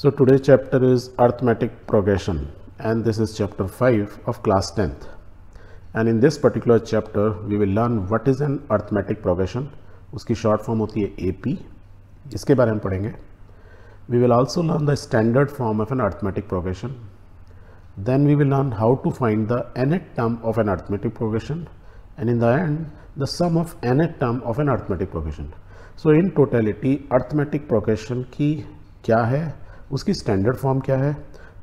So today's chapter is arithmetic progression and this is chapter 5 of class 10th. And in this particular chapter we will learn what is an arithmetic progression. उसकी short form होती AP. ए इसके बारे we will also learn the standard form of an arithmetic progression. Then we will learn how to find the nth term of an arithmetic progression and in the end the sum of nth term of an arithmetic progression. So in totality arithmetic progression ki kya hai? उसकी standard form क्या है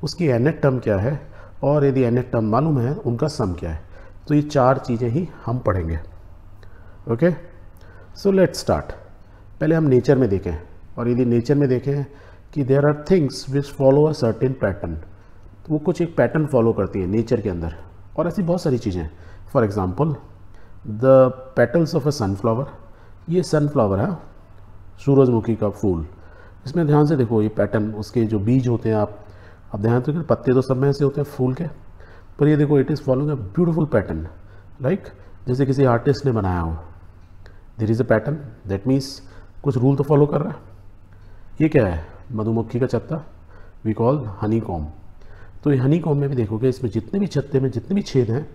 उसकी N term क्या है और यदि N term मालूम है उनका सम क्या है तो ये चार चीज़ें ही हम पढ़ेंगे ओके सो लेट स्टार्ट पहले हम नेचर में देखें और यदि नेचर में देखें कि there are things which follow a certain pattern तो वो कुछ एक पैटर्न फॉलो करती है नेचर के अंदर और ऐसी बहुत सारी चीज़ें for example the petals of a sunflower ये सनफ्लावर है सूरजमुखी का फूल इसमें ध्यान से देखो ये पैटर्न उसके जो बीज होते हैं आप अब ध्यान से पत्ते तो सब में ऐसे होते हैं फूल के पर ये देखो it is following a beautiful pattern like जैसे किसी आर्टिस्ट ने बनाया हो there is a pattern that means कुछ रूल तो फॉलो कर रहा है ये क्या है मधुमक्खी का छत्ता वी कॉल हनी कॉम तो ये हनी कॉम में भी देखोगे इसमें जितने भी छत्ते में जितने भी छेद हैं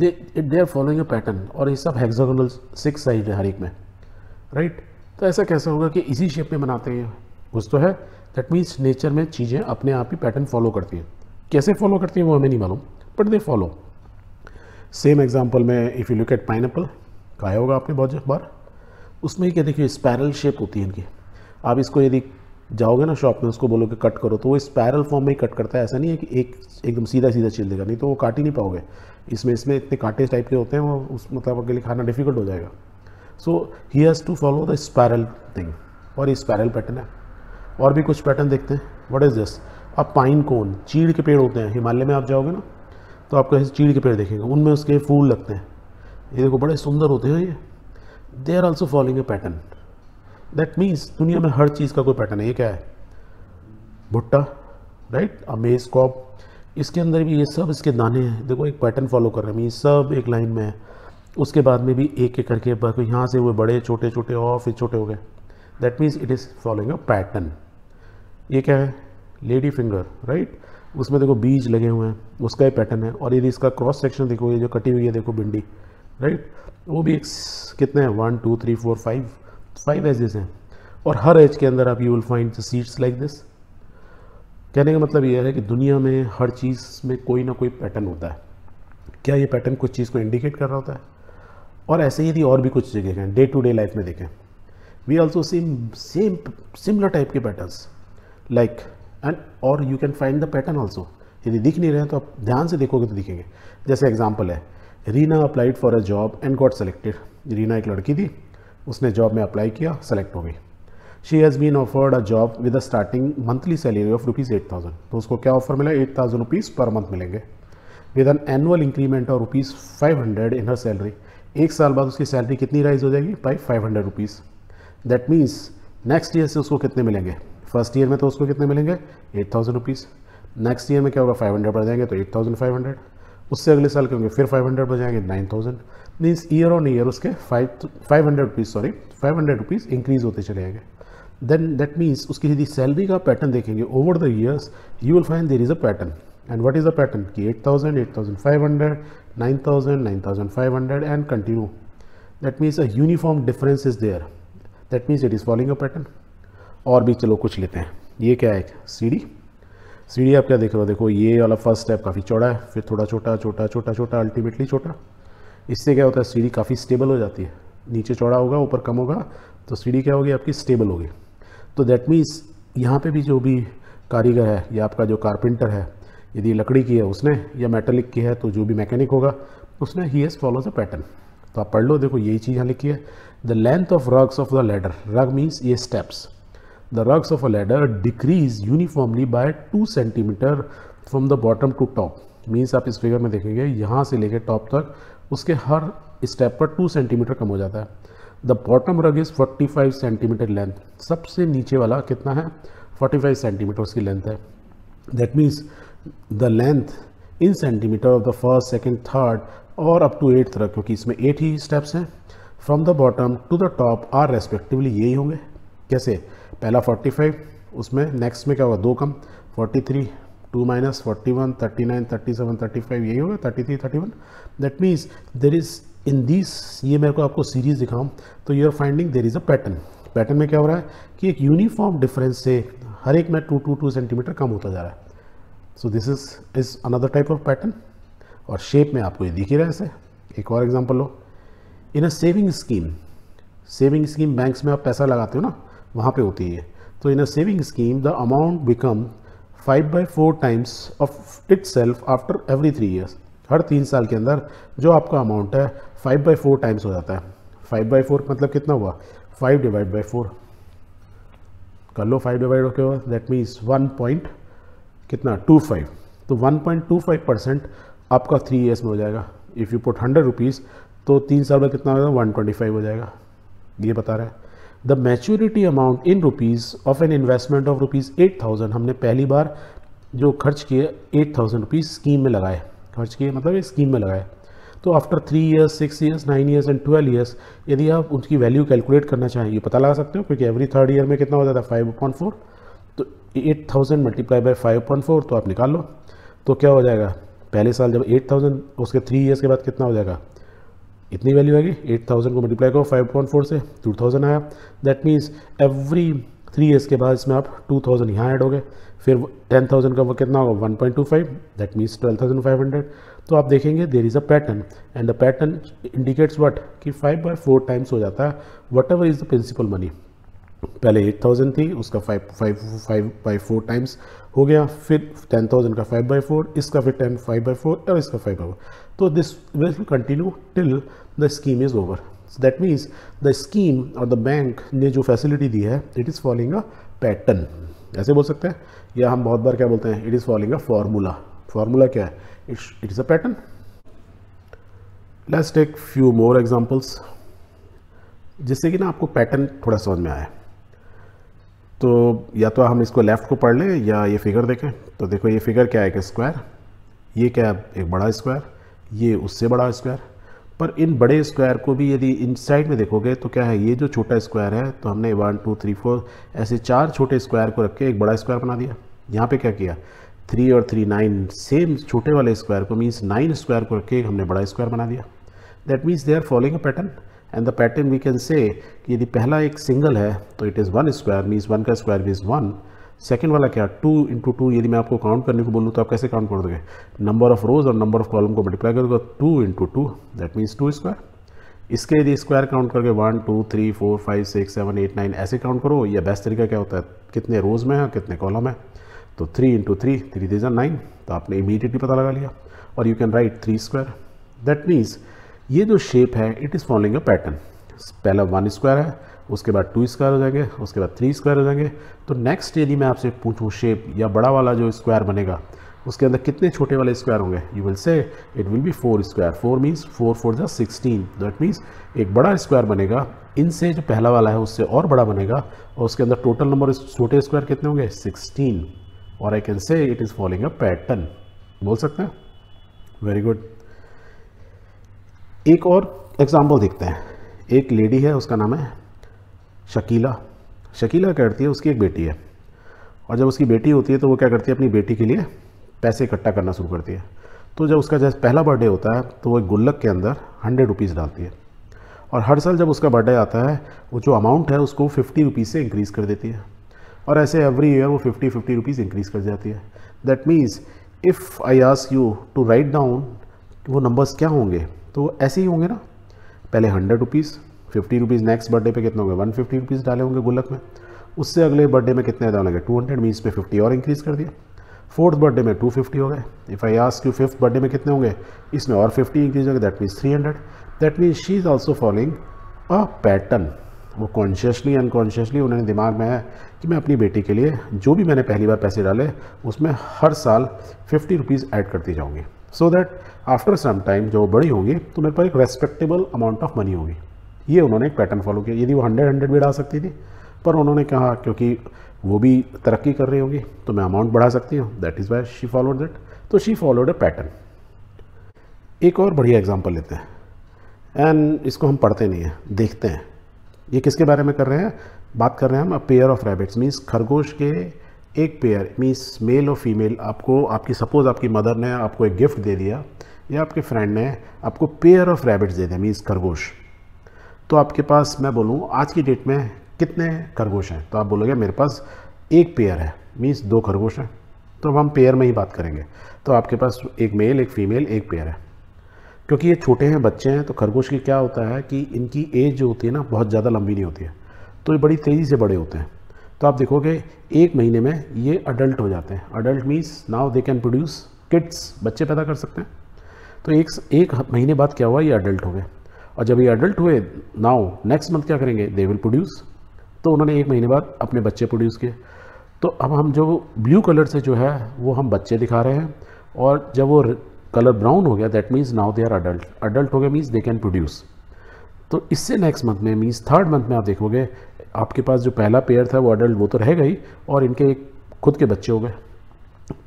they it they are following a pattern और ये सब हेक्सागोनल सिक्स साइज है हर एक में राइट right? तो ऐसा कैसा होगा कि इसी शेप में बनाते हैं कुछ तो है दैट मीन्स नेचर में चीज़ें अपने आप ही पैटर्न फॉलो करती हैं कैसे फॉलो करती हैं वो हमें नहीं मालूम but they follow same example में if you look at pineapple खाया होगा आपने बहुत बार उसमें क्या देखिए स्पैरल शेप होती है इनकी आप इसको यदि जाओगे ना शॉप में उसको बोलोगे कट करो तो वो स्पैरल फॉर्म में ही कट करता है ऐसा नहीं है कि एक एकदम सीधा सीधा छील देगा नहीं तो वो काट ही नहीं पाओगे इसमें इसमें इतने कांटे टाइप के होते हैं वो उस मतलब अगले खाना डिफिकल्ट हो जाएगा so he has to follow the spiral thing और ये स्पैरल पैटर्न है और भी कुछ पैटर्न देखते हैं वट इज़ दिस अब पाइन कोन चीड़ के पेड़ होते हैं हिमालय में आप जाओगे ना तो आपको ऐसे चीड़ के पेड़ देखेंगे उनमें उसके फूल लगते हैं ये देखो बड़े सुंदर होते हैं ये they are also following a pattern that means दुनिया में हर चीज़ का कोई पैटर्न है ये क्या है भुट्टा राइट अमेज कॉप इसके अंदर भी ये सब इसके दाने हैं देखो एक पैटर्न फॉलो कर रहे हैं मीन सब एक लाइन में है उसके बाद में भी एक एक करके यहाँ से हुए बड़े छोटे छोटे और फिर छोटे हो गए that means it is following a pattern ये क्या है लेडी फिंगर राइट उसमें देखो बीज लगे हुए हैं उसका ही पैटर्न है और यदि इसका क्रॉस सेक्शन देखो ये जो कटी हुई है देखो बिंडी राइट वो भी एक कितने हैं one two three four five five edges हैं और हर एज के अंदर आप you will find seeds like this कहने का मतलब यह है कि दुनिया में हर चीज़ में कोई ना कोई पैटर्न होता है क्या ये पैटर्न कुछ चीज़ को इंडिकेट कर रहा होता है और ऐसे ही यदि और भी कुछ जगह हैं डे टू डे लाइफ में देखें we also same same similar type के पैटर्न्स लाइक एंड और you can find the pattern also यदि दिख नहीं रहे हैं तो आप ध्यान से देखोगे तो दिखेंगे जैसे एग्जाम्पल है Reena applied for a job and got selected Reena एक लड़की थी उसने जॉब में अप्लाई किया सेलेक्ट हो गई she has been offered a job with a starting monthly salary of rupees eight thousand तो उसको क्या ऑफर मिला eight thousand rupees per month मिलेंगे with an annual increment of rupees five hundred in her salary एक साल बाद उसकी सैलरी कितनी राइज हो जाएगी by five hundred rupees that means next year से उसको कितने मिलेंगे फर्स्ट ईयर में तो उसको कितने मिलेंगे eight thousand rupees next year में क्या होगा फाइव हंड्रेड बढ़ जाएंगे तो एट थाउजेंड फाइव हंड्रेड उससे अगले साल के होंगे फिर फाइव हंड्रेड बढ़ जाएंगे nine thousand means year on year उसके फाइव तो, five hundred rupees sorry five hundred rupees increase होते चले जाएंगे देन दैट मीन्स उसकी यदि सैलरी का पैटर्न देखेंगे over the years you will find there is a pattern and what is the pattern कि eight thousand eight thousand five hundred nine thousand nine thousand five hundred and continue that means a uniform difference is there that means it is following a pattern और भी चलो कुछ लेते हैं ये क्या है सीढ़ी सीढ़ी आप क्या देख रहे हो देखो ये वाला फर्स्ट स्टेप काफ़ी चौड़ा है फिर थोड़ा छोटा छोटा छोटा छोटा अल्टीमेटली छोटा इससे क्या होता है सीढ़ी काफ़ी स्टेबल हो जाती है नीचे चौड़ा होगा ऊपर कम होगा तो सीढ़ी क्या होगी आपकी स्टेबल होगी तो दैट मीन्स यहाँ पे भी जो भी कारीगर है या आपका जो कारपेंटर है यदि लकड़ी की है उसने या मेटलिक की है तो जो भी मैकेनिक होगा उसने he has follow the pattern तो आप पढ़ लो देखो यही चीज़ यहाँ लिखी है the length of rungs of the ladder rung means ये steps the rungs of a ladder decrease uniformly by two centimetre from the bottom to top means आप इस फिगर में देखेंगे यहाँ से लेकर टॉप तक उसके हर स्टेप पर टू सेंटीमीटर कम हो जाता है the bottom rung is forty five centimetre length सबसे नीचे वाला कितना है फोर्टी फाइव सेंटीमीटर उसकी लेंथ है that means the length in centimetre of the first second third और अप टू एट तक क्योंकि इसमें एट ही स्टेप्स हैं from the bottom to the top are respectively यही होंगे कैसे पहला 45 उसमें नेक्स्ट में क्या होगा दो कम 43 two minus forty one thirty nine thirty seven thirty five यही होगा thirty three thirty one that means there is in this ये मेरे को आपको सीरीज़ दिखाऊँ तो you are finding there is a pattern pattern में क्या हो रहा है कि एक यूनिफॉर्म डिफरेंस से हर एक में टू टू टू सेंटीमीटर कम होता जा रहा है so this is is another type of pattern और शेप में आपको ये दिख ही रहा है ऐसे एक और एग्जाम्पल लो in a saving scheme saving scheme banks में आप पैसा लगाते हो ना वहाँ पे होती है तो in a saving scheme the amount become five by four times of itself after every three years हर तीन साल के अंदर जो आपका अमाउंट है फाइव बाई फोर टाइम्स हो जाता है फाइव बाई फोर मतलब कितना हुआ फाइव डिवाइड बाई फोर कर लो फाइव डिवाइड होके हुआ दैट मीन्स वन पॉइंट कितना टू फाइव तो one point two five percent आपका थ्री ईयर्स में हो जाएगा if you put hundred rupees तो तीन साल में कितना हो जाएगा वन ट्वेंटी फाइव हो जाएगा ये बता रहा है the maturity amount in rupees of an investment of rupees eight thousand हमने पहली बार जो खर्च किए एट थाउजेंड रुपीज़ स्कीम में लगाए खर्च किए मतलब स्कीम में लगाए तो after three years six years nine years and twelve years यदि आप उनकी वैल्यू कैलकुलेट करना चाहें ये पता लगा सकते हो क्योंकि एवरी थर्ड ईयर में कितना हो जाता है फाइव पॉइंट फोर तो eight thousand multiply by five point four तो आप निकाल लो तो क्या हो जाएगा पहले साल जब एट थाउजेंड उसके थ्री ईयर्स के बाद कितना हो जाएगा इतनी वैल्यू आएगी एट थाउजेंड को मल्टीप्लाई करो फाइव पॉइंट फोर से टू थाउजेंड आया that means every three years के बाद इसमें आप टू थाउजेंड यहाँ ऐड हो गए फिर टेन थाउजेंड का वो कितना होगा one point two five that means twelve thousand five hundred तो आप देखेंगे there is a pattern and the pattern indicates what कि फाइव बाय फोर टाइम्स हो जाता है whatever is the principal money पहले एट थाउजेंड थी उसका five five five by four times हो गया फिर टेन थाउजेंड का फाइव बाई फोर इसका फिर टेन फाइव बाई फोर और इसका फाइव बाई फोर तो this will continue till the scheme is over that means the scheme और द बैंक ने जो फैसिलिटी दी है it is following a pattern ऐसे बोल सकते हैं या हम बहुत बार क्या बोलते हैं it is following a formula formula क्या है it is a pattern let's take few more examples जिससे कि ना आपको पैटर्न थोड़ा समझ में आए तो या तो हम इसको लेफ़्ट को पढ़ लें या ये फिगर देखें तो देखो ये फिगर क्या है एक स्क्वायर ये क्या है एक बड़ा स्क्वायर ये उससे बड़ा स्क्वायर पर इन बड़े स्क्वायर को भी यदि इन साइड में देखोगे तो क्या है ये जो छोटा स्क्वायर है तो हमने वन टू थ्री फोर ऐसे चार छोटे स्क्वायर को रख के एक बड़ा स्क्वायर बना दिया यहाँ पे क्या किया थ्री और थ्री नाइन सेम छोटे वाले स्क्वायर को मीन्स नाइन स्क्वायर को रख के हमने बड़ा स्क्वायर बना दिया that means they are following a pattern and the pattern we can say कि यदि पहला एक सिंगल है तो it is one square means one का स्क्वायर इज वन सेकेंड वाला क्या टू इंटू टू यदि मैं आपको काउंट करने को बोलूँ तो आप कैसे काउंट कर दोगे नंबर ऑफ रोज और नंबर ऑफ कॉलम को मल्टीप्लाई करोगे two into two that means two square इसके यदि स्क्वायर काउंट करके one two three four five six seven eight nine ऐसे काउंट करो या बेस्ट तरीका क्या होता है कितने रोज में है कितने कॉलम है तो थ्री इंटू थ्री थ्री दीजन नाइन तो आपने इमीडिएटली पता लगा लिया और you can write three square that means ये जो शेप है it is following a pattern पहला वन स्क्वायर है उसके बाद टू स्क्वायर हो जाएंगे उसके बाद थ्री स्क्वायर हो जाएंगे तो नेक्स्ट यदि मैं आपसे पूछूँ शेप या बड़ा वाला जो स्क्वायर बनेगा उसके अंदर कितने छोटे वाले स्क्वायर होंगे you will say it will be four square four means four four जै सिक्सटीन दैट मीन्स एक बड़ा स्क्वायर बनेगा इनसे जो पहला वाला है उससे और बड़ा बनेगा और उसके अंदर टोटल नंबर छोटे स्क्वायर कितने होंगे सिक्सटीन और I can say it is following a pattern बोल सकते हैं वेरी गुड एक और एग्जाम्पल देखते हैं एक लेडी है उसका नाम है शकीला शकीला करती है उसकी एक बेटी है और जब उसकी बेटी होती है तो वो क्या करती है अपनी बेटी के लिए पैसे इकट्ठा करना शुरू करती है तो जब उसका जैसे पहला बर्थडे होता है तो वो एक गुल्लक के अंदर हंड्रेड रुपीज़ डालती है और हर साल जब उसका बर्थडे आता है वो जो अमाउंट है उसको फिफ्टी रुपीज़ से इंक्रीज़ कर देती है और ऐसे एवरी ईयर वो फिफ्टी फिफ्टी रुपीज़ इंक्रीज़ कर जाती है that means if I ask you to write down वो नंबर्स क्या होंगे तो ऐसे ही होंगे ना पहले hundred rupees fifty rupees next birthday पे कितने होंगे वन फिफ्टी रुपीज़ डाले होंगे गुल्लक में उससे अगले बर्थडे में कितने डालेंगे टू हंड्रेड मीन्स पे फिफ्टी और इंक्रीज़ कर दिया फोर्थ बर्थडे में टू फिफ्टी हो गए if I ask you fifth birthday में कितने होंगे इसमें और फिफ्टी इंक्रीज हो गए that means three hundred that means she is also following a pattern वो कॉन्शियसली अनकॉन्शियसली उन्होंने दिमाग में है कि मैं अपनी बेटी के लिए जो भी मैंने पहली बार पैसे डाले उसमें हर साल फिफ्टी रुपीज़ ऐड करती जाऊँगी so that after some time जब वो बड़ी होंगी तो मेरे पास एक रेस्पेक्टेबल अमाउंट ऑफ मनी होगी ये उन्होंने एक पैटर्न फॉलो किया यदि वो हंड्रेड हंड्रेड भी डाल सकती थी पर उन्होंने कहा क्योंकि वो भी तरक्की कर रही होगी तो मैं अमाउंट बढ़ा सकती हूँ that is why she followed that तो शी फॉलोड अ पैटर्न एक और बढ़िया एग्जाम्पल लेते हैं एंड इसको हम पढ़ते नहीं हैं देखते हैं ये किसके बारे में कर रहे हैं बात कर रहे हैं हम a pair of rabbits means खरगोश के एक पेयर मीन्स मेल और फीमेल आपको आपकी सपोज़ आपकी मदर ने आपको एक गिफ्ट दे दिया या आपके फ्रेंड ने आपको पेयर ऑफ रैबिट्स दे दिया मीन्स खरगोश तो आपके पास मैं बोलूँ आज की डेट में कितने खरगोश हैं तो आप बोलोगे मेरे पास एक पेयर है मीन्स दो खरगोश हैं तो अब हम पेयर में ही बात करेंगे तो आपके पास एक मेल एक फीमेल एक पेयर है क्योंकि ये छोटे हैं बच्चे हैं तो खरगोश की क्या होता है कि इनकी एज जो होती है ना बहुत ज़्यादा लंबी नहीं होती है तो ये बड़ी तेज़ी से बड़े होते हैं तो आप देखोगे एक महीने में ये अडल्ट हो जाते हैं adult means now they can produce kids बच्चे पैदा कर सकते हैं तो एक एक महीने बाद क्या हुआ ये अडल्ट हो गए और जब ये अडल्ट हुए नाउ नेक्स्ट मंथ क्या करेंगे दे विल प्रोड्यूस तो उन्होंने एक महीने बाद अपने बच्चे प्रोड्यूस किए तो अब हम जो ब्लू कलर से जो है वो हम बच्चे दिखा रहे हैं और जब वो कलर ब्राउन हो गया that means now they are adult adult हो गया मीन्स दे कैन प्रोड्यूस तो इससे नेक्स्ट मंथ में मीन्स थर्ड मंथ में आप देखोगे आपके पास जो पहला पेयर था वो अडल्ट वो तो रह गई और इनके एक खुद के बच्चे हो गए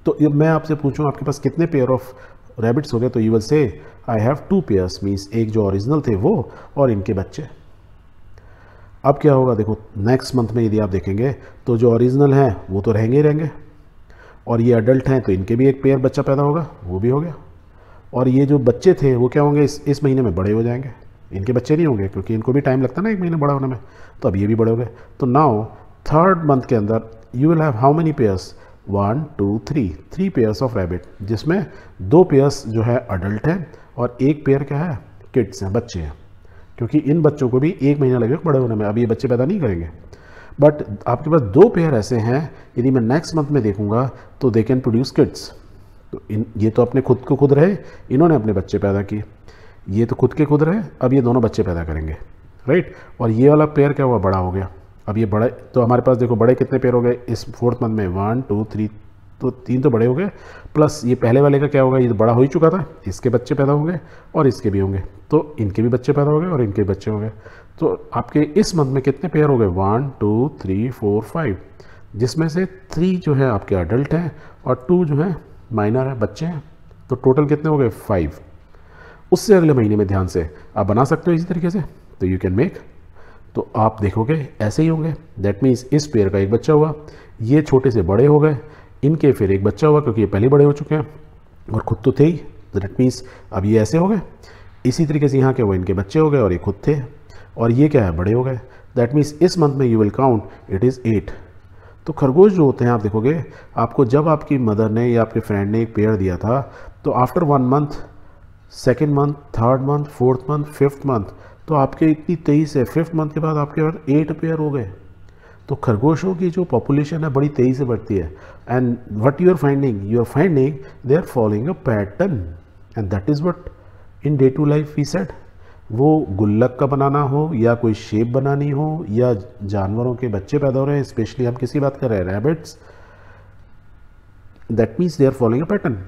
तो ये मैं आपसे पूछूँ आपके पास कितने पेयर ऑफ रैबिट्स हो गए तो you will say I have two pairs means एक जो ओरिजिनल थे वो और इनके बच्चे अब क्या होगा देखो नेक्स्ट मंथ में यदि आप देखेंगे तो जो ओरिजिनल हैं वो तो रहेंगे ही रहेंगे और ये अडल्ट हैं तो इनके भी एक पेयर बच्चा पैदा होगा वो भी हो गया और ये जो बच्चे थे वो क्या होंगे इस इस महीने में बड़े हो जाएंगे इनके बच्चे नहीं होंगे क्योंकि इनको भी टाइम लगता है ना एक महीने बड़ा होने में तो अब ये भी बड़े हो गए तो नाउ थर्ड मंथ के अंदर you will have how many pairs one two three three pairs of rabbit जिसमें दो पेयर्स जो है अडल्ट हैं और एक पेयर क्या है किड्स हैं बच्चे हैं क्योंकि इन बच्चों को भी एक महीना लगेगा बड़े होने में अब ये बच्चे पैदा नहीं करेंगे बट आपके पास दो पेयर ऐसे हैं यदि मैं नेक्स्ट मंथ में देखूंगा तो दे कैन प्रोड्यूस किड्स तो इन ये तो अपने खुद को खुद रहे इन्होंने अपने बच्चे पैदा किए ये तो खुद के खुद रहे अब ये दोनों बच्चे पैदा करेंगे राइट और ये वाला पेयर क्या हुआ बड़ा हो गया अब ये बड़े तो हमारे पास देखो बड़े कितने पेयर हो गए इस फोर्थ मंथ में वन टू थ्री तो तीन तो बड़े हो गए प्लस ये पहले वाले का क्या होगा ये तो बड़ा हो ही चुका था इसके बच्चे पैदा होंगे और इसके भी होंगे तो इनके भी बच्चे पैदा हो गए और इनके भी बच्चे हो गए तो आपके इस मंथ में कितने पेयर हो गए one two three four five जिसमें से थ्री जो है आपके अडल्ट हैं और टू जो है माइनर है बच्चे हैं तो टोटल कितने हो गए फाइव उससे अगले महीने में ध्यान से आप बना सकते हो इसी तरीके से तो यू कैन मेक तो आप देखोगे ऐसे ही होंगे दैट मीन्स इस पेयर का एक बच्चा हुआ ये छोटे से बड़े हो गए इनके फिर एक बच्चा हुआ क्योंकि ये पहले बड़े हो चुके हैं और खुद तो थे ही दैट तो मीन्स अब ये ऐसे हो गए इसी तरीके से यहाँ के वो इनके बच्चे हो गए और ये खुद थे और ये क्या है बड़े हो गए दैट मीन्स इस मंथ में you will count it is eight तो खरगोश जो होते हैं आप देखोगे आपको जब आपकी मदर ने या आपके फ्रेंड ने एक पेयर दिया था तो after one month second month third month fourth month fifth month तो आपके इतनी तेईस है फिफ्थ मंथ के बाद आपके पास एट पेयर हो गए तो खरगोशों की जो पॉपुलेशन है बड़ी तेजी से बढ़ती है and what you are finding you are finding they are following a pattern and that is what in day to life we set वो गुल्लक का बनाना हो या कोई शेप बनानी हो या जानवरों के बच्चे पैदा हो रहे हैं स्पेशली हम किसी बात कर रहे हैं rabbits that means they are following a pattern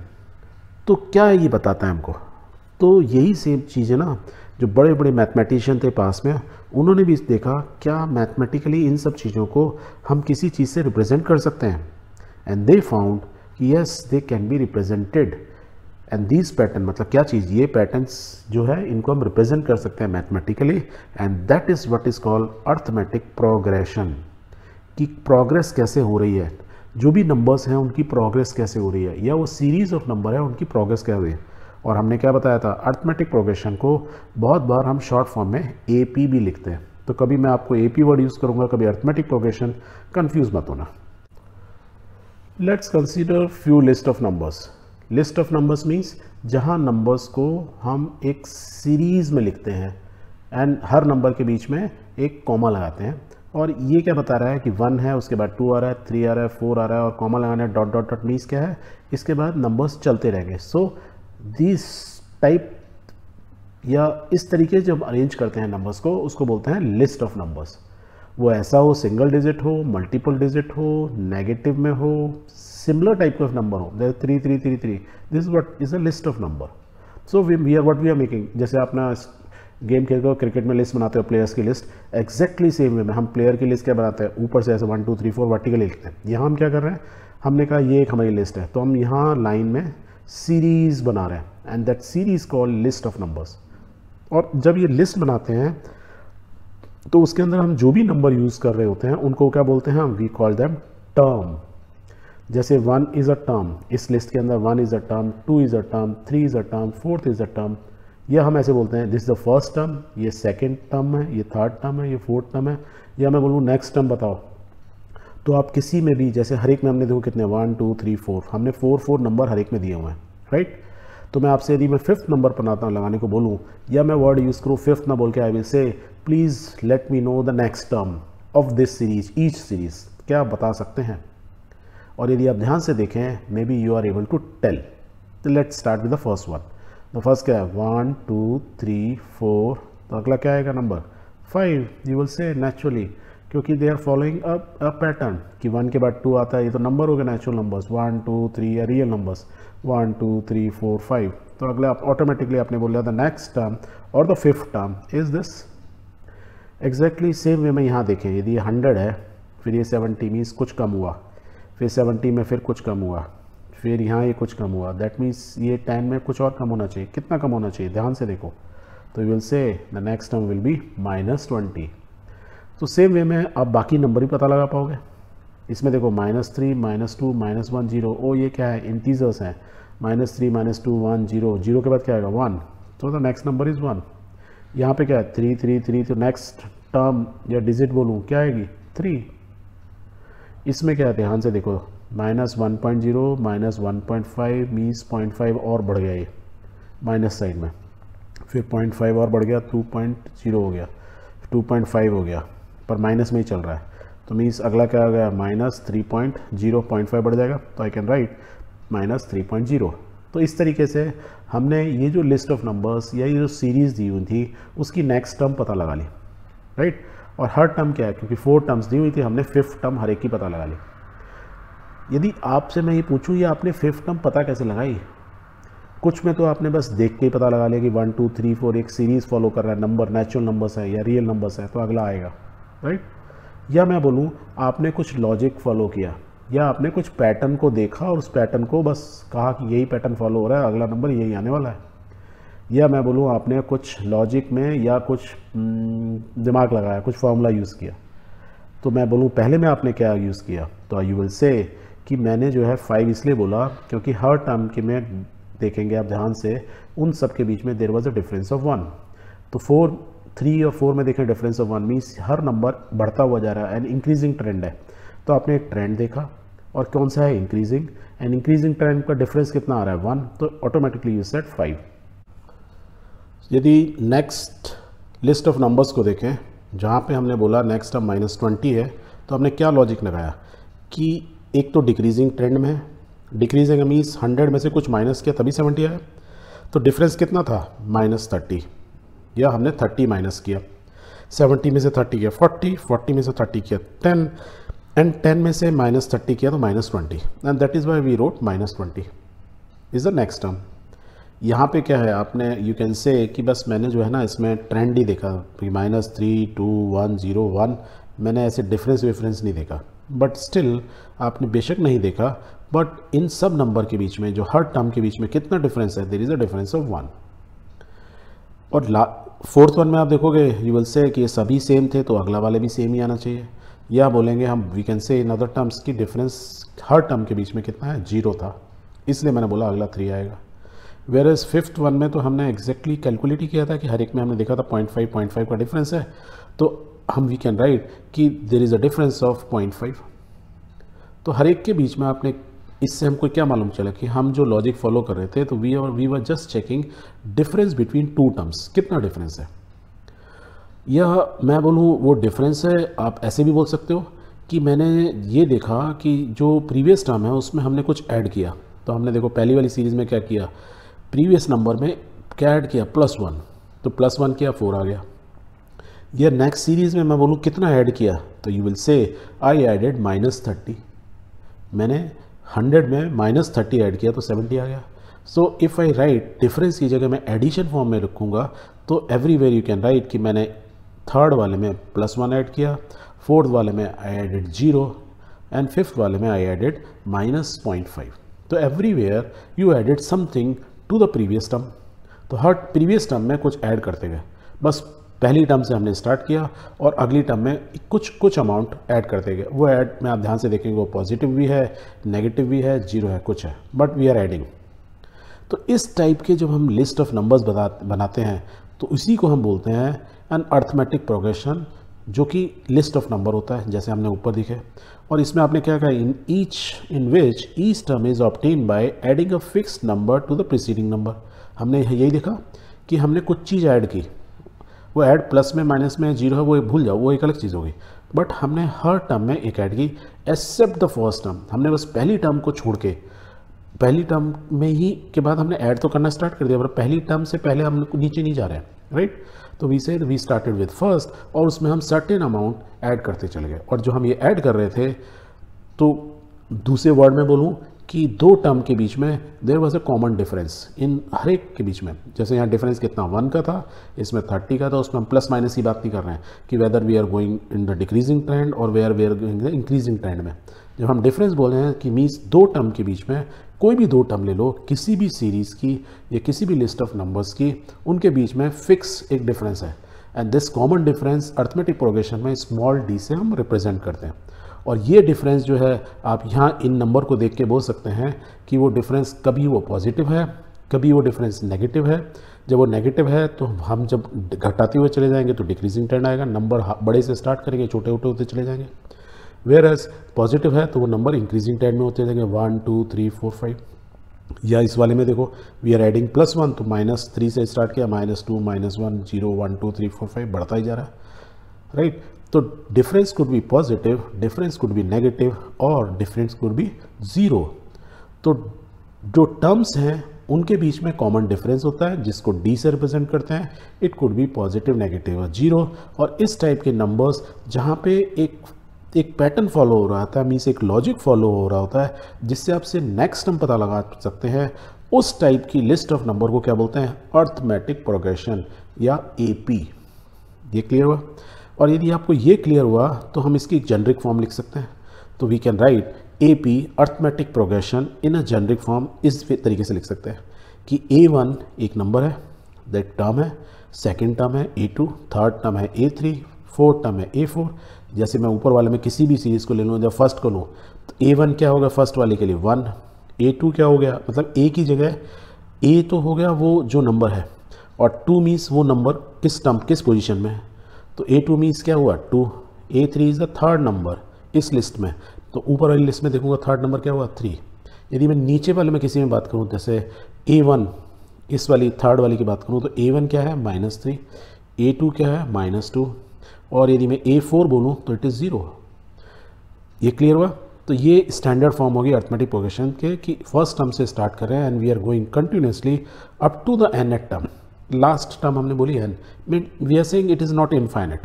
तो क्या ये बताता है हमको तो यही सेम चीज़ है ना जो बड़े बड़े मैथमेटिशियन थे पास में उन्होंने भी देखा क्या मैथमेटिकली इन सब चीज़ों को हम किसी चीज़ से रिप्रेजेंट कर सकते हैं एंड दे फाउंड कि yes they can be represented and these pattern मतलब क्या चीज़ ये पैटर्न्स जो है इनको हम रिप्रेजेंट कर सकते हैं mathematically and that is what is called arithmetic progression कि प्रोग्रेस कैसे हो रही है जो भी नंबर्स हैं उनकी प्रोग्रेस कैसे हो रही है या वो सीरीज़ ऑफ नंबर है उनकी प्रोग्रेस क्या हो रही है और हमने क्या बताया था अर्थमेटिक प्रोग्रेशन को बहुत बार हम शॉर्ट फॉर्म में ए भी लिखते हैं तो कभी मैं आपको ए पी वर्ड यूज़ करूँगा कभी अर्थमेटिक प्रोग्रेशन कन्फ्यूज़ मत होना let's consider few list of numbers list of numbers means जहाँ नंबर्स को हम एक सीरीज़ में लिखते हैं एंड हर नंबर के बीच में एक कॉमा लगाते हैं और ये क्या बता रहा है कि वन है उसके बाद टू आ रहा है थ्री आ रहा है फोर आ रहा है और कॉमा लगाना है डॉट डॉट डॉट मीन्स क्या है इसके बाद नंबर्स चलते रहेंगे सो so, दिस टाइप या इस तरीके से जब अरेंज करते हैं नंबर्स को उसको बोलते हैं लिस्ट ऑफ नंबर्स वो ऐसा हो सिंगल डिजिट हो मल्टीपल डिजिट हो नेगेटिव में हो सिमिलर टाइप ऑफ नंबर हो three three three three this what is a list of number so we we are what we are making जैसे अपना गेम खेलते हो क्रिकेट में लिस्ट बनाते हो प्लेयर्स की लिस्ट एक्जैक्टली सेम वे में हम प्लेयर की लिस्ट क्या बनाते हैं ऊपर से ऐसे one two three four vertically लिखते हैं यहाँ हम क्या कर रहे हैं हमने कहा ये एक हमारी लिस्ट है तो हम यहाँ लाइन में सीरीज़ बना रहे हैं and that series call list of numbers और जब ये लिस्ट बनाते हैं तो उसके अंदर हम जो भी नंबर यूज़ कर रहे होते हैं उनको क्या बोलते हैं वी कॉल दैम टर्म जैसे वन इज़ अ टर्म इस लिस्ट के अंदर one is a term two is a term three is a term fourth is a term यह हम ऐसे बोलते हैं this is the first term ये सेकेंड टर्म है ये थर्ड टर्म है ये फोर्थ टर्म है या मैं बोलूँ नेक्स्ट टर्म बताओ तो आप किसी में भी जैसे हर एक में हमने देखो कितने वन टू थ्री फोर हमने फोर फोर नंबर हर एक में दिए हुए हैं राइट तो मैं आपसे यदि मैं फिफ्थ नंबर पर नाता लगाने को बोलूँ या मैं वर्ड यूज़ करूँ फिफ्थ ना बोल के I will say please let me know the next term of this series each series क्या आप बता सकते हैं और यदि आप ध्यान से देखें may be you are able to tell तो let start with the first one the first क्या है वन टू थ्री फोर तो अगला क्या आएगा number five you will say naturally क्योंकि they are following a pattern कि वन के बाद टू आता है ये तो नंबर हो गया natural numbers one two three या real numbers one two three four five तो अगले आप ऑटोमेटिकली आपने बोल दिया द नेक्स्ट टर्म और the fifth term is this exactly same way में यहाँ देखें यदि ये हंड्रेड है फिर ये सेवेंटी मीन्स कुछ कम हुआ फिर सेवेंटी में फिर कुछ कम हुआ फिर यहाँ ये कुछ कम हुआ दैट मीन्स ये टेन में कुछ और कम होना चाहिए कितना कम होना चाहिए ध्यान से देखो तो you will say the next term will be minus twenty तो सेम वे में आप बाकी नंबर भी पता लगा पाओगे इसमें देखो minus three minus two minus one zero ओ ये क्या है इंटीजर्स हैं minus three minus two one zero zero के बाद क्या आएगा वन तो the next number is one यहाँ पे क्या है थ्री थ्री थ्री तो नेक्स्ट टर्म या डिजिट बोलूँ क्या आएगी थ्री इसमें क्या है ध्यान से देखो minus one point zero minus one point five means point five और बढ़ गया ये माइनस साइड में फिर पॉइंट फाइव और बढ़ गया टू पॉइंट जीरो हो गया टू पॉइंट फाइव हो गया पर माइनस में ही चल रहा है तो मीन्स अगला क्या हो गया minus three point zero point five बढ़ जाएगा तो I can write minus three point zero तो इस तरीके से हमने ये जो लिस्ट ऑफ नंबर्स या ये जो सीरीज़ दी हुई थी उसकी नेक्स्ट टर्म पता लगा ली राइट और हर टर्म क्या है क्योंकि फोर टर्म्स दी हुई थी हमने फिफ्थ टर्म हर एक की पता लगा ली यदि आपसे मैं ये पूछूँ ये आपने फिफ्थ टर्म पता कैसे लगाई कुछ में तो आपने बस देख के ही पता लगा लिया कि वन टू थ्री फोर एक सीरीज़ फॉलो कर रहा है नंबर नेचुरल नंबर्स है या रियल नंबर्स है तो अगला आएगा राइट या मैं बोलूँ आपने कुछ लॉजिक फॉलो किया या आपने कुछ पैटर्न को देखा और उस पैटर्न को बस कहा कि यही पैटर्न फॉलो हो रहा है अगला नंबर यही आने वाला है या मैं बोलूँ आपने कुछ लॉजिक में या कुछ हम्म, दिमाग लगाया कुछ फॉर्मूला यूज़ किया तो मैं बोलूँ पहले में आपने क्या यूज़ किया तो यू विल से कि मैंने जो है फाइव इसलिए बोला क्योंकि हर टर्म के में देखेंगे आप ध्यान से उन सब के बीच में there was a difference of one तो फोर थ्री और फोर में देखें डिफरेंस ऑफ वन मीन्स हर नंबर बढ़ता हुआ जा रहा है एंड इंक्रीजिंग ट्रेंड है तो आपने एक ट्रेंड देखा और कौन सा है इंक्रीजिंग एंड इंक्रीजिंग ट्रेंड का डिफरेंस कितना आ रहा है वन तो ऑटोमेटिकली यू सेट फाइव यदि नेक्स्ट लिस्ट ऑफ नंबर्स को देखें जहाँ पे हमने बोला नेक्स्ट अब माइनस ट्वेंटी है तो हमने क्या लॉजिक लगाया कि एक तो डिक्रीजिंग ट्रेंड में है डिक्रीजिंग मीन्स हंड्रेड में से कुछ माइनस किया तभी सेवेंटी आया तो डिफरेंस कितना था माइनस थर्टी या हमने 30 माइनस किया 70 में से 30 किया 40 40 में से 30 किया 10 एंड 10 में से माइनस थर्टी किया तो minus twenty and that is why we wrote minus twenty is the next term यहाँ पे क्या है आपने यू कैन से कि बस मैंने जो है ना इसमें ट्रेंड ही देखा minus three two one zero one मैंने ऐसे डिफरेंस विफरेंस नहीं देखा बट स्टिल आपने बेशक नहीं देखा बट इन सब नंबर के बीच में जो हर टर्म के बीच में कितना डिफरेंस है there is a difference of one और ला फोर्थ वन में आप देखोगे यू विल से कि ये सभी सेम थे तो अगला वाले भी सेम ही आना चाहिए या बोलेंगे हम we can say in other terms की डिफरेंस हर टर्म के बीच में कितना है जीरो था इसलिए मैंने बोला अगला थ्री आएगा वेर इज फिफ्थ वन में तो हमने एग्जैक्टली exactly कैलकुलेट ही किया था कि हर एक में हमने देखा था पॉइंट फाइव पॉइंट फाइव का डिफरेंस है तो हम वी कैन राइट कि there is a difference of point five तो हर एक के बीच में आपने इससे हमको क्या मालूम चला कि हम जो लॉजिक फॉलो कर रहे थे तो वी और we were just checking difference between two terms कितना डिफरेंस है यह मैं बोलूँ वो डिफरेंस है आप ऐसे भी बोल सकते हो कि मैंने ये देखा कि जो प्रीवियस टर्म है उसमें हमने कुछ ऐड किया तो हमने देखो पहली वाली सीरीज़ में क्या किया प्रीवियस नंबर में क्या ऐड किया प्लस वन तो प्लस वन किया फोर आ गया ये नेक्स्ट सीरीज़ में मैं बोलूँ कितना ऐड किया तो you will say I added minus thirty मैंने हंड्रेड में माइनस थर्टी ऐड किया तो सेवेंटी आ गया so if I write difference की जगह मैं एडिशन फॉर्म में रखूँगा तो एवरीवेयर यू कैन राइट कि मैंने थर्ड वाले में प्लस वन ऐड किया फोर्थ वाले में I added zero and fifth वाले में I added minus point five तो everywhere you added something to the previous term तो हर प्रीवियस टर्म में कुछ ऐड करते गए बस पहली टर्म से हमने स्टार्ट किया और अगली टर्म में कुछ कुछ अमाउंट ऐड करते गए वो ऐड में आप ध्यान से देखेंगे वो पॉजिटिव भी है नेगेटिव भी है जीरो है कुछ है बट वी आर एडिंग तो इस टाइप के जब हम लिस्ट ऑफ नंबर्स बनाते हैं तो उसी को हम बोलते हैं एन अर्थमेटिक प्रोग्रेशन जो कि लिस्ट ऑफ नंबर होता है जैसे हमने ऊपर दिखे और इसमें आपने क्या कहा in each in which each term is obtained by adding a fix number to the preceding number हमने यही देखा कि हमने कुछ चीज़ ऐड की वो ऐड प्लस में माइनस में जीरो है वो एक भूल जाओ वो एक अलग चीज़ होगी बट हमने हर टर्म में एक ऐड की एक्सेप्ट द फर्स्ट टर्म हमने बस पहली टर्म को छोड़ के पहली टर्म में ही के बाद हमने ऐड तो करना स्टार्ट कर दिया पर पहली टर्म से पहले हम नीचे नहीं जा रहे हैं राइट तो वी से वी स्टार्टेड विद फर्स्ट और उसमें हम सर्टेन अमाउंट ऐड करते चले गए और जो हम ये ऐड कर रहे थे तो दूसरे वर्ड में बोलूँ कि दो टर्म के बीच में there was a common difference in हर एक के बीच में जैसे यहाँ डिफरेंस कितना वन का था इसमें थर्टी का था उसमें हम प्लस माइनस की बात नहीं कर रहे हैं कि whether we are going in the decreasing trend और we are are going the increasing trend में जब हम डिफरेंस बोल रहे हैं कि मीन्स दो टर्म के बीच में कोई भी दो टर्म ले लो किसी भी सीरीज़ की या किसी भी लिस्ट ऑफ नंबर्स की उनके बीच में फिक्स एक डिफरेंस है and this common difference arithmetic progression में स्मॉल डी से हम रिप्रेजेंट करते हैं और ये डिफरेंस जो है आप यहाँ इन नंबर को देख के बोल सकते हैं कि वो डिफरेंस कभी वो पॉजिटिव है कभी वो डिफरेंस नेगेटिव है जब वो नेगेटिव है तो हम जब घटाते हुए चले जाएंगे तो डिक्रीजिंग ट्रेंड आएगा नंबर बड़े से स्टार्ट करेंगे छोटे उठे होते चले जाएंगे वेयर एज पॉजिटिव है तो वो नंबर इंक्रीजिंग ट्रेंड में होते जाएंगे one two three four five या इस वाले में देखो we are adding plus one तो माइनस थ्री से स्टार्ट किया minus two minus one zero one two three four five बढ़ता ही जा रहा है राइट right? तो difference could be positive difference could be negative और डिफरेंस कुड बी ज़ीरो तो जो टर्म्स हैं उनके बीच में कॉमन डिफरेंस होता है जिसको डी से रिप्रेजेंट करते हैं it could be positive negative और जीरो और इस टाइप के नंबर्स जहाँ पे एक एक पैटर्न फॉलो हो रहा था मीन्स एक लॉजिक फॉलो हो रहा होता है जिससे आपसे नेक्स्ट हम पता लगा सकते हैं उस टाइप की लिस्ट ऑफ नंबर को क्या बोलते हैं अर्थमेटिक प्रोग्रेशन या ए ये क्लियर हुआ और यदि आपको ये क्लियर हुआ तो हम इसकी एक जेनरिक फॉर्म लिख सकते हैं तो we can write A P arithmetic progression in a generic form इस तरीके से लिख सकते हैं कि ए वन एक नंबर है दैट टर्म है सेकेंड टर्म है ए टू थर्ड टर्म है ए थ्री फोर्थ टर्म है ए फोर जैसे मैं ऊपर वाले में किसी भी सीरीज़ को ले लूँ जब फर्स्ट को लूँ तो ए वन क्या होगा फर्स्ट वाले के लिए वन ए टू क्या हो गया मतलब ए की जगह ए तो हो गया वो जो नंबर है और टू मीन्स वो नंबर किस टर्म किस पोजीशन में है तो ए टू मीन्स क्या हुआ two a three is the third number इस लिस्ट में तो ऊपर वाली लिस्ट में देखूंगा थर्ड नंबर क्या हुआ थ्री यदि मैं नीचे वाले में किसी में बात करूँ जैसे ए वन इस वाली थर्ड वाली की बात करूँ तो ए वन क्या है माइनस थ्री ए टू क्या है माइनस टू और यदि मैं ए फोर बोलूँ तो इट इज़ ज़ीरो ये क्लियर हुआ तो ये स्टैंडर्ड फॉर्म होगी अर्थमेटिक प्रोग्रेशन के कि फर्स्ट टर्म से स्टार्ट कर रहे हैं and we are going continuously up to the N eight term last term हमने बोली n mean we are saying it is not infinite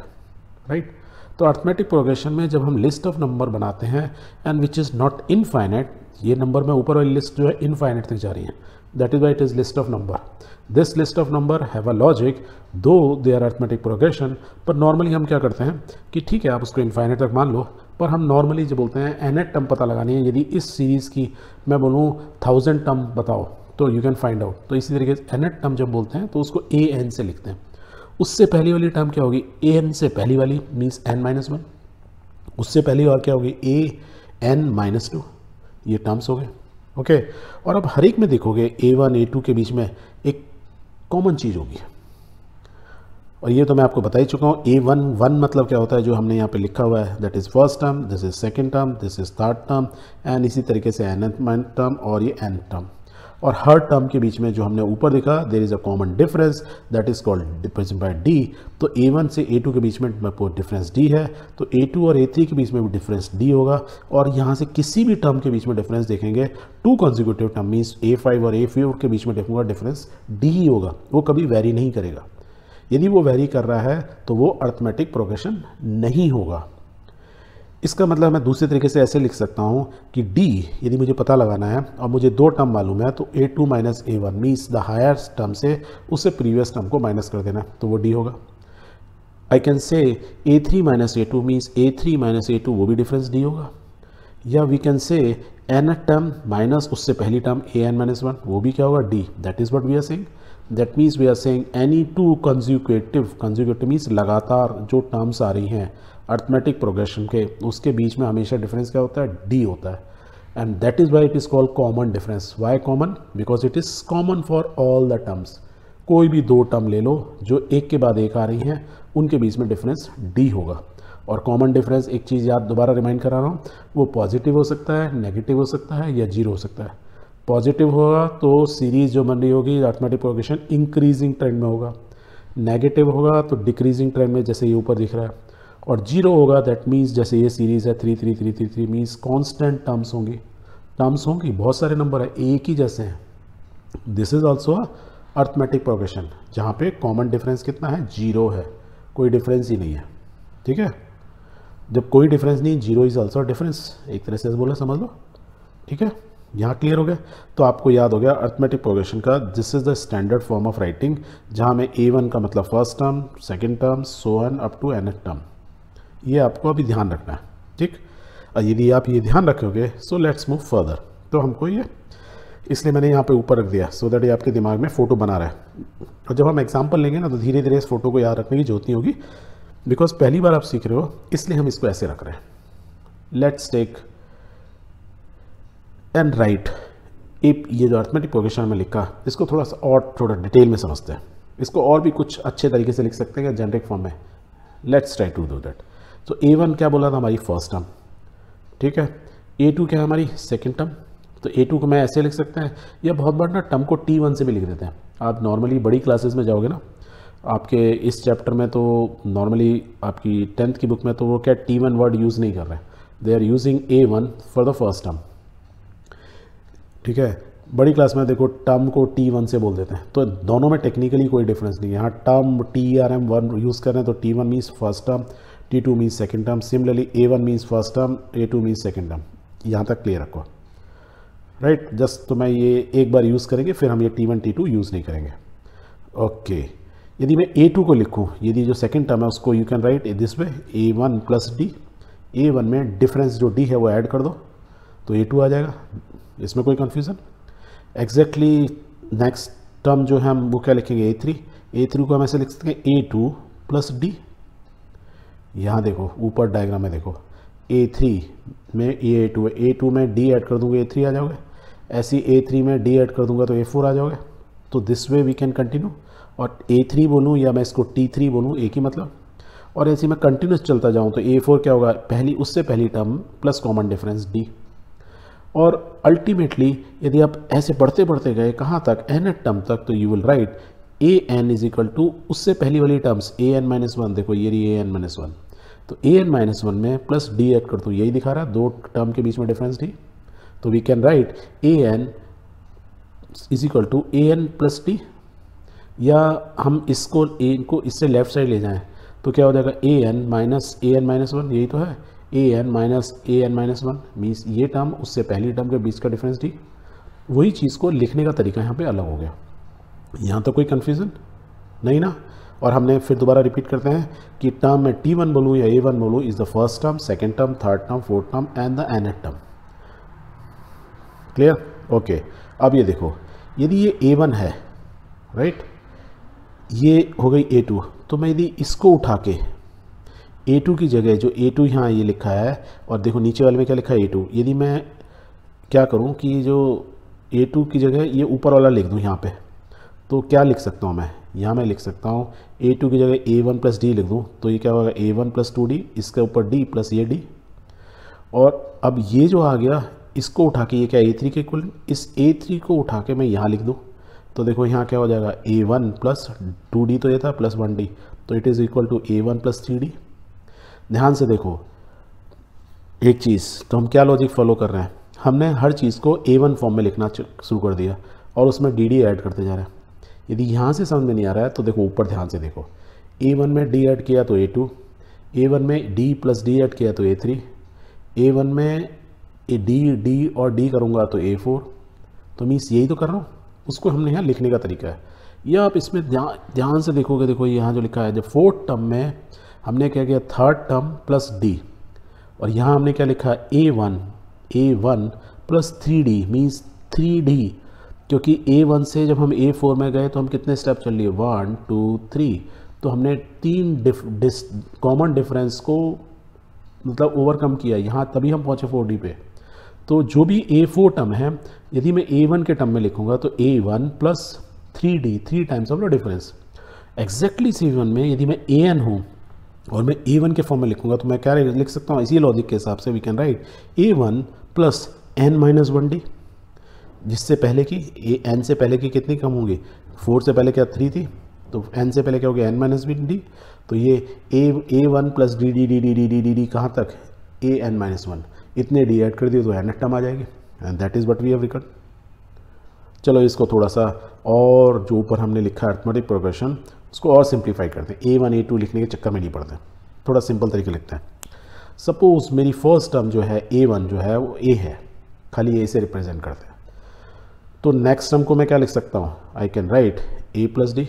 right तो अर्थमेटिक प्रोग्रेशन में जब हम लिस्ट ऑफ नंबर बनाते हैं and which is not infinite ये number में ऊपर वाली लिस्ट जो है इनफाइनेट तक जा रही है that is why it is list of number this list of number have a logic though they are arithmetic progression पर नॉर्मली हम क्या करते हैं कि ठीक है आप उसको इनफाइनेट तक मान लो पर हम नॉर्मली जो बोलते हैं एनेट टर्म पता लगानी है यदि इस सीरीज़ की मैं बोलूँ थाउजेंड टर्म बताओ तो यू कैन फाइंड आउट तो इसी तरीके से एनट टर्म जब बोलते हैं तो उसको ए एन से लिखते हैं उससे पहली वाली टर्म क्या होगी ए एन से पहली वाली मीन्स एन माइनस वन उससे पहली और क्या होगी ए एन माइनस टू ये टर्म्स हो गए ओके और अब हर एक में देखोगे ए वन ए टू के बीच में एक कॉमन चीज़ होगी और ये तो मैं आपको बता ही चुका हूँ ए वन वन मतलब क्या होता है जो हमने यहाँ पे लिखा हुआ है that is first term this is second term this is third term and इसी तरीके से एन टर्म और ये एन टर्म और हर टर्म के बीच में जो हमने ऊपर देखा there is a common difference that is called difference by d तो ए वन से ए टू के बीच में डिफरेंस डी है तो ए टू और ए थ्री के बीच में भी डिफरेंस डी होगा और यहाँ से किसी भी टर्म के बीच में डिफरेंस देखेंगे two consecutive term means a five और ए फोर के बीच में देखूंगा डिफरेंस डी ही होगा वो कभी वेरी नहीं करेगा यदि वो वेरी कर रहा है तो वो अर्थमेटिक प्रोग्रेशन नहीं होगा इसका मतलब मैं दूसरे तरीके से ऐसे लिख सकता हूँ कि d यदि मुझे पता लगाना है और मुझे दो टर्म मालूम है तो a two minus a one means the higher term से उससे प्रीवियस टर्म को माइनस कर देना तो वो d होगा I can say a three minus a two means a three minus a two वो भी डिफरेंस डी होगा या we can say n term minus उससे पहली टर्म ए एन माइनस वन वो भी क्या होगा d that is what we are saying that means we are saying any two consecutive consecutive means लगातार जो टर्म्स आ रही हैं अर्थमेटिक प्रोग्रेशन के उसके बीच में हमेशा डिफरेंस क्या होता है डी होता है and that is why it is called common difference why common because it is common for all the terms कोई भी दो टर्म ले लो जो एक के बाद एक आ रही हैं उनके बीच में डिफरेंस डी होगा और कॉमन डिफरेंस एक चीज़ याद दोबारा रिमाइंड करा रहा हूँ वो पॉजिटिव हो सकता है नेगेटिव हो सकता है या जीरो हो सकता है पॉजिटिव होगा तो सीरीज़ जो बन रही होगी आर्थमेटिक प्रोग्रेशन इंक्रीजिंग ट्रेंड में होगा नेगेटिव होगा तो डिक्रीजिंग ट्रेंड में जैसे ये ऊपर दिख रहा है और जीरो होगा दैट मीन्स जैसे ये सीरीज़ है three three three three three means constant terms होंगे टर्म्स होंगी बहुत सारे नंबर है एक ही जैसे हैं this is also arithmetic progression जहाँ पे कॉमन डिफरेंस कितना है जीरो है कोई डिफरेंस ही नहीं है ठीक है जब कोई डिफरेंस नहीं जीरो इज़ ऑल्सो डिफरेंस एक तरह से बोले समझ लो ठीक है यहाँ क्लियर हो गया तो आपको याद हो गया अर्थमेटिक प्रोग्रेशन का this is the standard form of writing जहाँ में ए वन का मतलब first term second term so on up to n term ये आपको अभी ध्यान रखना है ठीक और यदि आप ये ध्यान रखोगे सो लेट्स मूव फर्दर तो हमको ये इसलिए मैंने यहाँ पे ऊपर रख दिया सो so दैट ये आपके दिमाग में फ़ोटो बना रहा है और जब हम एग्जाम्पल लेंगे ना तो धीरे धीरे इस फोटो को याद रखने की जरूरत नहीं होगी बिकॉज पहली बार आप सीख रहे हो इसलिए हम इसको ऐसे रख रहे हैं let's take and write AP ये जो अर्थमेटिक प्रोग्रेशन में लिखा इसको थोड़ा सा और थोड़ा डिटेल में समझते हैं इसको और भी कुछ अच्छे तरीके से लिख सकते हैं जेनरिक फॉर्म में let's try to do that तो ए वन क्या बोला था हमारी फर्स्ट टर्म ठीक है ए टू क्या है हमारी सेकेंड टर्म तो ए टू को मैं ऐसे लिख सकता है या बहुत बार ना टर्म को टी वन से भी लिख देते हैं आप नॉर्मली बड़ी क्लासेस में जाओगे ना आपके इस चैप्टर में तो नॉर्मली आपकी टेंथ की बुक में तो वो क्या टी वन वर्ड यूज़ नहीं कर रहे they are using a one for the first term ठीक है बड़ी क्लास में देखो टर्म को टी वन से बोल देते हैं तो दोनों में टेक्निकली कोई डिफरेंस नहीं है यहाँ term T R M one use कर रहे हैं तो T one means first term T2 means second term. Similarly, A1 means first term, A2 means second term. यहाँ तक क्लियर रखो राइट right? जस्ट तो मैं ये एक बार यूज़ करेंगे फिर हम ये T1, T2 यूज़ नहीं करेंगे ओके okay. यदि मैं A2 को लिखूँ यदि जो सेकेंड टर्म है उसको you can write this way a one plus d a one में डिफरेंस जो डी है वो ऐड कर दो तो ए टू आ जाएगा इसमें कोई कन्फ्यूज़न एग्जैक्टली नेक्स्ट टर्म जो है हम वो क्या लिखेंगे ए थ्री ए थ्री को हम ऐसे लिख सकते हैं ए टू प्लस डी यहाँ देखो ऊपर डायग्राम में देखो ए थ्री में ए टू है ए टू में डी ऐड कर दूंगा ए थ्री आ जाओगे ऐसी ए थ्री में डी ऐड कर दूंगा तो ए फोर आ जाओगे तो this way we can continue और ए थ्री बोलूँ या मैं इसको टी थ्री बोलूँ एक ही मतलब और ऐसे मैं कंटिन्यूस चलता जाऊँ तो ए फोर क्या होगा पहली उससे पहली term plus common difference d और अल्टीमेटली यदि आप ऐसे बढ़ते बढ़ते गए कहाँ तक एन एट टर्म तक तो you will write a N is equal to उससे पहली वाली terms a n minus one देखो ये रही ए एन माइनस वन तो ए एन माइनस वन में प्लस डी एड कर दो तो यही दिखा रहा है दो टर्म के बीच में डिफरेंस थी तो we can write a N is equal to a n plus d या हम इसको ए को इससे लेफ्ट साइड ले जाएं तो क्या हो जाएगा a n minus a n minus one यही तो है a n minus a n minus one means ये टर्म उससे पहली टर्म के बीच का डिफरेंस डी वही चीज़ को लिखने का तरीका यहाँ पे अलग हो गया यहाँ तो कोई कन्फ्यूज़न नहीं ना और हमने फिर दोबारा रिपीट करते हैं कि टर्म में टी वन बोलूँ या ए वन बोलूँ is the first term second term third term fourth term and the nth term clear okay अब ये देखो यदि ये ए वन है राइट ये हो गई ए टू तो मैं यदि इसको उठा के ए टू की जगह जो ए टू यहाँ ये लिखा है और देखो नीचे वाले में क्या लिखा है ए टू यदि मैं क्या करूँ कि जो ए टू की जगह ये ऊपर वाला लिख दूँ यहाँ पे तो क्या लिख सकता हूँ मैं यहाँ मैं लिख सकता हूँ ए टू की जगह ए वन प्लस डी लिख दूँ तो ये क्या होगा a one plus two d इसके ऊपर डी प्लस ए डी और अब ये जो आ गया इसको उठा के ये क्या ए थ्री के कुल इस ए थ्री को उठा के मैं यहाँ लिख दूँ तो देखो यहाँ क्या हो जाएगा a one plus two D तो ये था प्लस वन डी तो it is equal to a one plus three d ध्यान से देखो एक चीज़ तो हम क्या लॉजिक फॉलो कर रहे हैं हमने हर चीज़ को ए वन फॉर्म में लिखना शुरू कर दिया और उसमें डी डी ऐड करते जा रहे हैं यदि यहाँ से समझ में नहीं आ रहा है तो देखो ऊपर ध्यान से देखो ए वन में डी ऐड किया तो ए टू ए वन में डी प्लस डी ऐड किया तो ए थ्री ए वन में ए डी डी और डी करूँगा तो ए फोर तो मीन्स यही तो कर रहा हूँ उसको हमने यहाँ लिखने का तरीका है या आप इसमें ध्यान ध्यान से देखोगे देखो यहाँ जो लिखा है जब फोर्थ टर्म में हमने क्या किया थर्ड टर्म प्लस डी और यहाँ हमने क्या लिखा a one a one plus three d means three d क्योंकि ए वन से जब हम ए फोर में गए तो हम कितने स्टेप चल लिए वन टू थ्री तो हमने तीन डिस कॉमन डिफरेंस को मतलब ओवरकम किया यहाँ तभी हम पहुँचे फोर डी पे तो जो भी ए फोर टर्म है यदि मैं ए वन के टर्म में लिखूँगा तो a one plus three d three times of the difference exactly सी वन में यदि मैं ए एन हूँ और मैं ए वन के फॉर्म में लिखूंगा तो मैं क्या लिख सकता हूँ इसी लॉजिक के हिसाब से we can write a one plus N minus one d जिससे पहले की ए एन से पहले की कितनी कम होगी फोर से पहले क्या थ्री थी तो एन से पहले क्या होगी एन माइनस बी डी तो ये a a one plus d d d d d d d d कहाँ तक ए एन माइनस वन इतने डी ऐड कर दिए तो एन टर्म आ जाएगी and that is what we have record चलो इसको थोड़ा सा और जो ऊपर हमने लिखा अर्थमेटिक प्रोग्रेशन उसको और सिंप्लीफाई करते हैं ए वन ए टू लिखने के चक्कर में नहीं पड़ते थोड़ा सिंपल तरीके लिखते हैं सपोज़ मेरी फर्स्ट टर्म जो है ए वन जो है वो ए है खाली ए से रिप्रेजेंट करते हैं तो नेक्स्ट टर्म को मैं क्या लिख सकता हूँ I can write a plus d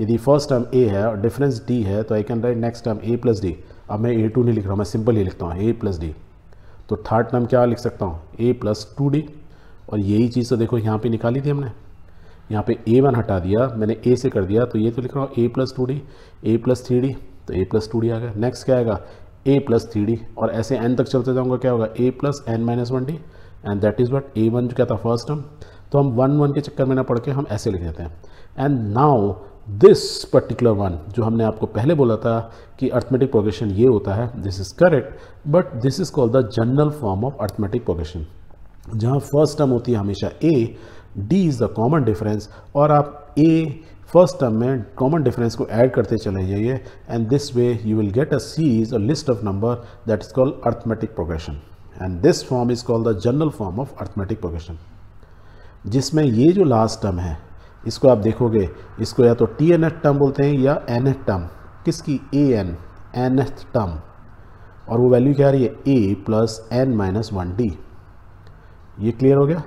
यदि फर्स्ट टर्म ए है और डिफरेंस डी है तो I can write next term A plus d अब मैं ए टू नहीं लिख रहा हूँ मैं सिंपल ही लिखता हूँ ए प्लस डी तो थर्ड टर्म क्या लिख सकता हूँ ए प्लस टू डी और यही चीज़ तो देखो यहाँ पे निकाली थी हमने यहाँ पे ए वन हटा दिया मैंने ए से कर दिया तो ये तो लिख रहा हूँ a plus two d a plus three d तो ए प्लस टू डी आ गया नेक्स्ट क्या आएगा ए प्लस थ्री डी और ऐसे एन तक चलते जाऊँगा क्या होगा ए plus N minus one d and that is what a one जो क्या था फर्स्ट टर्म तो हम वन वन के चक्कर में ना पढ़ के हम ऐसे लिख देते हैं and now this particular one जो हमने आपको पहले बोला था कि अर्थमेटिक प्रोग्रेशन ये होता है this is correct but this is called the general form of arithmetic progression जहाँ फर्स्ट टर्म होती है हमेशा a d is the common difference और आप ए फर्स्ट टर्म में कॉमन डिफरेंस को ऐड करते चले जाइए and this way you will get a see is a list of number that is called arithmetic progression and this form is called the general form of arithmetic progression जिसमें ये जो last term है इसको आप देखोगे इसको या तो टी एन एथ टर्म बोलते हैं या एन एथ टर्म किसकी a n nth term और वो वैल्यू क्या आ रही है ए plus N minus one D ये क्लियर हो गया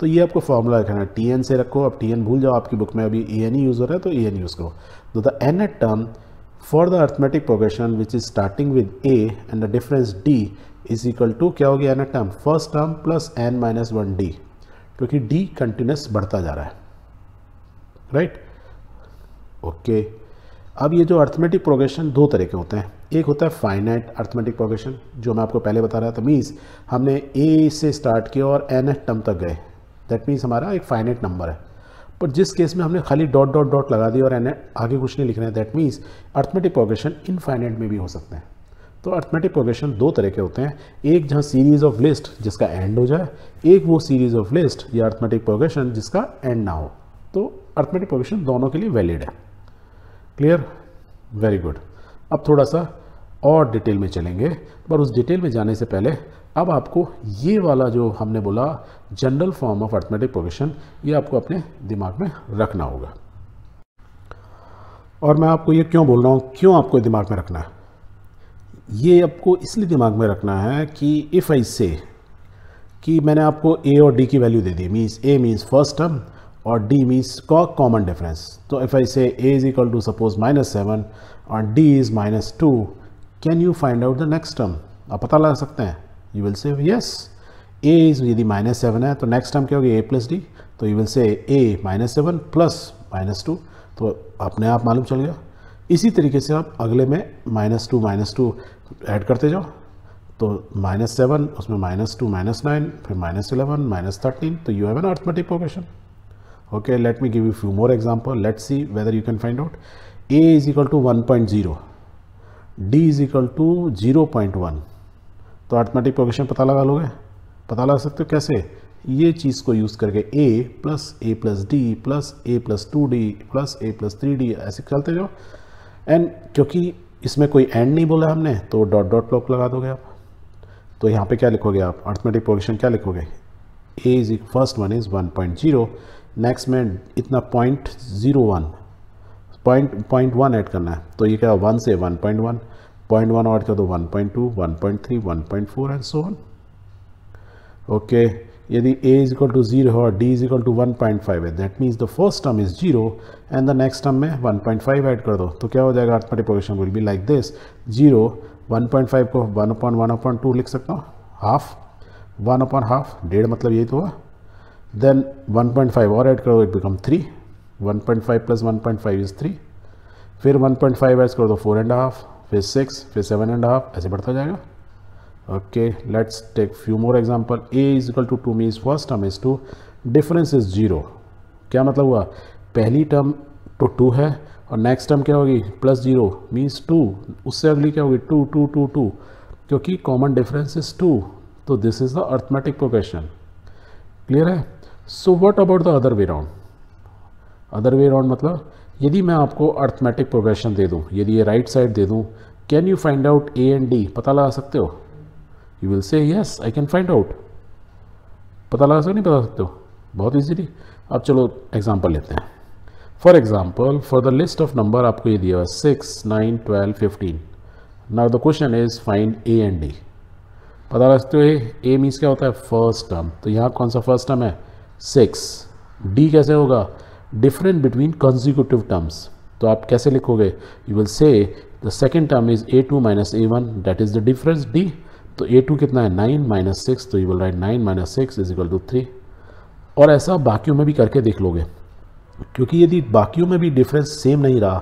तो ये आपको फॉर्मूला रखना है टी एन से रखो अब टी एन भूल जाओ आपकी बुक में अभी ए एन ही यूज़ हो रहा है तो ए एन यूज़ करो तो the nth term for the arithmetic progression which is starting with a and the difference D is equal to क्या हो गया nth term first term plus N minus one d क्योंकि d continuous बढ़ता जा रहा है right okay अब ये जो अर्थमेटिक प्रोग्रेशन दो तरह के होते हैं एक होता है फाइनाइट अर्थमेटिक प्रोग्रेशन जो मैं आपको पहले बता रहा था मीन्स हमने ए से स्टार्ट किया और एन एफ टर्म तक गए दैट मीन्स हमारा एक फाइनाइट नंबर है पर जिस केस में हमने खाली डॉट डॉट डॉट लगा दिया और एन आगे कुछ नहीं लिख रहे हैं that means arithmetic progression infinite में भी हो सकते हैं तो अर्थमेटिक प्रोग्रेशन दो तरह के होते हैं एक जहाँ सीरीज ऑफ लिस्ट जिसका एंड हो जाए एक वो सीरीज ऑफ लिस्ट या अर्थमेटिक प्रोग्रेशन जिसका एंड ना हो तो अर्थमेटिक प्रोग्रेशन दोनों के लिए वैलिड है क्लियर वेरी गुड अब थोड़ा सा और डिटेल में चलेंगे पर उस डिटेल में जाने से पहले अब आपको ये वाला जो हमने बोला general form of arithmetic progression ये आपको अपने दिमाग में रखना होगा और मैं आपको ये क्यों बोल रहा हूँ क्यों आपको दिमाग में रखना है ये आपको इसलिए दिमाग में रखना है कि इफ़ आई से कि मैंने आपको ए और डी की वैल्यू दे दी means a means first term और डी मीन्स का कॉमन डिफरेंस तो if I say a is equal to suppose minus seven और d is minus two can you find out the next term आप पता लगा सकते हैं you will say yes a is यदि minus seven है तो नेक्स्ट टर्म क्या होगी ए प्लस डी तो you will say a minus seven plus minus two तो अपने आप मालूम चल गया इसी तरीके से आप अगले में minus two minus two add करते जाओ तो माइनस सेवन उसमें माइनस टू माइनस नाइन फिर माइनस इलेवन माइनस थर्टीन तो you have an arithmetic progression give you few more example let see whether you can find out a is equal to one point zero d is equal to zero point one तो arithmetic progression पता लगा लोगे पता लगा सकते हो कैसे ये चीज़ को यूज़ करके a plus a plus d plus a plus two d plus a plus three d ऐसे चलते जाओ एंड क्योंकि इसमें कोई एंड नहीं बोला हमने तो डॉट डॉट लॉक लगा दोगे आप तो यहाँ पे क्या लिखोगे आप अर्थमेटिक पोजिशन क्या लिखोगे a is first one is one point zero next में इतना point zero one point point one add करना है तो ये क्या वन से one point one point one add कर दो one point two one point three one point four and so on okay यदि a is equal to zero है और d is equal to one point five है that means the first term is zero and the next term में one point five add कर दो तो क्या हो जाएगा arithmetic position will be like this zero one point five को one a point one a point two लिख सकता हूँ हाफ वन अपॉन हाफ डेढ़ मतलब यही तो हुआ देन वन पॉइंट फाइव और ऐड करो it become three one point five plus one point five is three फिर वन पॉइंट फाइव ऐड करो तो फोर एंड हाफ फिर सिक्स फिर सेवन एंड हाफ ऐसे बढ़ता जाएगा okay let's take few more example a is equal to 2 means first term is 2 difference is zero क्या मतलब हुआ पहली टर्म to टू है और नेक्स्ट टर्म क्या होगी प्लस जीरो मीन्स टू उससे अगली क्या होगी टू टू टू टू क्योंकि कॉमन डिफरेंस इज टू तो this is the arithmetic progression clear है so what about the other way round other way round मतलब यदि मैं आपको अर्थमेटिक प्रोग्रेशन दे दूँ यदि ये राइट साइड दे दूँ can you find out a and d पता लगा सकते हो you will say yes I can find out पता लगा सकते नहीं बता सकते हो बहुत ईजीली अब चलो एग्जाम्पल लेते हैं for example for the list of number आपको ये दिया हुआ six nine twelve fifteen now the question is find a and d पता लगा सकते हो ए मीन्स क्या होता है फर्स्ट टर्म तो यहाँ कौन सा फर्स्ट टर्म है सिक्स डी कैसे होगा डिफरेंट बिटवीन कंजिक्यूटिव टर्म्स तो आप कैसे लिखोगे you will say the second term is a two minus a one that is the difference d तो ए टू कितना है नाइन माइनस सिक्स तो you will write nine minus six is equal to three और ऐसा बाकियों में भी करके देख लोगे क्योंकि यदि बाकियों में भी डिफरेंस सेम नहीं रहा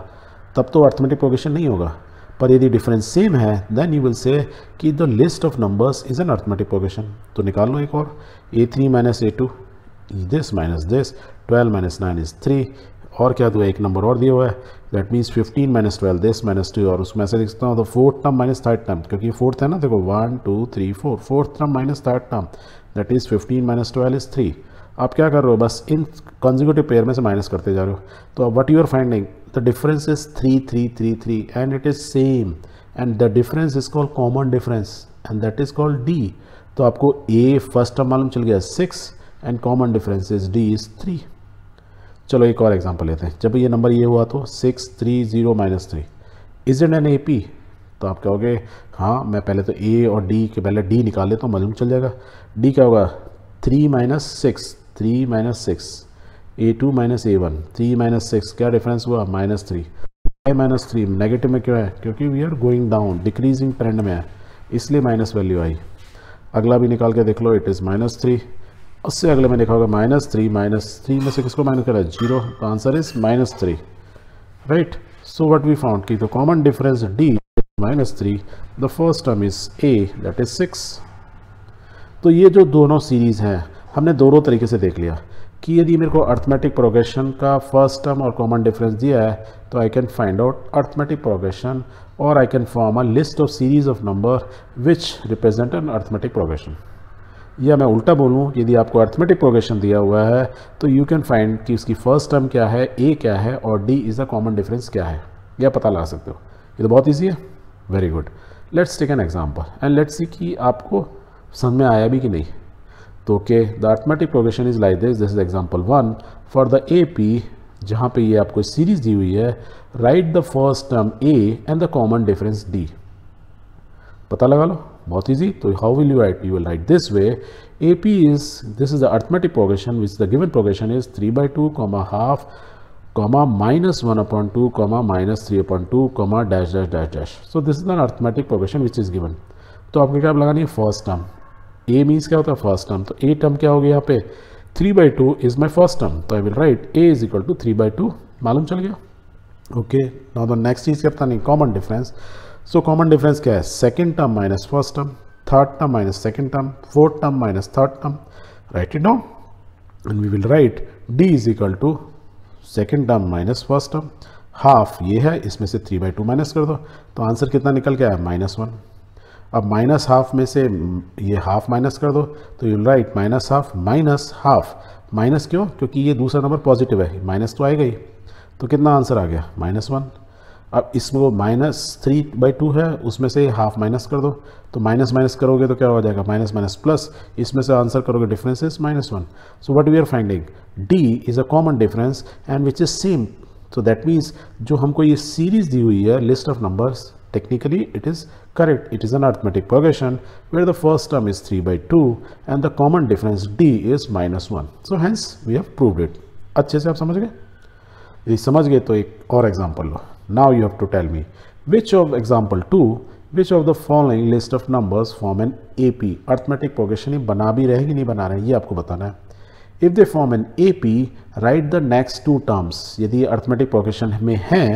तब तो अर्थमेटिक प्रोग्रेशन नहीं होगा पर यदि डिफरेंस सेम है देन यू विल से कि the list of numbers is an arithmetic progression तो निकाल लो एक और a three minus a two this minus this twelve minus nine is three और क्या दो एक नंबर और दिया हुआ है that means 15 minus twelve this minus two और उसमें से लिखता हूँ तो fourth term minus third term क्योंकि फोर्थ है ना देखो one two three four fourth term minus third term that is 15 minus twelve is three आप क्या कर रहे हो बस इन कॉन्जिक्यूटिव पेयर में से माइनस करते जा रहे हो तो what you are finding the difference is three three three three and it is same and the difference is called common difference and that is called d तो आपको ए फर्स्ट टर्म मालूम चल गया six and common difference is d is three चलो एक और example लेते हैं जब ये नंबर ये हुआ तो six three zero minus three is it an A p तो आप कहोगे हाँ मैं पहले तो ए और डी के पहले डी निकाल लेता तो हूँ मालूम चल जाएगा डी क्या होगा three minus six three minus six a two minus a one three minus six क्या डिफरेंस हुआ minus three five minus three negative में क्यों है क्योंकि we are going down decreasing trend में है इसलिए माइनस वैल्यू आई अगला भी निकाल के देख लो इट इज़ माइनस थ्री उससे अगले में लिखा होगा माइनस थ्री माइनस थ्री में से किसको माइनस करा जीरो तो answer is minus three right so what we found की तो common difference d minus three the first term is a that is six तो ये जो दोनों सीरीज़ हैं हमने दोनों तरीके से देख लिया कि यदि मेरे को अर्थमेटिक प्रोग्रेशन का फर्स्ट टर्म और कॉमन डिफरेंस दिया है तो I can find out arithmetic progression और I can form a list of series of number which represent an arithmetic progression या मैं उल्टा बोलूँ यदि आपको अर्थमेटिक प्रोग्रेशन दिया हुआ है तो यू कैन फाइंड कि उसकी फर्स्ट टर्म क्या है ए क्या है और d is the common difference क्या है यह पता लगा सकते हो ये तो बहुत ईजी है very good let's take an example and let's see कि आपको समझ में आया भी कि नहीं तो के the arithmetic progression is like this this is example one for the a p जहाँ पे ये आपको सीरीज दी हुई है right the first term a and the common difference d पता लगा लो बहुत ईजी तो how will you write you will write this way a P is this is the arithmetic progression which the given progression is three by two comma half comma minus one a point two comma minus three a point two comma dash dash dash dash so this is an arithmetic progression which is given तो आपको क्या लगानी है first term ए means क्या होता है first term तो a term क्या हो गया यहाँ पे three by two is my first term तो I will write a is equal to three by two मालूम चल गया ओके नाउ द नेक्स्ट चीज क्या पता नहीं common difference so common difference क्या है second term minus first term third term minus second term fourth term minus third term right it down and we will write d is equal to second term minus first term half ये है इसमें से three by to minus कर दो तो answer कितना निकल के आया माइनस वन अब माइनस हाफ में से ये हाफ माइनस कर दो तो you write minus half minus half minus क्यों क्योंकि ये दूसरा नंबर पॉजिटिव है माइनस तो आएगा ही तो कितना आंसर आ गया माइनस वन अब इसमें वो माइनस थ्री बाई टू है उसमें से हाफ माइनस कर दो तो माइनस माइनस करोगे तो क्या हो जाएगा माइनस माइनस प्लस इसमें से आंसर करोगे difference is minus one so what we are finding d is a common difference and which is same so that means जो हमको ये सीरीज दी हुई है list of numbers technically it is correct it is an arithmetic progression where the first term is three by two and the common difference D is minus one so hence we have proved it अच्छे से आप समझ गए यदि समझ गए तो एक और एग्जाम्पल लो Now you have to tell me which of example 2 which of the following list of numbers form an AP arithmetic progression ये बना भी रहे कि नहीं बना रहे ये आपको बताना है if they form an A p right the next two terms यदि अर्थमेटिक प्रोकेशन में हैं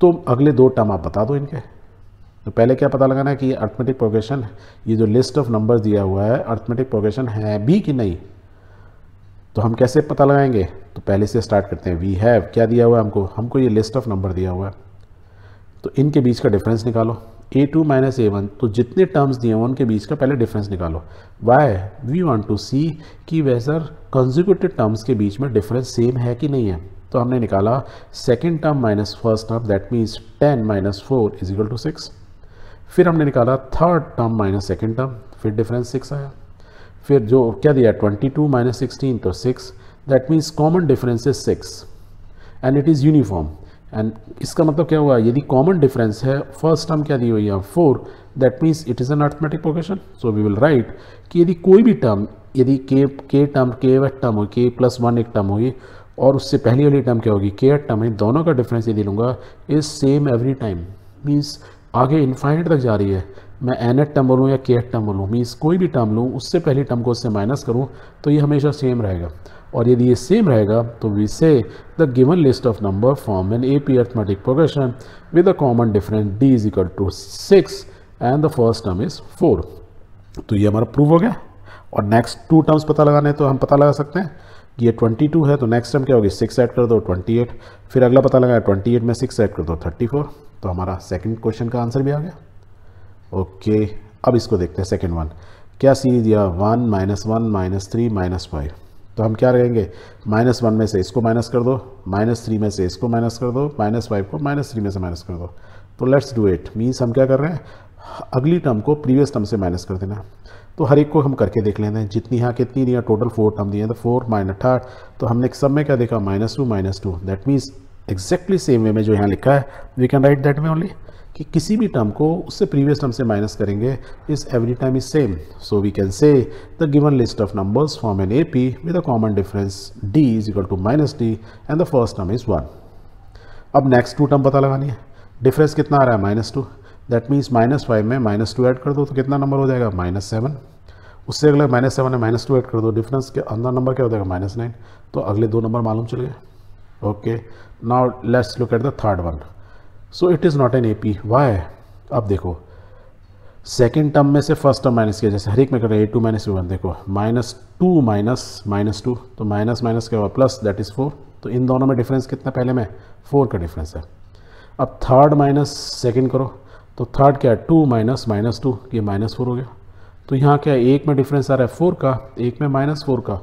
तो अगले दो टर्म आप बता दो तो पहले क्या पता लगाना है कि अर्थमेटिक प्रोग्रेशन ये जो लिस्ट ऑफ नंबर्स दिया हुआ है अर्थमेटिक प्रोग्रेशन है भी कि नहीं तो हम कैसे पता लगाएंगे तो पहले से स्टार्ट करते हैं वी हैव क्या दिया हुआ है हमको हमको ये लिस्ट ऑफ नंबर दिया हुआ है तो इनके बीच का डिफरेंस निकालो a two minus a one तो जितने टर्म्स दिए हुए उनके बीच का पहले डिफरेंस निकालो why we want to see कि वे सर कंजिक्यूटिव टर्म्स के बीच में डिफरेंस सेम है कि नहीं है तो हमने निकाला second term minus first term that means ten minus four is equal to six फिर हमने निकाला third term minus second term फिर डिफरेंस सिक्स आया फिर जो क्या दिया 22 टू माइनस सिक्सटीन तो 6 that means common difference is 6 and it is uniform and इसका मतलब क्या हुआ यदि कॉमन डिफरेंस है फर्स्ट टर्म क्या दी हुई है four that means it is an arithmetic progression so we will write कि यदि कोई भी टर्म यदि के के टर्म के वेट टर्म हो के प्लस वन एक टर्म होगी और उससे पहली वाली टर्म क्या होगी के एट टर्म है दोनों का डिफरेंस यदि लूँगा is same every time means आगे इन्फाइनिट तक जा रही है मैं एन एट टर्म बोलूँ या के एट टर्म बोलूँ मीन्स कोई भी टर्म लूँ उससे पहली टर्म को उससे माइनस करूँ तो ये हमेशा सेम रहेगा और यदि ये सेम रहेगा तो we say the given list of number form an A P arithmetic progression with a common difference D is equal to six and the first term is four तो ये हमारा प्रूव हो गया और नेक्स्ट टू टर्म्स पता लगाने तो हम पता लगा सकते हैं ये 22 है तो नेक्स्ट टर्म क्या होगी सिक्स ऐड कर दो 28 फिर अगला पता लगाया 28 में सिक्स ऐड कर दो 34 तो हमारा सेकंड क्वेश्चन का आंसर भी आ गया ओके अब इसको देखते हैं सेकंड वन क्या सी दिया one minus one minus three minus five तो हम क्या रहेंगे माइनस वन में से इसको माइनस कर दो माइनस थ्री में से इसको माइनस कर दो माइनस फाइव को माइनस थ्री में से माइनस कर दो तो लेट्स डू इट मीन्स हम क्या कर रहे हैं अगली टर्म को प्रीवियस टर्म से माइनस कर देना तो हर एक को हम करके देख लेते हैं जितनी यहाँ कितनी है टोटल फोर टर्म दिए तो फोर माइनस थर्ड तो हमने एक सब में क्या देखा minus two minus two that means exactly same way में जो यहाँ लिखा है वी कैन राइट दैट में ओनली कि किसी भी टर्म को उससे प्रीवियस टर्म से माइनस करेंगे इस every time is same so we can say the given list of numbers form an A P with a common difference D is equal to minus D and the first term is one अब next two term पता लगानी है difference कितना आ रहा है minus two that means minus five में minus two add कर दो तो कितना नंबर हो जाएगा माइनस सेवन उससे अगले माइनस सेवन है माइनस टू एड कर दो डिफरेंस के अंदर नंबर क्या हो जाएगा माइनस नाइन तो अगले दो नंबर मालूम चल गए okay now let's look at the third one so it is not an A P why अब देखो सेकेंड टर्म में से फर्स्ट टर्म माइनस किया जैसे हर एक में कर रहे हैं ए टू माइनस वन देखो minus two minus minus two तो माइनस माइनस क्या हुआ प्लस दैट इज़ फोर तो इन दोनों में डिफरेंस कितना पहले में फोर का डिफरेंस है अब थर्ड माइनस सेकेंड करो तो थर्ड क्या है टू माइनस माइनस टू ये माइनस फोर हो गया तो यहाँ क्या है एक में डिफरेंस आ रहा है फोर का एक में माइनस फोर का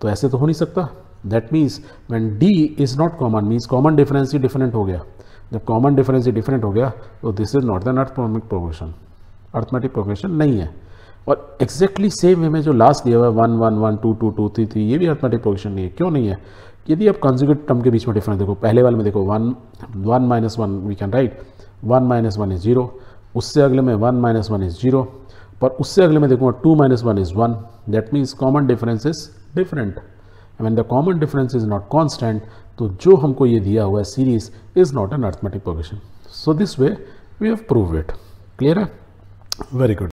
तो ऐसे तो हो नहीं सकता that means when D is not common means common difference ही डिफरेंट हो गया जब कॉमन डिफरेंस ही डिफरेंट हो गया तो this is not than arithmetic progression arithmetic progression नहीं है और एक्जैक्टली सेम वे में जो लास्ट दिया हुआ है one one one two two two three three ये भी अर्थमेटिक प्रोग्रेशन नहीं है क्यों नहीं है यदि आप कंजुगेट टर्म के बीच में डिफरेंस देखो पहले वाले में देखो one one minus one we can write one minus one is zero उससे अगले में one minus one is zero पर उससे अगले मैं देखूंगा two minus one is one that means common difference is different and the common difference is not constant तो जो हमको ये दिया हुआ है series is not an arithmetic progression so this way we have prove it clear है very good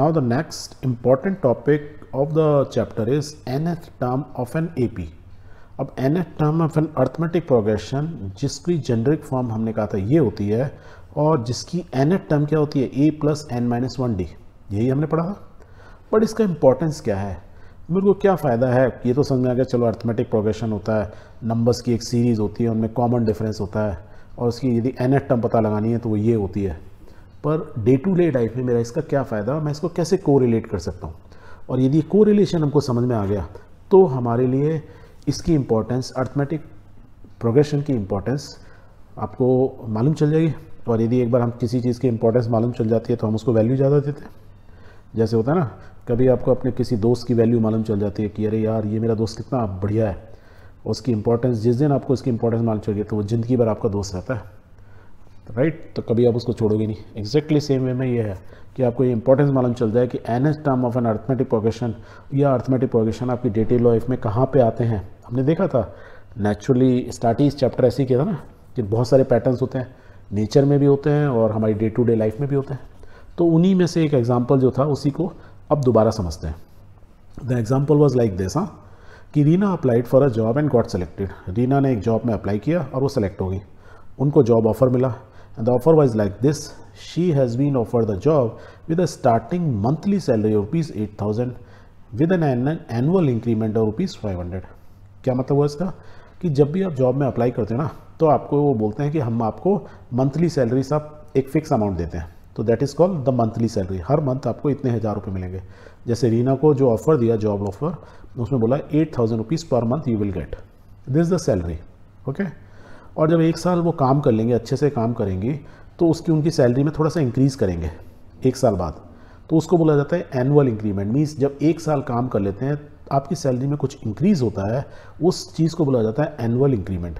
now the next important topic of the chapter is nth term of an A P अब N nth term of an arithmetic progression जिसकी generic form हमने कहा था ये होती है और जिसकी एन टर्म क्या होती है ए plus N minus one D यही हमने पढ़ा था बट इसका इंपॉर्टेंस क्या है मेरे को क्या फ़ायदा है ये तो समझ में आ गया चलो अर्थमेटिक प्रोग्रेशन होता है नंबर्स की एक सीरीज़ होती है उनमें कॉमन डिफरेंस होता है और उसकी यदि एन टर्म पता लगानी है तो वो ये होती है per day to day life में मेरा इसका क्या फ़ायदा मैं इसको कैसे को कर सकता हूँ और यदि को हमको समझ में आ गया तो हमारे लिए इसकी इम्पोर्टेंस अर्थमेटिक प्रोग्रेशन की इम्पोर्टेंस आपको मालूम चल जाएगी और यदि एक बार हम किसी चीज़ की इंपॉर्टेंस मालूम चल जाती है तो हम उसको वैल्यू ज़्यादा देते हैं जैसे होता है ना कभी आपको अपने किसी दोस्त की वैल्यू मालूम चल जाती है कि अरे यार ये मेरा दोस्त कितना बढ़िया है उसकी इंपॉर्टेंस जिस दिन आपको उसकी इंपॉर्टेंस मालूम चल गई तो वो ज़िंदगी भर आपका दोस्त रहता है राइट तो कभी आप उसको छोड़ोगे नहीं एग्जैक्टली सेम वे में ये है कि आपको ये इंपॉर्टेंस मालूम चल जाए कि nth term of an arithmetic progression या अर्थमेटिक प्रोगेशन आपकी डेटी लाइफ में कहाँ पे आते हैं हमने देखा था नेचुरली स्टार्टिंग चैप्टर ऐसे ही किया था ना कि बहुत सारे पैटर्न्स होते हैं नेचर में भी होते हैं और हमारी डे टू डे लाइफ में भी होते हैं तो उन्हीं में से एक एग्जाम्पल जो था उसी को अब दोबारा समझते हैं the example was like this हाँ कि Reena applied for a job and got selected Reena ने एक जॉब में अप्लाई किया और वो सेलेक्ट हो गई उनको जॉब ऑफर मिला and the offer was like this she has been offer the job with a starting monthly salary of rupees eight thousand with an annual increment of rupees five hundred क्या मतलब हुआ इसका कि जब भी आप job में अप्लाई करते हैं ना तो आपको वो बोलते हैं कि हम आपको मंथली सैलरी सब एक फिक्स अमाउंट देते हैं तो that is called the monthly salary हर मंथ आपको इतने हज़ार रुपये मिलेंगे जैसे रीना को जो ऑफ़र दिया जॉब ऑफ़र उसमें बोला eight thousand rupees per month you will get this the salary okay और जब एक साल वो काम कर लेंगे अच्छे से काम करेंगी तो उसकी उनकी सैलरी में थोड़ा सा इंक्रीज़ करेंगे एक साल बाद तो उसको बोला जाता है एनुअल इंक्रीमेंट मीन्स जब एक साल काम कर लेते हैं आपकी सैलरी में कुछ इंक्रीज़ होता है उस चीज़ को बोला जाता है एनुअल इंक्रीमेंट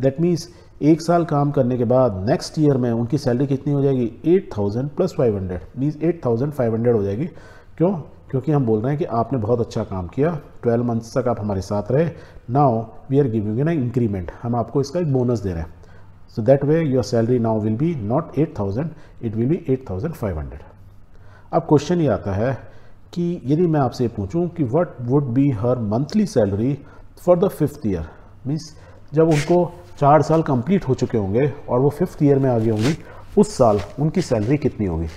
दैट मीन्स एक साल काम करने के बाद नेक्स्ट ईयर में उनकी सैलरी कितनी हो जाएगी eight thousand plus five hundred means eight thousand five hundred हो जाएगी क्यों क्योंकि हम बोल रहे हैं कि आपने बहुत अच्छा काम किया ट्वेल्व मंथ्स तक आप हमारे साथ रहे now we are giving an increment हम आपको इसका एक बोनस दे रहे हैं so that way your salary now will be not eight thousand it will be eight thousand five hundred अब क्वेश्चन ये आता है कि यदि मैं आपसे पूछूं कि what would be her monthly salary for the fifth year means जब उनको चार साल कंप्लीट हो चुके होंगे और वो फिफ्थ ईयर में आ गई होंगी उस साल उनकी सैलरी कितनी होगी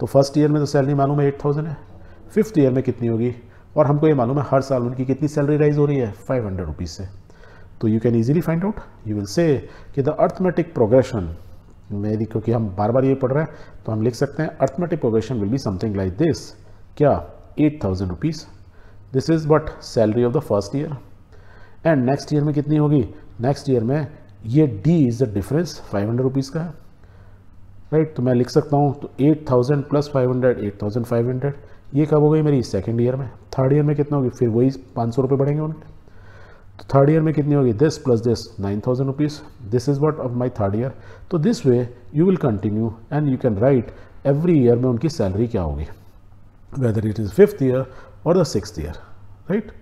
तो फर्स्ट ईयर में तो सैलरी मालूम है एट थाउजेंड है फिफ्थ ईयर में कितनी होगी और हमको ये मालूम है हर साल उनकी कितनी सैलरी राइज हो रही है फाइव हंड्रेड रुपीज़ से तो you can easily find out you will say कि द अर्थमेटिक प्रोग्रेशन मेरी क्योंकि हम बार बार ये पढ़ रहे हैं तो हम लिख सकते हैं arithmetic progression will be something like this क्या eight thousand rupees this is but salary of the first year and next year में कितनी होगी नेक्स्ट ईयर में ये D is the difference five hundred rupees का है राइट right? तो मैं लिख सकता हूँ तो eight thousand plus five hundred eight thousand five hundred ये कब हो गई मेरी सेकेंड ईयर में थर्ड ईयर में कितना होगी फिर वही पाँच सौ रुपये बढ़ेंगे उनके तो थर्ड ईयर में कितनी होगी this plus this nine thousand rupees this is what of my third year तो this way you will continue and you can write every year में उनकी सैलरी क्या होगी whether it is fifth year और the six year right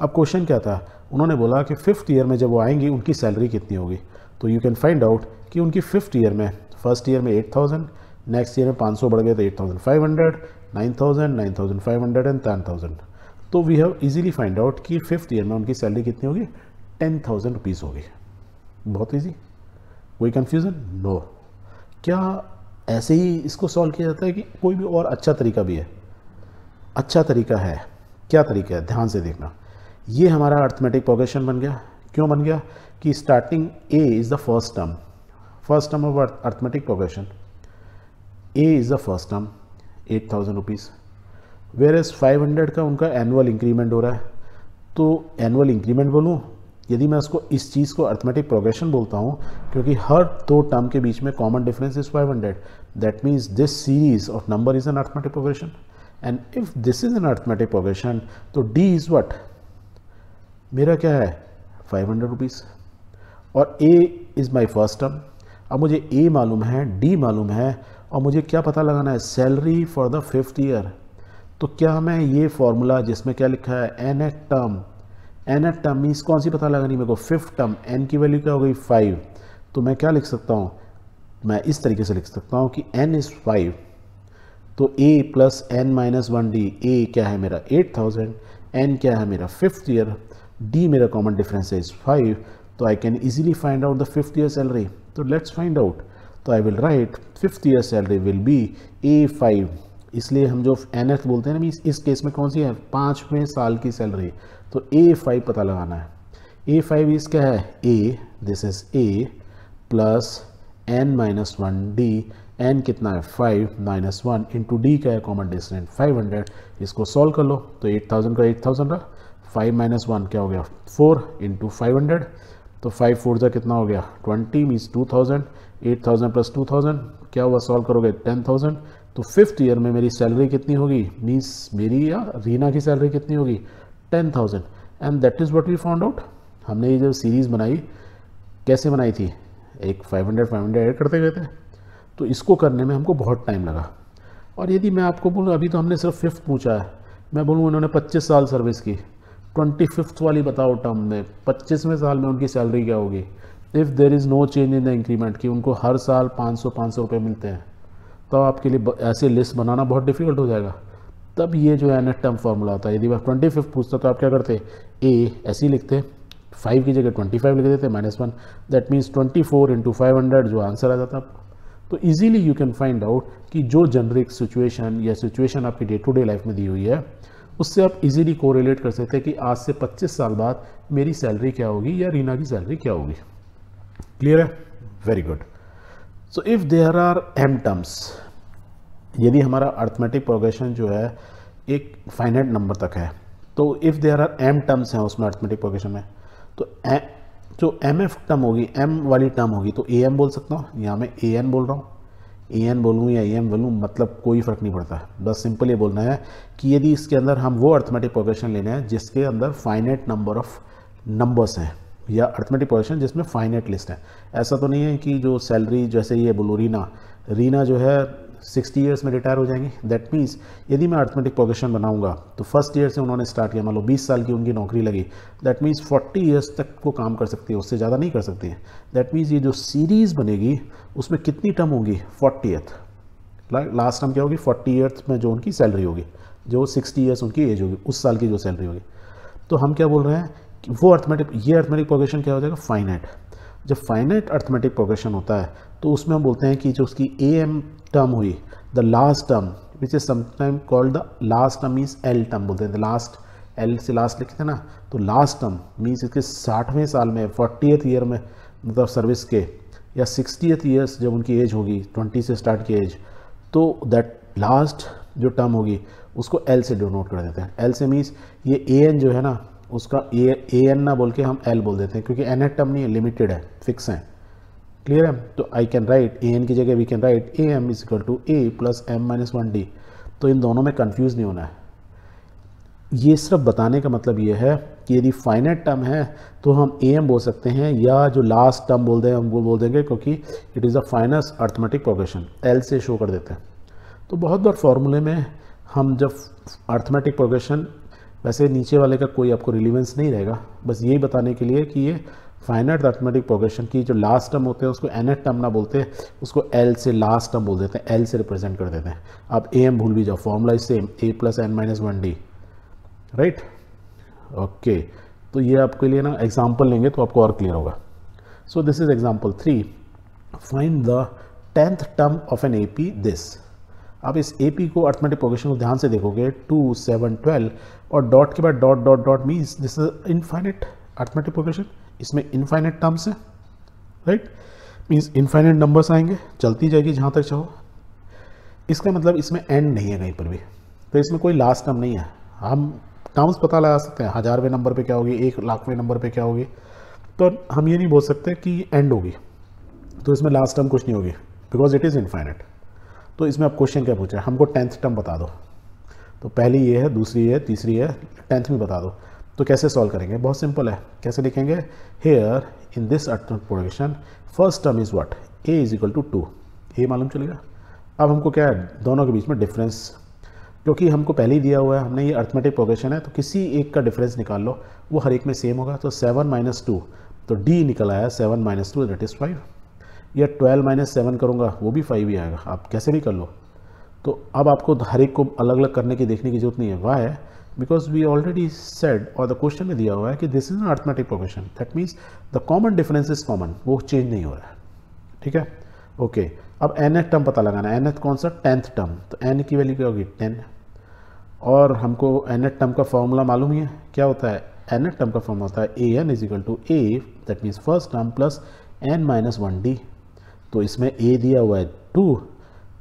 अब question क्या था उन्होंने बोला कि फिफ्थ ईयर में जब वो आएंगी उनकी सैलरी कितनी होगी तो यू कैन फाइंड आउट कि उनकी फिफ्थ ईयर में फर्स्ट ईयर में एट थाउजेंड नेक्स्ट ईयर में पाँच सौ बढ़ गए तो eight thousand five hundred nine thousand nine thousand five hundred and 10000 thousand तो we have easily find out कि फिफ्थ ईयर में उनकी सैलरी कितनी होगी टेन थाउजेंड रुपीज़ होगी बहुत ईजी कोई कन्फ्यूज़न नो क्या ऐसे ही इसको सॉल्व किया जाता है कि कोई भी और अच्छा तरीका भी है अच्छा तरीका है क्या तरीका है ध्यान से देखना ये हमारा अर्थमेटिक प्रोग्रेशन बन गया क्यों बन गया कि starting A is the first term first term of arithmetic progression A is the first term eight thousand rupees whereas five hundred का उनका एनुअल इंक्रीमेंट हो रहा है तो एनुअल इंक्रीमेंट बोलूँ यदि मैं उसको इस चीज़ को अर्थमेटिक प्रोग्रेशन बोलता हूँ क्योंकि हर दो टर्म के बीच में common difference is five hundred that means this series of number is an arithmetic progression and if this is an arithmetic progression तो डी इज़ वट मेरा क्या है फाइव हंड्रेड रुपीज़ और A is my first term अब मुझे ए मालूम है D मालूम है और मुझे क्या पता लगाना है salary for the fifth year तो क्या मैं ये फॉर्मूला जिसमें क्या लिखा है N eight term N eight term means कौन सी पता लगानी मेरे को फिफ्थ टर्म एन की वैल्यू क्या हो गई फाइव तो मैं क्या लिख सकता हूँ मैं इस तरीके से लिख सकता हूँ कि एन इज़ फाइव तो ए plus N minus one D A क्या है मेरा एट थाउजेंड एन क्या है मेरा फिफ्थ ईयर D मेरा कॉमन डिफरेंस है इज 5 तो I can easily find out the fifth year salary तो लेट्स फाइंड आउट तो I will write fifth year salary will be A five इसलिए हम जो एन बोलते हैं ना इस, इस केस में कौन सी है पाँचवें साल की सैलरी तो ए फाइव पता लगाना है ए फाइव इज क्या है A this is A plus N minus one D N कितना है five minus one into D का है कॉमन डिस्टेंट फाइव हंड्रेड इसको सॉल्व कर लो तो एट थाउजेंड का एट थाउजेंड रहा फाइव माइनस वन क्या हो गया फोर इंटू फाइव हंड्रेड तो फाइव फोर जा कितना हो गया twenty means two thousand eight thousand plus two thousand क्या हुआ सॉल्व करोगे टेन थाउजेंड तो फिफ्थ ईयर में मेरी सैलरी कितनी होगी मीन्स मेरी या रीना की सैलरी कितनी होगी ten thousand and that is what we found out हमने ये जब सीरीज़ बनाई कैसे बनाई थी एक five hundred five hundred add करते गए थे तो इसको करने में हमको बहुत टाइम लगा और यदि मैं आपको बोलूँ अभी तो हमने सिर्फ फिफ्थ पूछा है मैं बोलूँ उन्होंने पच्चीस साल सर्विस की ट्वेंटी फिफ्थ वाली बताओ टर्म में पच्चीसवें साल में उनकी सैलरी क्या होगी if there is no change in the increment कि उनको हर साल पाँच सौ पाँच सौ रुपये मिलते हैं तो आपके लिए ऐसे लिस्ट बनाना बहुत डिफिकल्ट हो जाएगा तब ये जो है नेट टर्म फार्मूला होता है यदि आप ट्वेंटी फिफ्थ पूछता तो आप क्या करते ए ऐसे ही लिखते फाइव की जगह ट्वेंटी फाइव लिख देते minus one that means twenty four into five hundred जो आंसर आ जाता आपको तो easily you can find out कि जो जनरिक सिचुएशन या सिचुएशन आपकी डे टू डे लाइफ में दी हुई है उससे आप इजीली कोरिलेट कर सकते हैं कि आज से 25 साल बाद मेरी सैलरी क्या होगी या रीना की सैलरी क्या होगी क्लियर है very good so if there are M terms यदि हमारा अर्थमेटिक प्रोग्रेशन जो है एक फाइनेट नंबर तक है तो if there are M terms हैं उसमें अर्थमेटिक प्रोग्रेशन में तो ए, जो एम एफ टर्म होगी एम वाली टर्म होगी तो ए एम बोल सकता हूँ यहाँ मैं ए एन बोल रहा हूँ ए एन बोलूँ या ए एम बोलूँ मतलब कोई फ़र्क नहीं पड़ता है बस सिंपल ये बोलना है कि यदि इसके अंदर हम वो अर्थमेटिक प्रोग्रेशन लेने हैं जिसके अंदर फाइनेट नंबर ऑफ नंबर्स हैं या अर्थमेटिक प्रोग्रेशन जिसमें फाइनेट लिस्ट है ऐसा तो नहीं है कि जो सैलरी जैसे ये बोलूँ रीना रीना जो है सिक्सटी ईयर्स में रिटायर हो जाएंगे दैट मीन्स यदि मैं अर्थमेटिक प्रोग्रेशन बनाऊंगा तो फर्स्ट ईयर से उन्होंने स्टार्ट किया मान लो बीस साल की उनकी नौकरी लगी दैट मीन्स फोर्टी ईयर्स तक वो काम कर सकते हैं उससे ज़्यादा नहीं कर सकते हैं दैट मीन्स ये जो सीरीज़ बनेगी उसमें कितनी टर्म होगी फोर्टी लास्ट टर्म क्या होगी फोर्टी ईयर्स में जो उनकी सैलरी होगी जो सिक्सटी ईयर्स उनकी एज होगी उस साल की जो सैलरी होगी तो हम क्या बोल रहे हैं वो अर्थमेटिक ये अर्थमेटिक प्रोग्रेशन क्या हो जाएगा फाइनाइट जब फाइनाइट अर्थमेटिक प्रोग्रेशन होता है तो उसमें हम बोलते हैं कि जो उसकी ए एम टर्म हुई the last term which is sometime called the last term is l term बोलते हैं द लास्ट एल से लास्ट लिखते हैं ना तो लास्ट टर्म मीन्स इसके साठवें साल में फोर्टीथ ईयर में मतलब सर्विस के या सिक्सटी ईयर्स जब उनकी एज होगी ट्वेंटी से स्टार्ट की एज तो दैट लास्ट जो टर्म होगी उसको एल से डोनोट कर देते हैं एल से मीन्स ये ए एन जो है ना उसका ए ए एन ना बोल के हम एल बोल देते हैं क्योंकि एन एट टर्म नहीं है लिमिटेड है फिक्स है क्लियर है तो I can write a n की जगह we can write a m is equal to A plus m minus one D तो इन दोनों में कन्फ्यूज़ नहीं होना है ये सिर्फ बताने का मतलब ये है कि यदि फाइनेट टर्म है तो हम ए एम बोल सकते हैं या जो लास्ट टर्म बोल दें हम वो बोल देंगे क्योंकि it is the finite arithmetic progression l से शो कर देते हैं तो बहुत बार फॉर्मूले में हम जब अर्थमेटिक प्रोग्रेशन वैसे नीचे वाले का कोई आपको रिलीवेंस नहीं रहेगा बस यही बताने के लिए कि ये फाइनाइट अर्थमेटिक प्रोग्रेशन की जो लास्ट टर्म होते हैं उसको एन टर्म ना बोलते उसको एल से लास्ट टर्म बोल देते हैं एल से रिप्रेजेंट कर देते हैं आप ए एम भूल भी जाओ formula same a plus N minus one d right okay तो ये आपके लिए ना एग्जाम्पल लेंगे तो आपको और क्लियर होगा so this is example three find the tenth term of an A P this आप इस ए पी को अर्थमेटिक प्रोग्रेशन को ध्यान से देखोगे टू सेवन ट्वेल्व और डॉट के बाद dot dot dot means this is infinite arithmetic progression इसमें इनफाइनेट टर्म्स है राइट मीन्स इनफाइनेट नंबर्स आएंगे चलती जाएगी जहाँ तक चाहो इसका मतलब इसमें एंड नहीं है कहीं पर भी तो इसमें कोई लास्ट टर्म नहीं है हम टर्म्स पता लगा सकते हैं हज़ारवें नंबर पे क्या होगी एक लाखवें नंबर पे क्या होगी तो हम ये नहीं बोल सकते कि एंड होगी तो इसमें लास्ट टर्म कुछ नहीं होगी बिकॉज इट इज़ इनफाइनेट तो इसमें आप क्वेश्चन क्या पूछ रहे हैं हमको टेंथ टर्म बता दो तो पहली ये है दूसरी ये है तीसरी है टेंथ में बता दो तो कैसे सॉल्व करेंगे बहुत सिंपल है कैसे लिखेंगे here in this production first term is what a is equal to two a मालूम चलेगा अब हमको क्या है दोनों के बीच में डिफरेंस क्योंकि हमको पहले ही दिया हुआ है हमने ये अर्थमेटिक प्रोग्रेशन है तो किसी एक का डिफरेंस निकाल लो वो हर एक में सेम होगा तो सेवन माइनस टू तो डी निकल आया seven minus two that is five या ट्वेल्व माइनस सेवन करूँगा वो भी फाइव ही आएगा आप कैसे भी कर लो तो अब आपको हर एक को अलग अलग करने की देखने की जरूरत नहीं है why because we already said और द क्वेश्चन में दिया हुआ है कि this is an arithmetic profession that means the common difference is common वो चेंज नहीं हो रहा है ठीक है ओके okay. अब एन एथ टर्म पता लगाना है एन एथ कौन सा टेंथ टर्म तो एन की वैल्यू क्या होगी टेन और हमको एन एथ टर्म का फॉर्मूला मालूम ही है क्या होता है एन एथ टर्म का फॉर्मूला होता है a N is equal to a that means first term plus N minus one D तो इसमें ए दिया हुआ है टू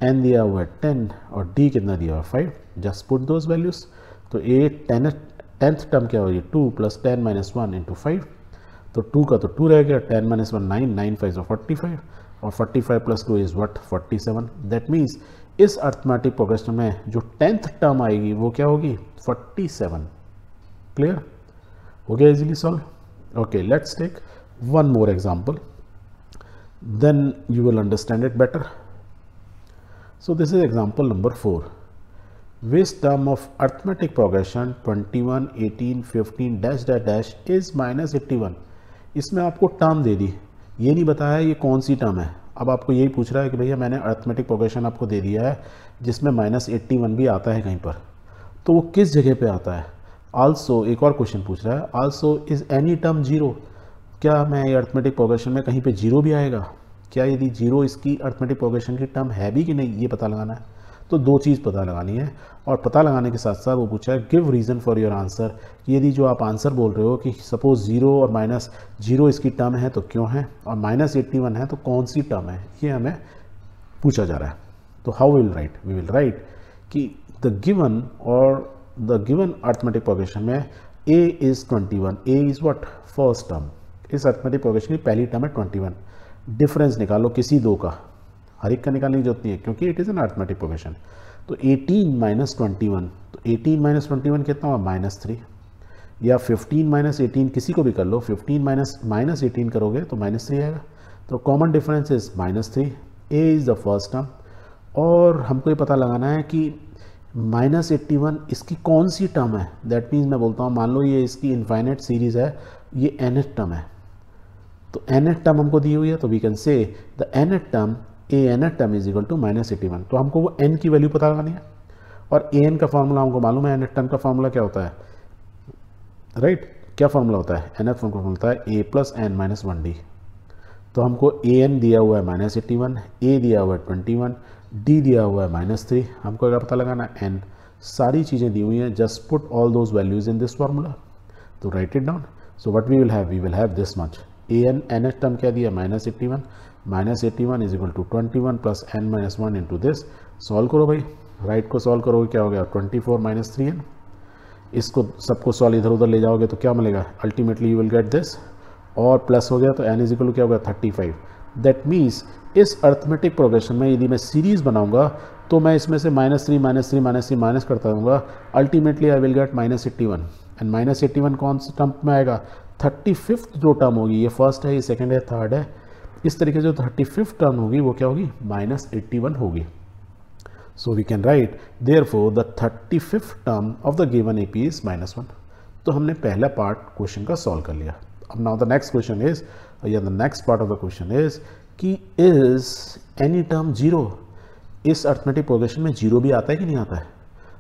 एन दिया हुआ है टेन और डी कितना दिया हुआ है five just put those values तो ए टेन टेंथ टर्म क्या होगी two plus ten minus one into five तो टू का तो टू रह गया ten minus one nine nine five जो फोर्टी फाइव और forty five plus two is what forty seven that means इस अर्थमेटिक प्रोग्रेशन में जो टेंथ टर्म आएगी वो क्या होगी फोर्टी सेवन क्लियर हो गया easily solve okay let's take one more example then you will understand it better So this is example number 4. Which term of arithmetic progression 21, 18, 15 dash dash dash is minus 81? इसमें आपको term दे दी ये नहीं बताया ये कौन सी टर्म है अब आपको यही पूछ रहा है कि भैया मैंने अर्थमेटिक प्रोग्रेशन आपको दे दिया है जिसमें माइनस एट्टी वन भी आता है कहीं पर तो वो किस जगह पे आता है आल्सो एक और क्वेश्चन पूछ रहा है also is any term zero क्या मैं ये अर्थमेटिक प्रोग्रेशन में कहीं पे जीरो भी आएगा क्या यदि जीरो इसकी अर्थमेटिक प्रोग्रेशन की टर्म है भी कि नहीं ये पता लगाना है तो दो चीज़ पता लगानी है और पता लगाने के साथ साथ वो पूछा है give reason for your answer यदि जो आप आंसर बोल रहे हो कि सपोज ज़ीरो और माइनस जीरो इसकी टर्म है तो क्यों है और माइनस एट्टी वन है तो कौन सी टर्म है ये हमें पूछा जा रहा है तो how will write we will write कि द गिवन और द गिवन अर्थमेटिक प्रोग्रेशन में a is twenty one a is what first term इस अर्थमेटिक प्रोग्रेशन की पहली टर्म है ट्वेंटी वन डिफरेंस निकालो किसी दो का हर एक का निकालने की जरूरत नहीं है क्योंकि it is an arithmetic progression तो 18 माइनस ट्वेंटी तो 18 माइनस ट्वेंटी कितना हुआ माइनस थ्री या 15 माइनस एटीन किसी को भी कर लो 15 माइनस माइनस एटीन करोगे तो माइनस थ्री आएगा तो common difference is minus three a is the first term और हमको ये पता लगाना है कि माइनस एट्टी वन इसकी कौन सी टर्म है दैट मीन्स मैं बोलता हूँ मान लो ये इसकी इन्फाइनेट सीरीज़ है ये एन टर्म है तो एन एट टर्म हमको दी हुई है तो we can say the n term a n term is equal to minus eighty one तो हमको वो एन की वैल्यू पता लगानी है और ए एन का फॉर्मूला हमको मालूम है एन एट टर्म का फॉर्मूला क्या होता है राइट right? क्या फॉर्मूला होता है एन एफ का होता है ए plus N minus one D तो हमको ए एन दिया हुआ है माइनस एट्टी वन ए दिया हुआ है ट्वेंटी वन डी दिया हुआ है माइनस थ्री हमको क्या पता लगाना एन सारी चीज़ें दी हुई हैं just put all those values in this formula तो write it down so what we will have we will have this much a n nth term क्या दिया minus eighty one minus eighty one is equal to twenty one plus N minus one into this solve करो भाई right को solve करोगे क्या हो गया twenty four minus three n इसको सबको सॉल्व इधर उधर ले जाओगे तो क्या मिलेगा ultimately you will get this और प्लस हो गया तो एन इज इक्वल क्या हो गया थर्टी फाइव दैट मीन्स इस अर्थमेटिक प्रोग्रेशन में यदि मैं सीरीज़ बनाऊंगा तो मैं इसमें से minus three minus three minus three minus करता रहूँगा ultimately I will get minus eighty one and minus eighty one कौन से टर्म में आएगा थर्टी फिफ्थ जो टर्म होगी ये फर्स्ट है ये सेकेंड है थर्ड है इस तरीके से जो थर्टी फिफ्थ टर्म होगी वो क्या होगी माइनस एट्टी वन होगी so we can write therefore the thirty fifth term of the given A P is minus one तो हमने पहला पार्ट क्वेश्चन का सॉल्व कर लिया अब now the next question is या the next part of the question is कि is any term zero इस अर्थमेटिक प्रोग्रेशन में जीरो भी आता है कि नहीं आता है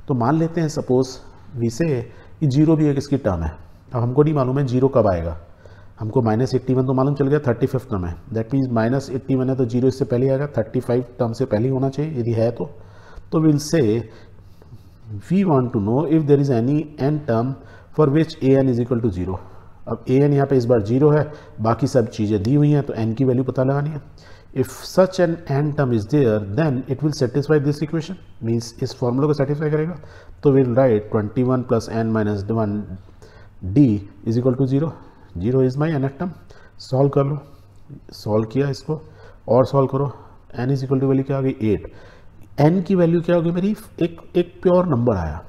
तो मान लेते हैं सपोज वी से कि जीरो भी एक इसकी टर्म है अब हमको नहीं मालूम है जीरो कब आएगा हमको माइनस एट्टी वन तो मालूम चल गया थर्टी फिफ्थ टर्म है that means minus eighty one है तो जीरो इससे पहले आएगा थर्टी फाइव टर्म से पहले होना चाहिए यदि है तो तो will say we want to know if there is any n term for which a N is equal to zero अब ए एन यहाँ पर इस बार जीरो है बाकी सब चीज़ें दी हुई हैं तो एन की वैल्यू पता लगानी है if such n n term is there then it will satisfy this equation means इस फॉर्मूला को सेटिस्फाई करेगा तो will write twenty one plus N minus one d is equal to zero zero is my n term solve कर लो solve किया इसको और solve करो n is equal to value क्या हो गई एट एन की वैल्यू क्या होगी मेरी एक एक प्योर नंबर आया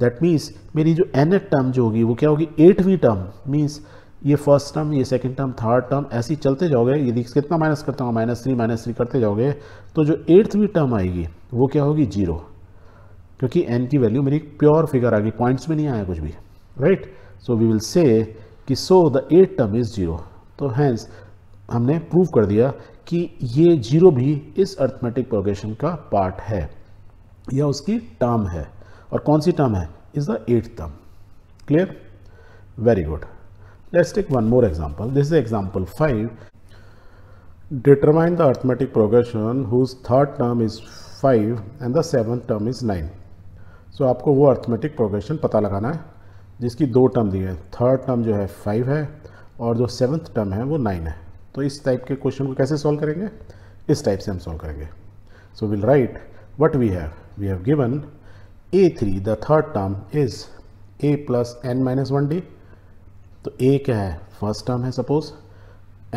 दैट मीन्स मेरी जो एन एट टर्म जो होगी वो क्या होगी एटवीं टर्म मीन्स ये फर्स्ट टर्म ये सेकंड टर्म थर्ड टर्म ऐसे ही चलते जाओगे यदि कितना माइनस करता हूँ माइनस थ्री माइनस थ्री करते जाओगे तो जो एट्थवीं टर्म आएगी वो क्या होगी जीरो क्योंकि एन की वैल्यू मेरी प्योर फिगर आ गई पॉइंट्स में नहीं आया कुछ भी right right? So we will say कि so the eight term is zero तो हैंस हमने प्रूव कर दिया कि ये जीरो भी इस अर्थमेटिक प्रोग्रेशन का पार्ट है या उसकी टर्म है और कौन सी टर्म है is the eight term clear very good let's take one more example this is example five determine the arithmetic progression whose third term is five and the seven term is nine so आपको वो arithmetic progression पता लगाना है जिसकी दो term दी है third term जो है फाइव है और जो सेवन्थ टर्म है वो नाइन है तो इस टाइप के क्वेश्चन को कैसे सॉल्व करेंगे इस टाइप से हम सॉल्व करेंगे so will write what we have we have given a three the third term is A plus N minus one D तो ए क्या है फर्स्ट टर्म है suppose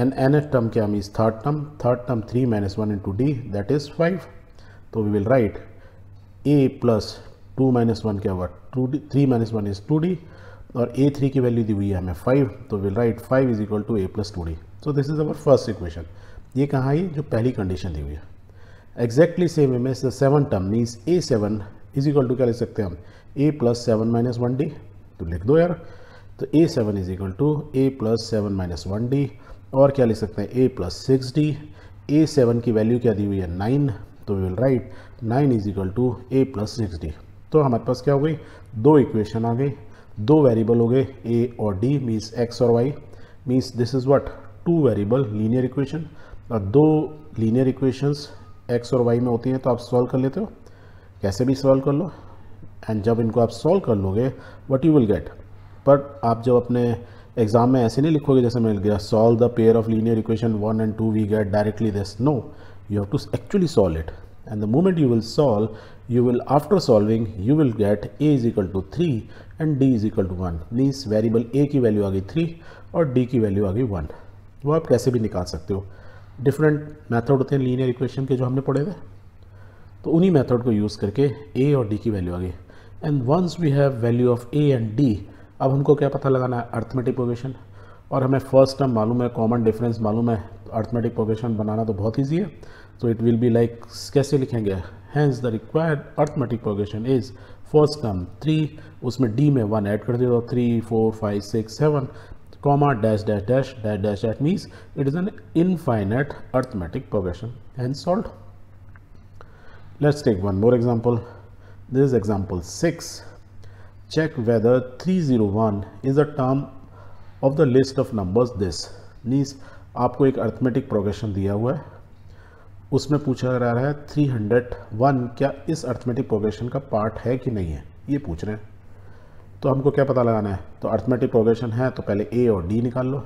n n F term क्या means third term third term three minus one into d that is five तो we will write a plus two minus one क्या हुआ two d three minus one is two D और a three की value दी हुई है हमें five तो will write five is equal to A plus two d so this is our first equation ये कहाँ आई जो पहली कंडीशन दी हुई है exactly same m s seven term means a seven is equal to क्या लिख सकते हैं हम a plus seven minus one D तो लिख दो यार तो a seven is equal to A plus seven minus one D और क्या लिख सकते हैं a plus six d a seven की वैल्यू क्या दी हुई है नाइन तो we will write nine is equal to A plus six d तो हमारे पास क्या हो गई दो इक्वेशन आ गए दो वेरिएबल हो गए ए और डी मीन्स एक्स और y means this is what two variable linear equation और दो लीनियर इक्वेशंस एक्स और वाई में होती हैं तो आप सॉल्व कर लेते हो कैसे भी सॉल्व कर लो एंड जब इनको आप सॉल्व कर लोगे what you will get but आप जब अपने एग्जाम में ऐसे नहीं लिखोगे जैसे मैंने गया solve the pair of linear equation one and two we get directly this no you have to actually solve it and the moment you will solve you will after solving you will get a is equal to 3 and d is equal to 1 means variable a की value आ गई 3 और d की value आ गई 1 वो आप कैसे भी निकाल सकते हो डिफरेंट मेथड होते हैं लीनियर इक्वेशन के जो हमने पढ़े हुए तो उन्हीं मेथड को यूज़ करके a और d की वैल्यू आ गई and once we have value of a and d अब हमको क्या पता लगाना है अर्थमेटिक प्रोग्रेशन और हमें फर्स्ट टर्म मालूम है कॉमन डिफरेंस मालूम है तो अर्थमेटिक प्रोग्रेशन बनाना तो बहुत ईजी है तो इट विल be like कैसे लिखेंगे hence the required arithmetic progression is first comma three उसमें डी में वन ऐड कर दे दो three four five six seven comma dash dash dash dash dash that means it is an infinite arithmetic progression and solved let's take one more example this is example six check whether three zero one is a term of the list of numbers this means आपको एक arithmetic progression दिया हुआ है उसमें पूछा जा रहा है 301 क्या इस अर्थमेटिक प्रोग्रेशन का पार्ट है कि नहीं है ये पूछ रहे हैं तो हमको क्या पता लगाना है तो अर्थमेटिक प्रोग्रेशन है तो पहले ए और डी निकाल लो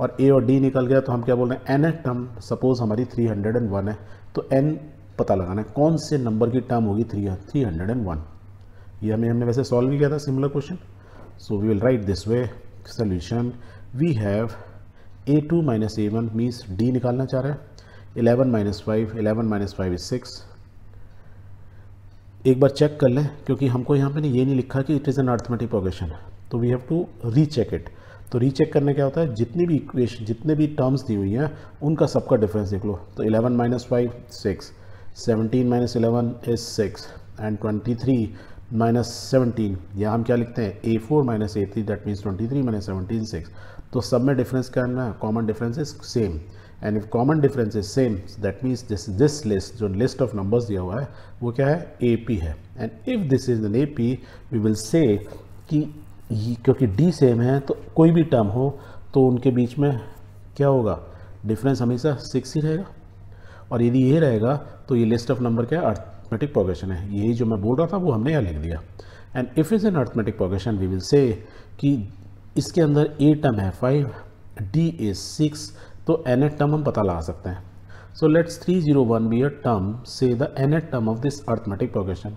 और ए और डी निकल गया तो हम क्या बोल रहे हैं एन एथ टर्म सपोज हमारी 301 है तो एन पता लगाना है कौन से नंबर की टर्म होगी three three hundred and one ये हमें हमने वैसे सॉल्व भी किया था similar question so we will write this way solution we have a two minus a one means d निकालना चाह रहे हैं 11 minus five eleven minus five is six एक बार चेक कर लें क्योंकि हमको यहाँ पे नहीं ये नहीं लिखा कि it is an arithmetic progression तो we have to recheck it तो रीचेक करने क्या होता है जितनी भी इक्वेशन जितने भी टर्म्स दी हुई हैं उनका सबका डिफरेंस देख लो तो 11 minus five six seventeen minus eleven is six and twenty three minus seventeen या हम क्या लिखते हैं a four minus a three that means twenty three minus seventeen six तो सब में डिफरेंस क्या है common difference is same and if common difference is same that means this this list जो लिस्ट ऑफ नंबर्स दिया हुआ है वो क्या है ए पी है and if this is an A P we will say कि क्योंकि डी सेम है तो कोई भी टर्म हो तो उनके बीच में क्या होगा डिफरेंस हमेशा सिक्स ही रहेगा और यदि ये रहेगा तो ये लिस्ट ऑफ नंबर क्या अर्थमेटिक प्रोग्रेशन है यही जो मैं बोल रहा था वो हमने यहाँ लिख दिया and if is an arithmetic progression we will say कि इसके अंदर ए टर्म है फाइव डी इज सिक्स तो एन एट टर्म हम पता लगा सकते हैं so let's three zero one be a term say the N eight term of this arithmetic progression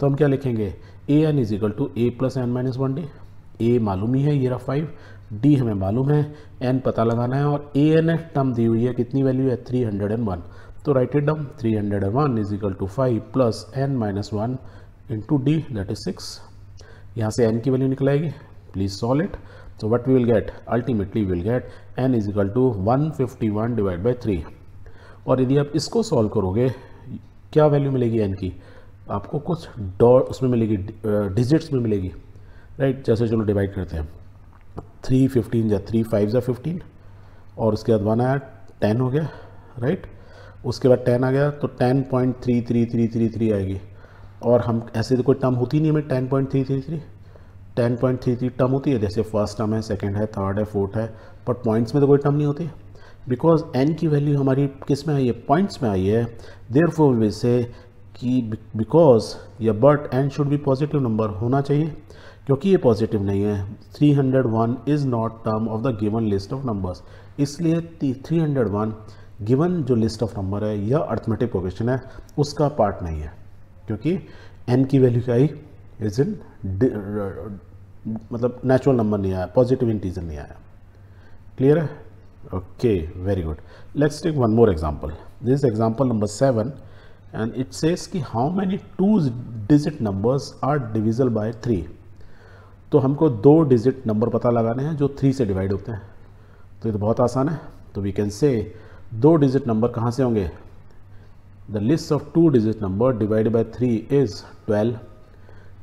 तो हम क्या लिखेंगे a N is equal to A plus N minus one D a मालूम ही है ये रहा फाइव डी हमें मालूम है एन पता लगाना है और ए एन एफ टर्म दी हुई है कितनी वैल्यू है थ्री हंड्रेड एंड वन तो write it down three hundred and one is equal to five plus N minus one into d that is six यहाँ से एन की वैल्यू निकल आएगी please solve it So what we will get? Ultimately we will get n is equal to 151 divided by 3 और यदि आप इसको solve करोगे क्या वैल्यू मिलेगी एन की आपको कुछ डॉ उसमें मिलेगी डिजिट्स में मिलेगी राइट right? जैसे चलो डिवाइड करते हैं थ्री फिफ्टीन या थ्री फाइव या फिफ्टीन और उसके बाद वन आया टेन हो गया राइट right? उसके बाद टेन आ गया तो ten point three three three three three आएगी और हम ऐसे तो कोई टर्म होती नहीं हमें ten point three three three ten point three three term होती है जैसे फर्स्ट टर्म है सेकेंड है थर्ड है फोर्थ है बट पॉइंट्स में तो कोई टर्म नहीं होती बिकॉज एन की वैल्यू हमारी किस में आई है पॉइंट्स में आई है देयर फोर वे से कि बिकॉज या बट एन शुड भी पॉजिटिव नंबर होना चाहिए क्योंकि ये पॉजिटिव नहीं है 301 is not term of the given list of numbers इसलिए 301 गिवन जो लिस्ट ऑफ नंबर है यह अर्थमेटिक प्रोग्रेशन है उसका पार्ट नहीं है क्योंकि एन की वैल्यू क्या आई इज इन मतलब नेचुरल नंबर नहीं आया पॉजिटिव इंटीजर नहीं आया क्लियर है okay very good let's take one more example this example number seven and it says कि how many two digit numbers are divisible by three तो हमको दो डिजिट नंबर पता लगाने हैं जो थ्री से डिवाइड होते हैं तो ये तो बहुत आसान है तो वी कैन से दो डिजिट नंबर कहाँ से होंगे the list of two digit number divide by three is twelve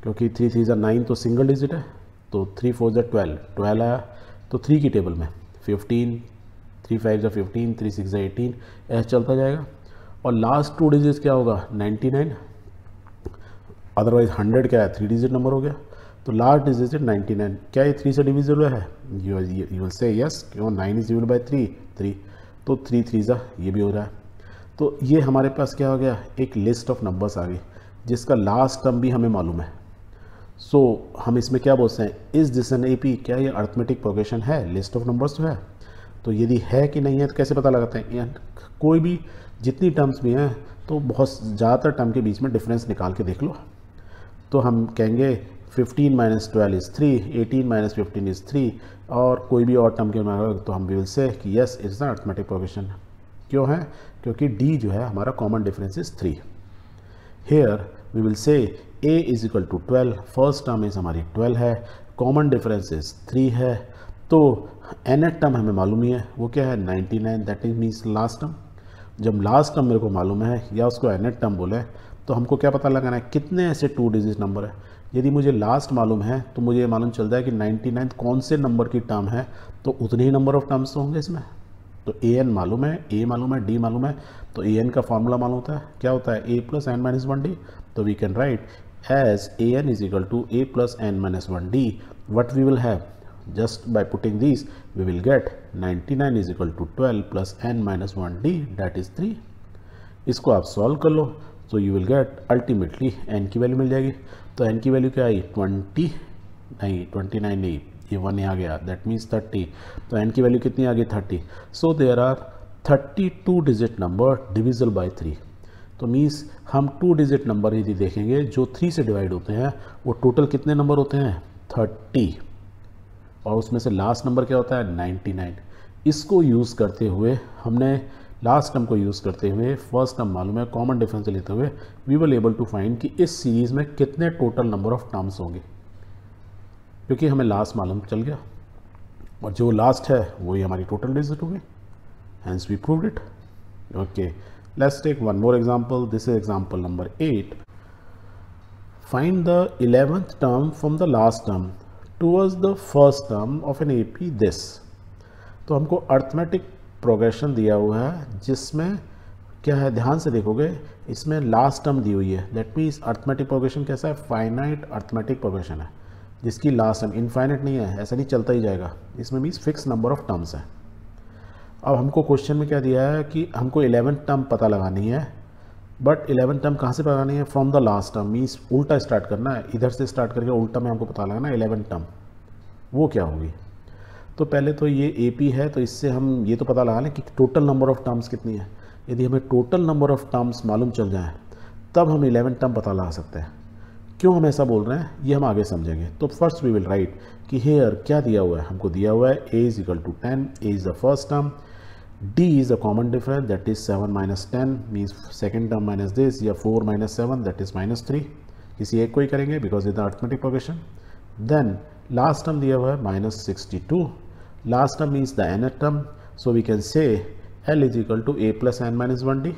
क्योंकि थ्री थ्री ज़ा नाइन तो सिंगल डिजिट है तो थ्री फोर ज़ा ट्वेल्व ट्वेल्व आया तो थ्री की टेबल में फिफ्टीन थ्री फाइव जै फिफ्टीन थ्री सिक्स जै एटीन ऐसा चलता जाएगा और लास्ट टू डिजिट क्या होगा नाइन्टी नाइन अदरवाइज हंड्रेड क्या है थ्री डिजिट नंबर हो गया तो लास्ट डिजिट नाइन्टी नाइन क्या ये थ्री से डिविजिबल है यू यू से यस क्यों nine is divisible by three three तो थ्री थ्री ज़ा ये भी हो रहा है तो ये हमारे पास क्या हो गया एक लिस्ट ऑफ नंबर्स आ गई जिसका लास्ट टर्म भी हमें मालूम है सो so, हम इसमें क्या बोलते हैं is this an A P क्या ये अर्थमेटिक प्रोग्रेशन है लिस्ट ऑफ नंबर्स तो है तो यदि है कि नहीं है तो कैसे पता लगाते हैं कोई भी जितनी टर्म्स भी हैं तो बहुत ज़्यादातर टर्म के बीच में डिफरेंस निकाल के देख लो तो हम कहेंगे 15 minus twelve is three eighteen minus fifteen is three और कोई भी और टर्म के तो हम भी विल से कि yes it's the arithmetic progression क्यों है क्योंकि डी जो है हमारा common difference is three here we will say a is equal to twelve first term is हमारी ट्वेल्व है कॉमन डिफरेंसेस थ्री है तो एन एट टर्म हमें मालूम ही है वो क्या है ninety nine that is means last term जब लास्ट टर्म मेरे को मालूम है या उसको एन एट टर्म बोले तो हमको क्या पता लगाना है कितने ऐसे टू डिजिट नंबर है यदि मुझे लास्ट मालूम है तो मुझे ये मालूम चलता है कि नाइन्टी नाइन कौन से नंबर की टर्म है तो उतने ही नंबर ऑफ टर्म्स तो होंगे इसमें तो ए एन मालूम है ए मालूम है डी मालूम है तो ए एन का फॉर्मूला मालूम होता है क्या होता है ए plus N minus one D तो we can write as a n is equal to a plus n minus 1 d what we will have just by putting these we will get 99 is equal to 12 plus n minus 1 d that is 3 इसको आप solve कर लो so you will get ultimately n की वैल्यू मिल जाएगी तो n की वैल्यू क्या आई 20 नहीं 29 नहीं ये वन आ गया दैट मीन्स 30 तो n की वैल्यू कितनी आ गई 30 so there are 32 digit number divisible by 3 तो मीन्स हम टू डिजिट नंबर यदि देखेंगे जो थ्री से डिवाइड होते हैं वो टोटल कितने नंबर होते हैं थर्टी और उसमें से लास्ट नंबर क्या होता है नाइन्टी नाइन इसको यूज़ करते हुए हमने लास्ट टर्म को यूज़ करते हुए फर्स्ट टर्म मालूम है कॉमन डिफरेंस लेते हुए we will able to find कि इस सीरीज़ में कितने टोटल नंबर ऑफ टर्म्स होंगे क्योंकि हमें लास्ट मालूम चल गया और जो लास्ट है वही हमारी टोटल डिजिट होगी hence we prove it okay Let's take one more example. This is example number 8. Find the 11th term from the last term towards the first term of an AP this. तो हमको arithmetic progression दिया हुआ है जिसमें क्या है ध्यान से देखोगे इसमें लास्ट टर्म दी हुई है दैट मीन्स अर्थमेटिक प्रोग्रेशन कैसा है फाइनाइट अर्थमेटिक प्रोग्रेशन है जिसकी लास्ट टर्म इनफाइनाइट नहीं है ऐसा नहीं चलता ही जाएगा इसमें means fix number of terms है अब हमको क्वेश्चन में क्या दिया है कि हमको इलेवन टर्म पता लगानी है बट इलेवन टर्म कहाँ से लगानी है from the last term means उल्टा स्टार्ट करना है इधर से स्टार्ट करके उल्टा में हमको पता लगाना है इलेवन टर्म वो क्या होगी तो पहले तो ये ए पी है तो इससे हम ये तो पता लगा लें कि टोटल नंबर ऑफ़ टर्म्स कितनी है यदि हमें टोटल नंबर ऑफ़ टर्म्स मालूम चल जाएँ तब हम इलेवन टर्म पता लगा सकते हैं क्यों हम ऐसा बोल रहे हैं ये हम आगे समझेंगे तो फर्स्ट वी विल राइट कि हेयर क्या दिया हुआ है हमको दिया हुआ है a is equal to ten a is the first term d is a common difference that is 7 minus 10 means second term minus this ya 4 minus 7 that is minus 3 किसी एक को ही करेंगे because it's the arithmetic progression then last term दिया हुआ है minus 62 last term means the nth term so we can say l is equal to a plus n minus 1 d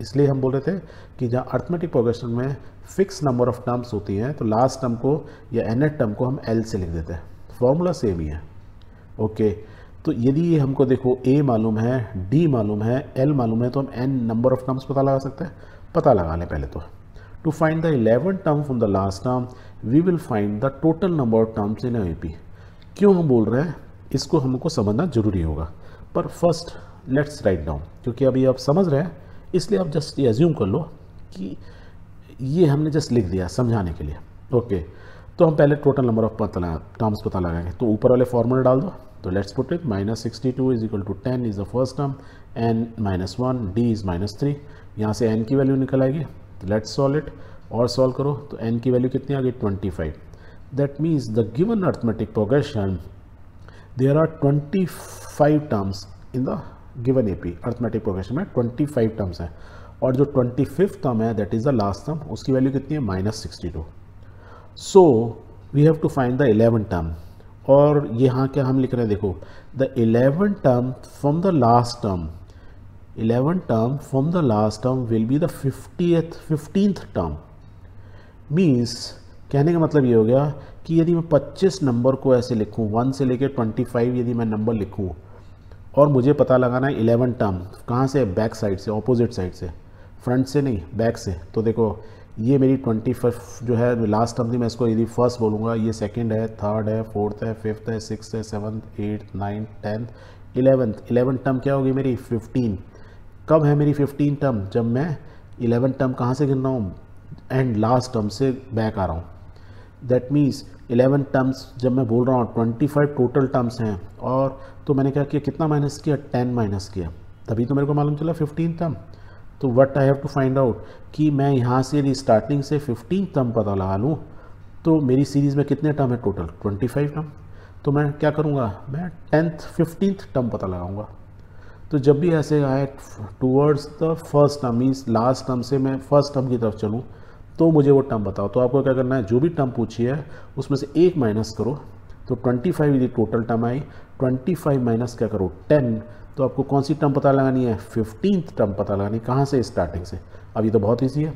इसलिए हम बोल रहे थे कि जहाँ अर्थमेटिक प्रोग्रेशन में फिक्स नंबर ऑफ टर्म्स होती हैं तो लास्ट टर्म को या एनएट टर्म को हम एल से लिख देते हैं फॉर्मूला सेम ही है ओके okay. तो यदि ये हमको देखो ए मालूम है डी मालूम है एल मालूम है तो हम एन नंबर ऑफ टर्म्स पता लगा सकते हैं पता लगा लें पहले तो to find the eleven term from the last term we will find the total number of terms in A P क्यों हम बोल रहे हैं इसको हमको समझना जरूरी होगा पर फर्स्ट लेट्स राइट डाउन क्योंकि अभी आप समझ रहे हैं इसलिए आप जस्ट ये एज्यूम कर लो कि ये हमने जस्ट लिख दिया समझाने के लिए ओके okay. तो हम पहले टोटल नंबर ऑफ पता टर्म्स पता लगाएंगे तो ऊपर वाले फॉर्मूला डाल दो तो let's put it minus sixty two is equal to ten is the first term n minus one D is minus three यहाँ से एन की वैल्यू निकल आएगी तो लेट्स सॉल्व इट और सॉल्व करो तो एन की वैल्यू कितनी आ गई twenty five that means the given arithmetic progression there are twenty five terms in the given A P arithmetic progression में ट्वेंटी फाइव टर्म्स हैं और जो ट्वेंटी फिफ्थ टर्म है that is the last term उसकी value कितनी है minus sixty two so we have to find the eleven term और यहाँ क्या हम लिख रहे हैं देखो the eleven term from the last term eleven term from the last term will be the fiftieth fifteenth term means कहने का मतलब ये हो गया कि यदि मैं 25 नंबर को ऐसे लिखूं वन से लेकर 25 यदि मैं नंबर लिखूं और मुझे पता लगाना है इलेवन टर्म कहाँ से बैक साइड से ऑपोजिट साइड से फ्रंट से नहीं बैक से तो देखो ये मेरी ट्वेंटी जो है लास्ट टर्म थी मैं इसको यदि फर्स्ट बोलूँगा ये सेकेंड है थर्ड है फोर्थ है फिफ्थ है सिक्स है seventh eighth ninth tenth eleventh eleven term क्या होगी मेरी फिफ्टीन कब है मेरी फिफ्टीन टर्म जब मैं इलेवन टर्म कहाँ से गिन रहा हूँ एंड लास्ट टर्म से बैक आ रहा हूँ दैट मीन्स इलेवन टर्म्स जब मैं बोल रहा हूँ ट्वेंटी फाइव टोटल टर्म्स हैं और तो मैंने क्या किया कितना माइनस किया टेन माइनस किया तभी तो मेरे को मालूम चला फिफ्टीन टर्म तो what I have to find out कि मैं यहाँ से यदि स्टार्टिंग से फिफ्टीन टर्म पता लगा लूँ तो मेरी सीरीज़ में कितने टर्म है टोटल ट्वेंटी फाइव टर्म तो मैं क्या करूँगा मैं टेंथ फिफ्टींथ टर्म पता लगाऊँगा तो जब भी ऐसे आए towards the first term means last term से मैं फर्स्ट टर्म की तरफ चलूँ तो मुझे वो टर्म बताओ तो आपको क्या करना है जो भी टर्म पूछी है उसमें से एक माइनस करो तो 25 फाइव यदि टोटल टर्म आई 25 फाइव माइनस क्या करो 10 तो आपको कौन सी टर्म पता लगानी है फिफ्टीन टर्म पता लगानी कहाँ से स्टार्टिंग से अब ये तो बहुत ईजी है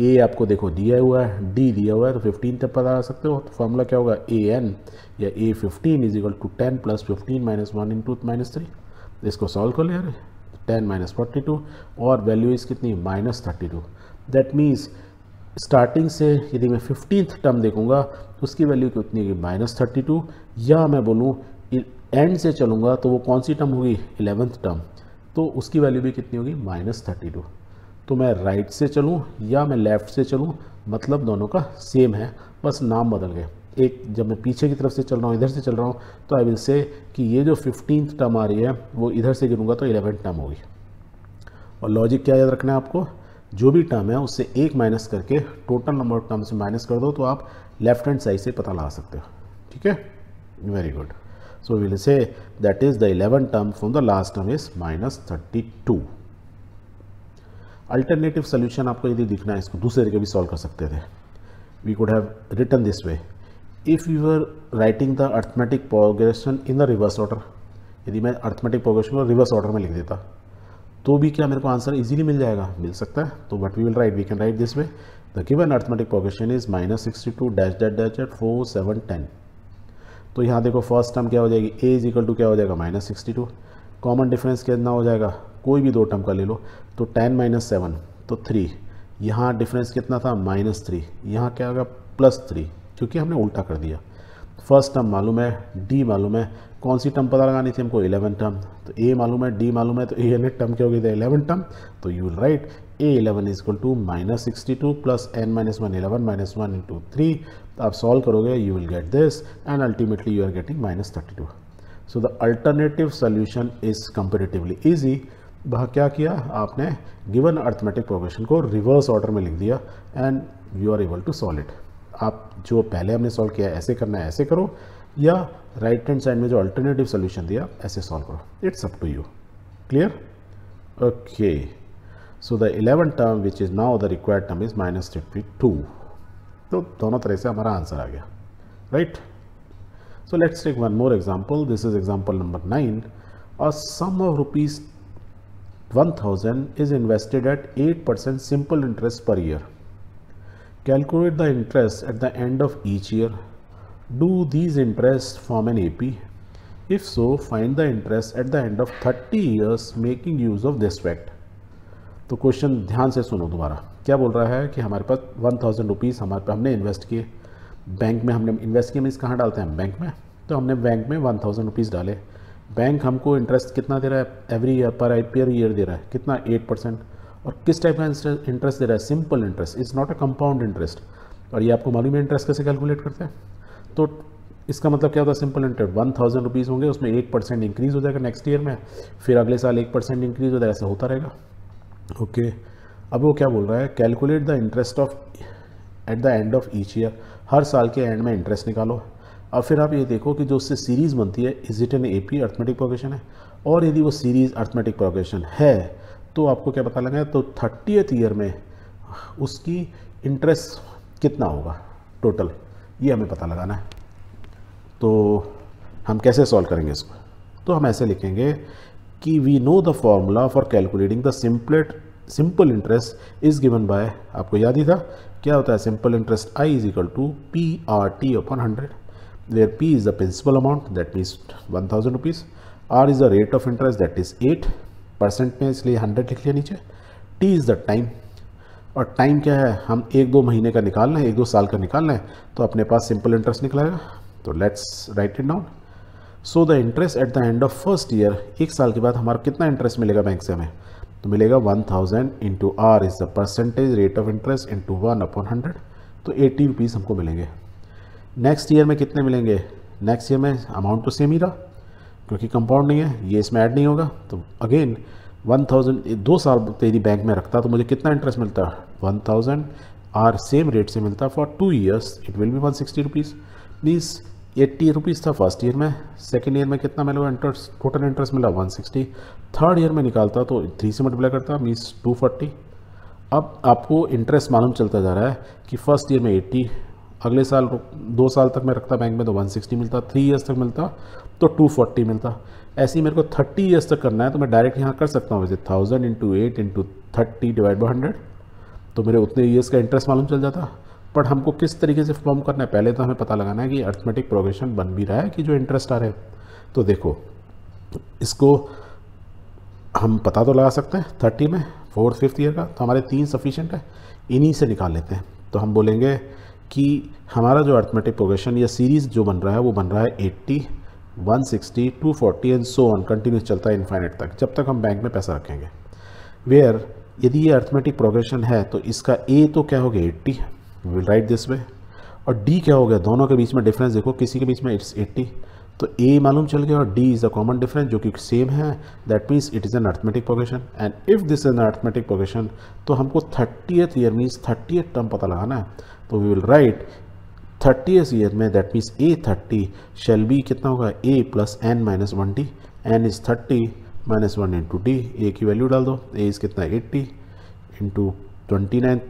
ए आपको देखो दिया हुआ है डी दिया हुआ है तो फिफ्टीन तक पता लगा सकते हो तो फॉर्मूला क्या होगा ए एन या a fifteen is equal to ten plus fifteen minus one into minus three इसको सॉल्व कर लिया टेन माइनस फोर्टी टू और वैल्यू इज कितनी minus thirty two that means starting से यदि मैं फिफ्टींथ टर्म देखूंगा उसकी वैल्यू कितनी होगी माइनस थर्टी टू या मैं बोलूँ एंड से चलूँगा तो वो कौन सी टर्म होगी इलेवेंथ टर्म तो उसकी वैल्यू भी कितनी होगी माइनस थर्टी टू तो मैं राइट right से चलूँ या मैं लेफ़्ट से चलूँ मतलब दोनों का सेम है बस नाम बदल गए एक जब मैं पीछे की तरफ से चल रहा हूँ इधर से चल रहा हूँ तो आई विल से कि ये जो फिफ्टीन टर्म आ रही है वो इधर से गिरूँगा तो इलेवेंथ टर्म होगी और लॉजिक क्या याद रखना है आपको जो भी टर्म है उससे एक माइनस करके टोटल नंबर ऑफ टर्म से माइनस कर दो तो आप लेफ्ट हैंड साइड से पता लगा सकते हो ठीक है very good so will say that is the eleven term from the last term is minus thirty two alternative solution आपको यदि दिखना है इसको दूसरे तरीके भी सॉल्व कर सकते थे we could have written this way if you are writing the arithmetic progression in the reverse order यदि मैं अर्थमेटिक प्रोग्रेशन को रिवर्स ऑर्डर में लिख देता तो भी क्या मेरे को आंसर इजीली मिल जाएगा मिल सकता है तो what we will write we can write this way The given arithmetic progression is minus sixty two dash dot dash dot four seven ten तो यहाँ देखो फर्स्ट टर्म क्या हो जाएगी ए इज इक्वल टू क्या हो जाएगा minus sixty two common difference कितना हो जाएगा कोई भी दो टर्म का ले लो तो टेन माइनस सेवन तो थ्री यहाँ डिफरेंस कितना था माइनस थ्री यहाँ क्या होगा प्लस थ्री क्योंकि हमने उल्टा कर दिया फर्स्ट टर्म मालूम है डी मालूम है कौन सी टर्म पता लगानी थी हमको इलेवन टर्म तो ए मालूम है डी मालूम है तो ए एन टर्म क्या था इलेवन टर्म तो you write a eleven is equal to minus sixty two plus N minus one eleven minus one into three आप सॉल्व करोगे you will get this and ultimately you are getting minus thirty two so the alternative solution is comparatively easy वह क्या किया आपने given arithmetic progression को reverse order में लिख दिया and you are able to solve it आप जो पहले हमने सॉल्व किया ऐसे करना है ऐसे करो या राइट हैंड साइड में जो अल्टरनेटिव सोल्यूशन दिया ऐसे सॉल्व करो it's up to you clear okay So the 11th term, which is now the required term, is minus 32. So, dono se hamara answer aa gaya. Right? So, let's take one more example. This is example number 9. A sum of rupees 1000 is invested at 8% simple interest per year. Calculate the interest at the end of each year. Do these interests form an AP? If so, find the interest at the end of 30 years making use of this fact. तो question ध्यान से सुनो दोबारा क्या बोल रहा है कि हमारे पास वन थाउजेंड रुपीज़ हमारे पास हमने इन्वेस्ट किए बैंक में हमने इन्वेस्ट किए मीन्स कहाँ डालते हैं हम बैंक में तो हमने बैंक में वन थाउजेंड रुपीज़ डाले बैंक हमको इंटरेस्ट कितना दे रहा है एवरी ईयर पर आई पर ईयर दे रहा है कितना एट परसेंट और किस टाइप का इंटरेस्ट दे रहा है simple interest is not a compound interest और ये आपको मालूम है इंटरेस्ट कैसे कैलकुलेट करते हैं तो इसका मतलब क्या होता है simple interest one thousand rupees होंगे उसमें एट परसेंट इंक्रीज़ हो जाएगा नेक्स्ट ईयर में फिर अगले साल एक परसेंट इंक्रीज़ हो जाएगा ऐसा होता रहेगा ओके okay. अब वो क्या बोल रहा है calculate the interest of at the end of each year हर साल के एंड में इंटरेस्ट निकालो अब फिर आप ये देखो कि जो उससे सीरीज़ बनती है is it an A P arithmetic progression है और यदि वो सीरीज़ अर्थमेटिक प्रोग्रेशन है तो आपको क्या पता लगा तो थर्टीथ ईयर में उसकी इंटरेस्ट कितना होगा टोटल ये हमें पता लगाना है तो हम कैसे सॉल्व करेंगे इसको तो हम ऐसे लिखेंगे कि we know the formula for calculating the simple simple interest is given by आपको याद ही था क्या होता है simple interest I is equal to P R T upon hundred where P is the principal amount that means one thousand rupees R is the rate of interest that is eight percent में इसलिए hundred लिख लिया नीचे T is the time और time क्या है हम एक दो महीने का निकालना है एक दो साल का निकालना है तो अपने पास सिंपल इंटरेस्ट निकलाएगा तो let's write it down so the interest at the end of first year एक साल के बाद हमारा कितना इंटरेस्ट मिलेगा बैंक से हमें तो मिलेगा one thousand into R is the percentage rate of interest into one upon hundred तो एटी रुपीज़ हमको मिलेंगे नेक्स्ट ईयर में कितने मिलेंगे नेक्स्ट ईयर में अमाउंट तो सेम ही रहा क्योंकि कंपाउंड नहीं है ये इसमें ऐड नहीं होगा तो अगेन वन थाउजेंड दो साल यदि बैंक में रखता तो मुझे कितना इंटरेस्ट मिलता one thousand R same rate से मिलता for two years it will be one sixty rupees please eighty rupees था फर्स्ट ईयर में सेकेंड ईयर में कितना मेरे को इंटरेस्ट टोटल इंटरेस्ट मिला वन सिक्सटी थर्ड ईयर में निकालता तो थ्री से मल्टीप्लाई करता मीन्स टू फोर्टी अब आपको इंटरेस्ट मालूम चलता जा रहा है कि फर्स्ट ईयर में एट्टी अगले साल दो साल तक मैं रखता बैंक में तो 160 मिलता थ्री ईयर्स तक मिलता तो 240 मिलता ऐसे ही मेरे को थर्टी ईयर्स तक करना है तो मैं डायरेक्ट यहाँ कर सकता हूँ वैसे thousand into eight into thirty divide by hundred तो मेरे उतने ईयर्स का इंटरेस्ट मालूम चल जाता बट हमको किस तरीके से फॉर्म करना है पहले तो हमें पता लगाना है कि अर्थमेटिक प्रोग्रेशन बन भी रहा है कि जो इंटरेस्ट आ रहे हैं तो देखो इसको हम पता तो लगा सकते हैं थर्टी में फोर्थ फिफ्थ ईयर का तो हमारे तीन सफिशेंट है इन्हीं से निकाल लेते हैं तो हम बोलेंगे कि हमारा जो अर्थमेटिक प्रोग्रेशन या सीरीज़ जो बन रहा है वो बन रहा है eighty 160, 240 and so on continuous चलता है इन्फाइनेट तक जब तक हम बैंक में पैसा रखेंगे वेयर यदि ये अर्थमेटिक प्रोग्रेशन है तो इसका ए तो क्या हो गया eighty will write this way और डी क्या हो गया दोनों के बीच में डिफरेंस देखो किसी के बीच में इट्स एट्टी तो ए मालूम चल गया और d is a common difference जो कि सेम है that means it is an arithmetic progression and if this is an arithmetic progression तो हमको thirtieth year means thirtieth term पता लगाना है तो we will write thirty year में that means a thirty shall be कितना होगा ए plus N minus one D n is thirty minus one into d a की वैल्यू डाल दो ए इज़ कितना eighty into twenty nine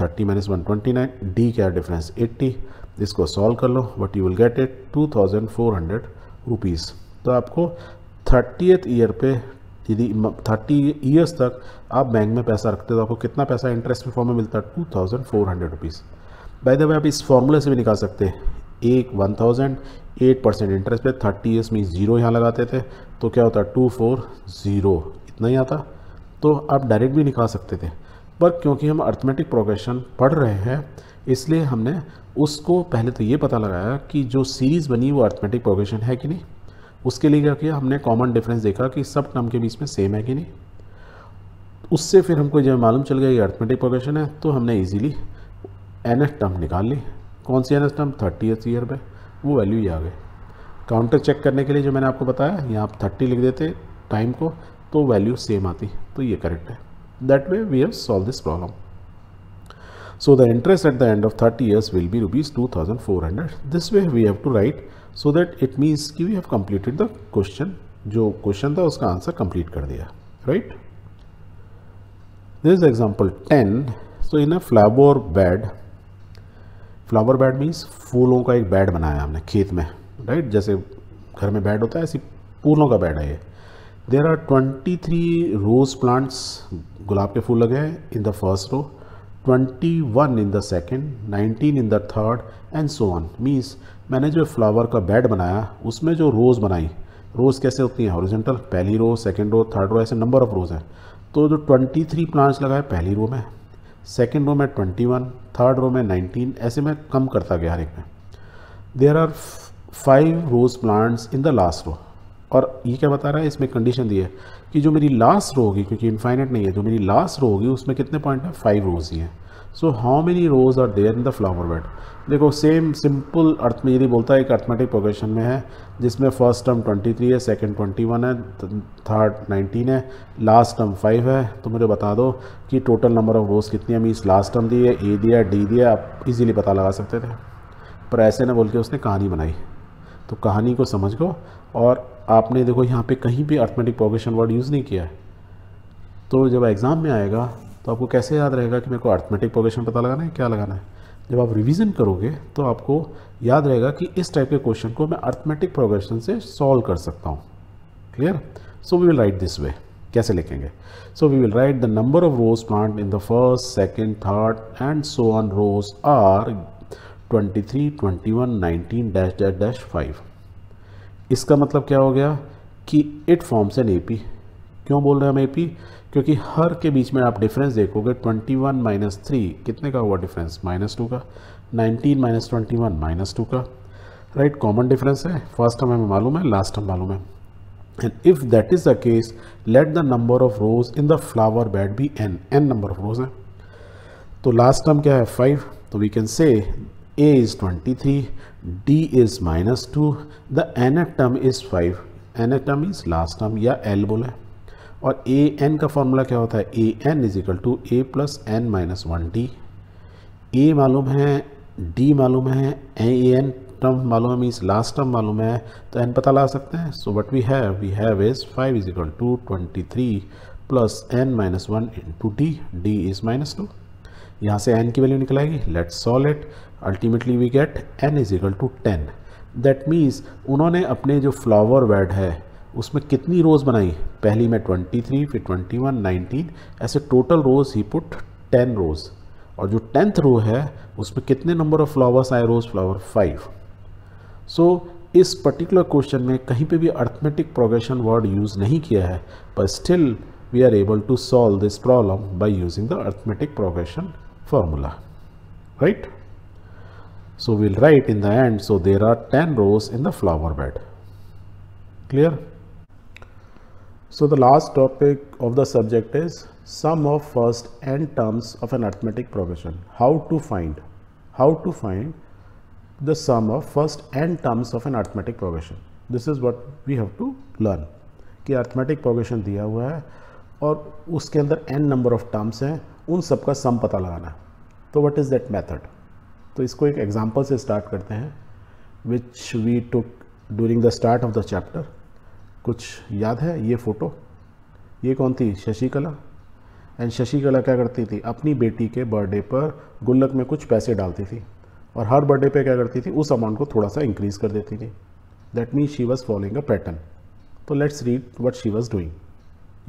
thirty minus one twenty nine d क्या difference eighty इसको solve कर लो but you will get it two thousand four hundred rupees तो आपको थर्टीथ ईयर पे यदि थर्टी ईयर्स तक आप बैंक में पैसा रखते तो आपको कितना पैसा इंटरेस्ट फॉर्म में मिलता है two thousand four hundred rupees by the आप इस फॉर्मूले से भी निकाल सकते एक one thousand eight percent interest पे थर्टी ईयर्स में ज़ीरो यहाँ लगाते थे तो क्या होता टू फोर ज़ीरो इतना ही आता तो आप डायरेक्ट भी निकाल सकते थे पर क्योंकि हम अर्थमेटिक प्रोग्रेशन पढ़ रहे हैं इसलिए हमने उसको पहले तो ये पता लगाया कि जो सीरीज़ बनी वो अर्थमेटिक प्रोग्रेशन है कि नहीं उसके लिए क्या किया हमने कॉमन डिफरेंस देखा कि सब टर्म के बीच में सेम है कि नहीं उससे फिर हमको जब मालूम चल गया ये अर्थमेटिक प्रोग्रेशन है तो हमने ईजिली एन टर्म निकाल ली कौन सी n term thirtieth year में वो वैल्यू ही आ गए काउंटर चेक करने के लिए जो मैंने आपको बताया यहाँ आप थर्टी लिख देते टाइम को तो वैल्यू सेम आती तो ये करेक्ट है That way we have solved this problem. So the interest at the end of 30 years will be rupees 2400. This way we have to write so that it means ki we have completed the question. jo question tha uska answer complete kar diya right? This is example 10. So in a flower bed flower bed means फूलों का एक bed बनाया हमने खेत में right जैसे घर में बेड होता है ऐसी फूलों का बेड है ये there are twenty three rose plants गुलाब के फूल लगे हैं in the first row twenty one in the second nineteen in the third and so on means मैंने जो फ्लावर का बेड बनाया उसमें जो रोज़ बनाई रोज़ कैसे होती हैं हॉरिजेंटल पहली row second row third row ऐसे नंबर ऑफ रोज़ हैं तो जो ट्वेंटी थ्री प्लांट्स लगाए पहली रो में सेकेंड रो में ट्वेंटी वन थर्ड रो में नाइनटीन ऐसे में कम करता गया हर एक में there are five rose plants in the last row और ये क्या बता रहा है इसमें कंडीशन दी है कि जो मेरी लास्ट रो होगी क्योंकि इन्फाइनेट नहीं है जो मेरी लास्ट रो होगी उसमें कितने पॉइंट हैं फाइव रोज ही हैं so how many rose are there in the flower bed देखो सेम सिंपल अर्थ में यदि बोलता है एक अर्थमेटिक प्रोग्रेशन में है जिसमें फर्स्ट टर्म 23 है सेकंड 21 है थर्ड 19 है लास्ट टर्म 5 है तो मुझे बता दो कि टोटल नंबर ऑफ रोज़ कितनी है मीन्स लास्ट टर्म दी है ए दिया डी दिया आप इजीली पता लगा सकते थे पर ऐसे ना बोल के उसने कहानी बनाई तो कहानी को समझ को और आपने देखो यहाँ पे कहीं भी अर्थमेटिक प्रोग्रेशन वर्ड यूज़ नहीं किया है तो जब एग्ज़ाम में आएगा तो आपको कैसे याद रहेगा कि मेरे को अर्थमेटिक प्रोग्रेशन पता लगाना है क्या लगाना है जब आप रिवीजन करोगे तो आपको याद रहेगा कि इस टाइप के क्वेश्चन को मैं अर्थमेटिक प्रोग्रेशन से सॉल्व कर सकता हूँ clear so we will write this way कैसे लिखेंगे so we will write the number of rose plant in the first second third and so on rose are 23, 21, 19 dash dash dash five इसका मतलब क्या हो गया कि it forms an A P क्यों बोल रहे हैं हम ए पी क्योंकि हर के बीच में आप डिफरेंस देखोगे 21 वन माइनस थ्री कितने का हुआ डिफरेंस माइनस टू का 19 minus twenty one minus two का राइट कॉमन डिफरेंस है फर्स्ट हमें मालूम है लास्ट हम मालूम है and if that is the case let the number of rose in the flower bed be n n number of rose है तो लास्ट टर्म क्या है फाइव तो we can say is twenty three d is minus 2 the nth term is 5 nth term is last term या l बोले और a N का formula क्या होता है a N is equal to A plus N minus one D a मालूम है D मालूम है ए एन टर्म मालूम है मीन्स लास्ट टर्म मालूम है तो एन पता ला सकते हैं so what we have we have is five is equal to twenty three plus N minus one into d d is minus two यहाँ से एन की वैल्यू निकल आएगी let solve it ultimately we get n is equal to ten that means उन्होंने अपने जो flower bed है उसमें कितनी रोज़ बनाई पहली में 23 फिर 21 19 ऐसे टोटल रोज़ ही पुट 10 रोज़ और जो टेंथ रो है उसमें कितने नंबर ऑफ फ्लावर्स आए rose flower five so so, इस पर्टिकुलर क्वेश्चन में कहीं पे भी अर्थमेटिक प्रोग्रेशन वर्ड यूज़ नहीं किया है पर still we are able to solve this problem by using the arithmetic progression formula right So we'll write in the end, so there are 10 rows in the flower bed. Clear? So the last topic of the subject is sum of first n terms of an arithmetic progression. How to find? How to find the sum of first n terms of an arithmetic progression. This is what we have to learn. कि arithmetic progression दिया हुआ है और उसके अंदर n number of terms हैं उन सबका sum पता लगाना है तो what is that method? तो इसको एक एग्जाम्पल से स्टार्ट करते हैं which we took during the start of the chapter कुछ याद है ये फ़ोटो ये कौन थी शशिकला एंड शशिकला क्या करती थी अपनी बेटी के बर्थडे पर गुल्लक में कुछ पैसे डालती थी और हर बर्थडे पे क्या करती थी उस अमाउंट को थोड़ा सा इंक्रीज कर देती थी that means she was following a pattern तो let's read what she was doing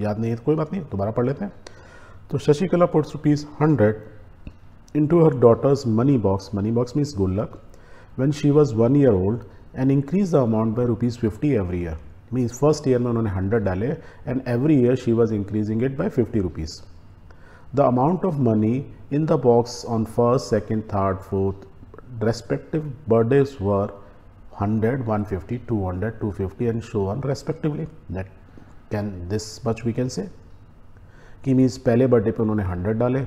याद नहीं है तो कोई बात नहीं दोबारा पढ़ लेते हैं तो Shashikala puts rupees hundred into her daughter's money box, money box means good luck, when she was one year old and increased the amount by rupees 50 every year. Means first year में उन्होंने 100 डाले and every year she was increasing it by 50 rupees. The amount of money in the box on first, second, third, fourth respective birthdays were 100, 150, 200, 250 and so on respectively. That can this much we can say. कि means पहले birthday पे उन्होंने 100 डाले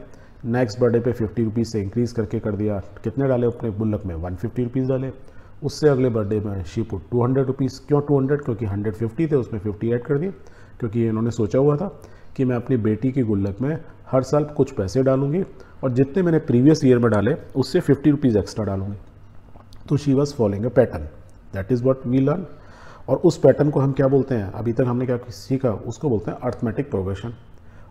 next birthday पे fifty rupees से increase करके कर दिया कितने डाले अपने गुल्लक में वन फिफ्टी रुपीज़ डाले उससे अगले बर्थडे में शीपुट टू हंड्रेड रुपीज़ क्यों टू हंड्रेड क्योंकि हंड्रेड फिफ्टी थे उसमें फिफ्टी ऐड कर दिए क्योंकि इन्होंने सोचा हुआ था कि मैं अपनी बेटी के गुल्लक में हर साल कुछ पैसे डालूंगी और जितने मैंने प्रीवियस ईयर में डाले उससे फिफ्टी रुपीज़ एक्स्ट्रा डालूंगी तो she was following a pattern that is what we learn और उस पैटर्न को हम क्या बोलते हैं अभी तक हमने क्या सीखा उसको बोलते हैं अर्थमेटिक प्रोग्रेशन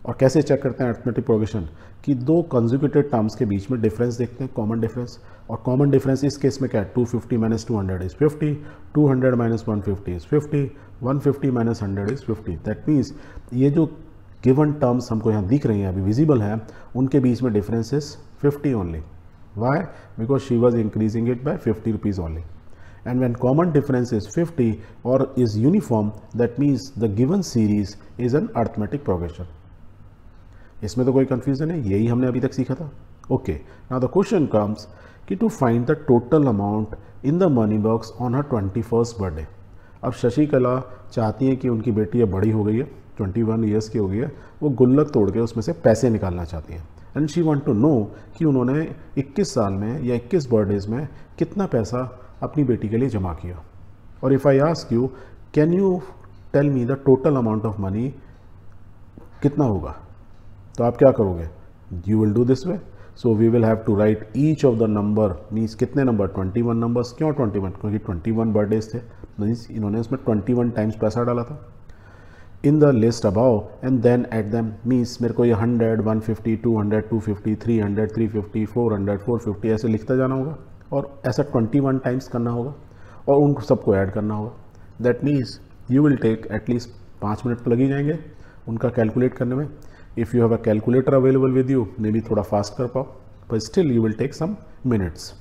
और कैसे चेक करते हैं अर्थमेटिक प्रोग्रेशन कि दो कंजुकेटेड टर्म्स के बीच में डिफरेंस देखते हैं कॉमन डिफरेंस और कॉमन डिफरेंस इस केस में क्या है two fifty minus two hundred is fifty two hundred minus one fifty is fifty one fifty minus hundred is fifty that means ये जो गिवन टर्म्स हमको यहाँ दिख रही हैं अभी विजिबल हैं उनके बीच में difference is fifty only why because she was increasing it by fifty rupees only and when common difference is fifty और is uniform that means the given series is an arithmetic progression इसमें तो कोई confusion है यही हमने अभी तक सीखा था ओके ना द क्वेश्चन कम्स कि to find the total amount in the money box on her twenty first birthday अब शशिकला चाहती हैं कि उनकी बेटी अब बड़ी हो गई है ट्वेंटी वन ईयर्स की हो गई है वो गुल्लक तोड़ के उसमें से पैसे निकालना चाहती हैं and she want to know कि उन्होंने 21 साल में या 21 बर्थडेज में कितना पैसा अपनी बेटी के लिए जमा किया और if I ask you can you tell me the total amount of money कितना होगा तो आप क्या करोगे you will do this way so we will have to write each of the number means कितने नंबर 21 वन नंबर्स क्यों 21 क्योंकि 21 one birthdays थे मीन्स इन्होंने उसमें 21 टाइम्स पैसा डाला था in the list above and then add them means मेरे को ये 100, 150, 200, 250, 300, 350, 400, 450 ऐसे लिखता जाना होगा और ऐसा 21 टाइम्स करना होगा और उन सबको ऐड करना होगा that means you will take at least पाँच मिनट तो लग ही जाएंगे उनका कैलकुलेट करने में if you have calculator available with you you maybe thoda fast kar pao but still you will take some minutes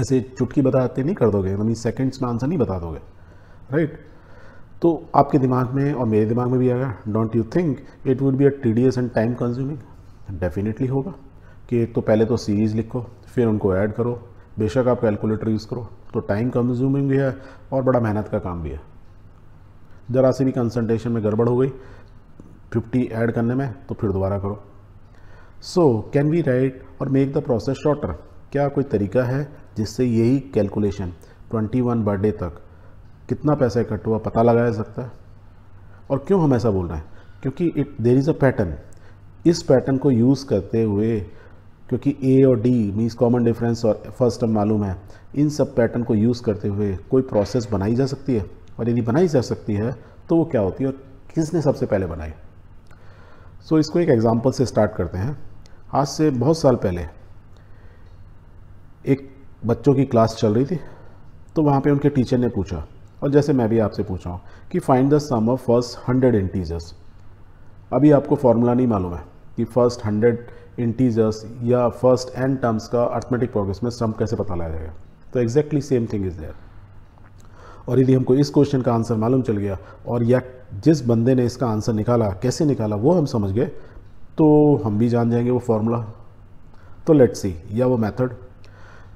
ऐसे चुटकी बताते नहीं कर दोगे मम्मी मतलब सेकेंड्स में आंसर नहीं बता दोगे राइट right? तो आपके दिमाग में और मेरे दिमाग में भी आएगा don't you think it would be a S and time consuming definitely होगा कि एक तो पहले तो सीरीज लिखो फिर उनको ऐड करो बेशक आप कैलकुलेटर यूज़ करो तो टाइम कंज्यूमिंग भी है और बड़ा मेहनत का काम भी है ज़रा सी भी कंसनट्रेशन में गड़बड़ हो गई फिफ्टी ऐड करने में तो फिर दोबारा करो सो कैन वी राइट और मेक द प्रोसेस शॉर्टर क्या कोई तरीका है जिससे यही कैलकुलेशन ट्वेंटी वन बर्थडे तक कितना पैसा इकट्ठा हुआ पता लगाया जा सकता है और क्यों हम ऐसा बोल रहे हैं क्योंकि it there is a pattern इस पैटर्न को यूज़ करते हुए क्योंकि ए और डी मीन्स कॉमन डिफरेंस और फर्स्ट टर्म मालूम है इन सब पैटर्न को यूज़ करते हुए कोई प्रोसेस बनाई जा सकती है और यदि बनाई जा सकती है तो वो क्या होती है और किसने सबसे पहले बनाई सो so, इसको एक एग्ज़ाम्पल से स्टार्ट करते हैं आज से बहुत साल पहले एक बच्चों की क्लास चल रही थी तो वहाँ पे उनके टीचर ने पूछा और जैसे मैं भी आपसे पूछ रहा हूँ कि find the sum of first hundred integers अभी आपको फार्मूला नहीं मालूम है कि फर्स्ट हंड्रेड इंटीजर्स या फर्स्ट एंड टर्म्स का अर्थमेटिक प्रोग्रेस में सम कैसे पता लगाया जाएगा तो exactly same thing is there और यदि हमको इस क्वेश्चन का आंसर मालूम चल गया और या जिस बंदे ने इसका आंसर निकाला कैसे निकाला वो हम समझ गए तो हम भी जान जाएंगे वो फार्मूला तो लेट्स सी या वो मेथड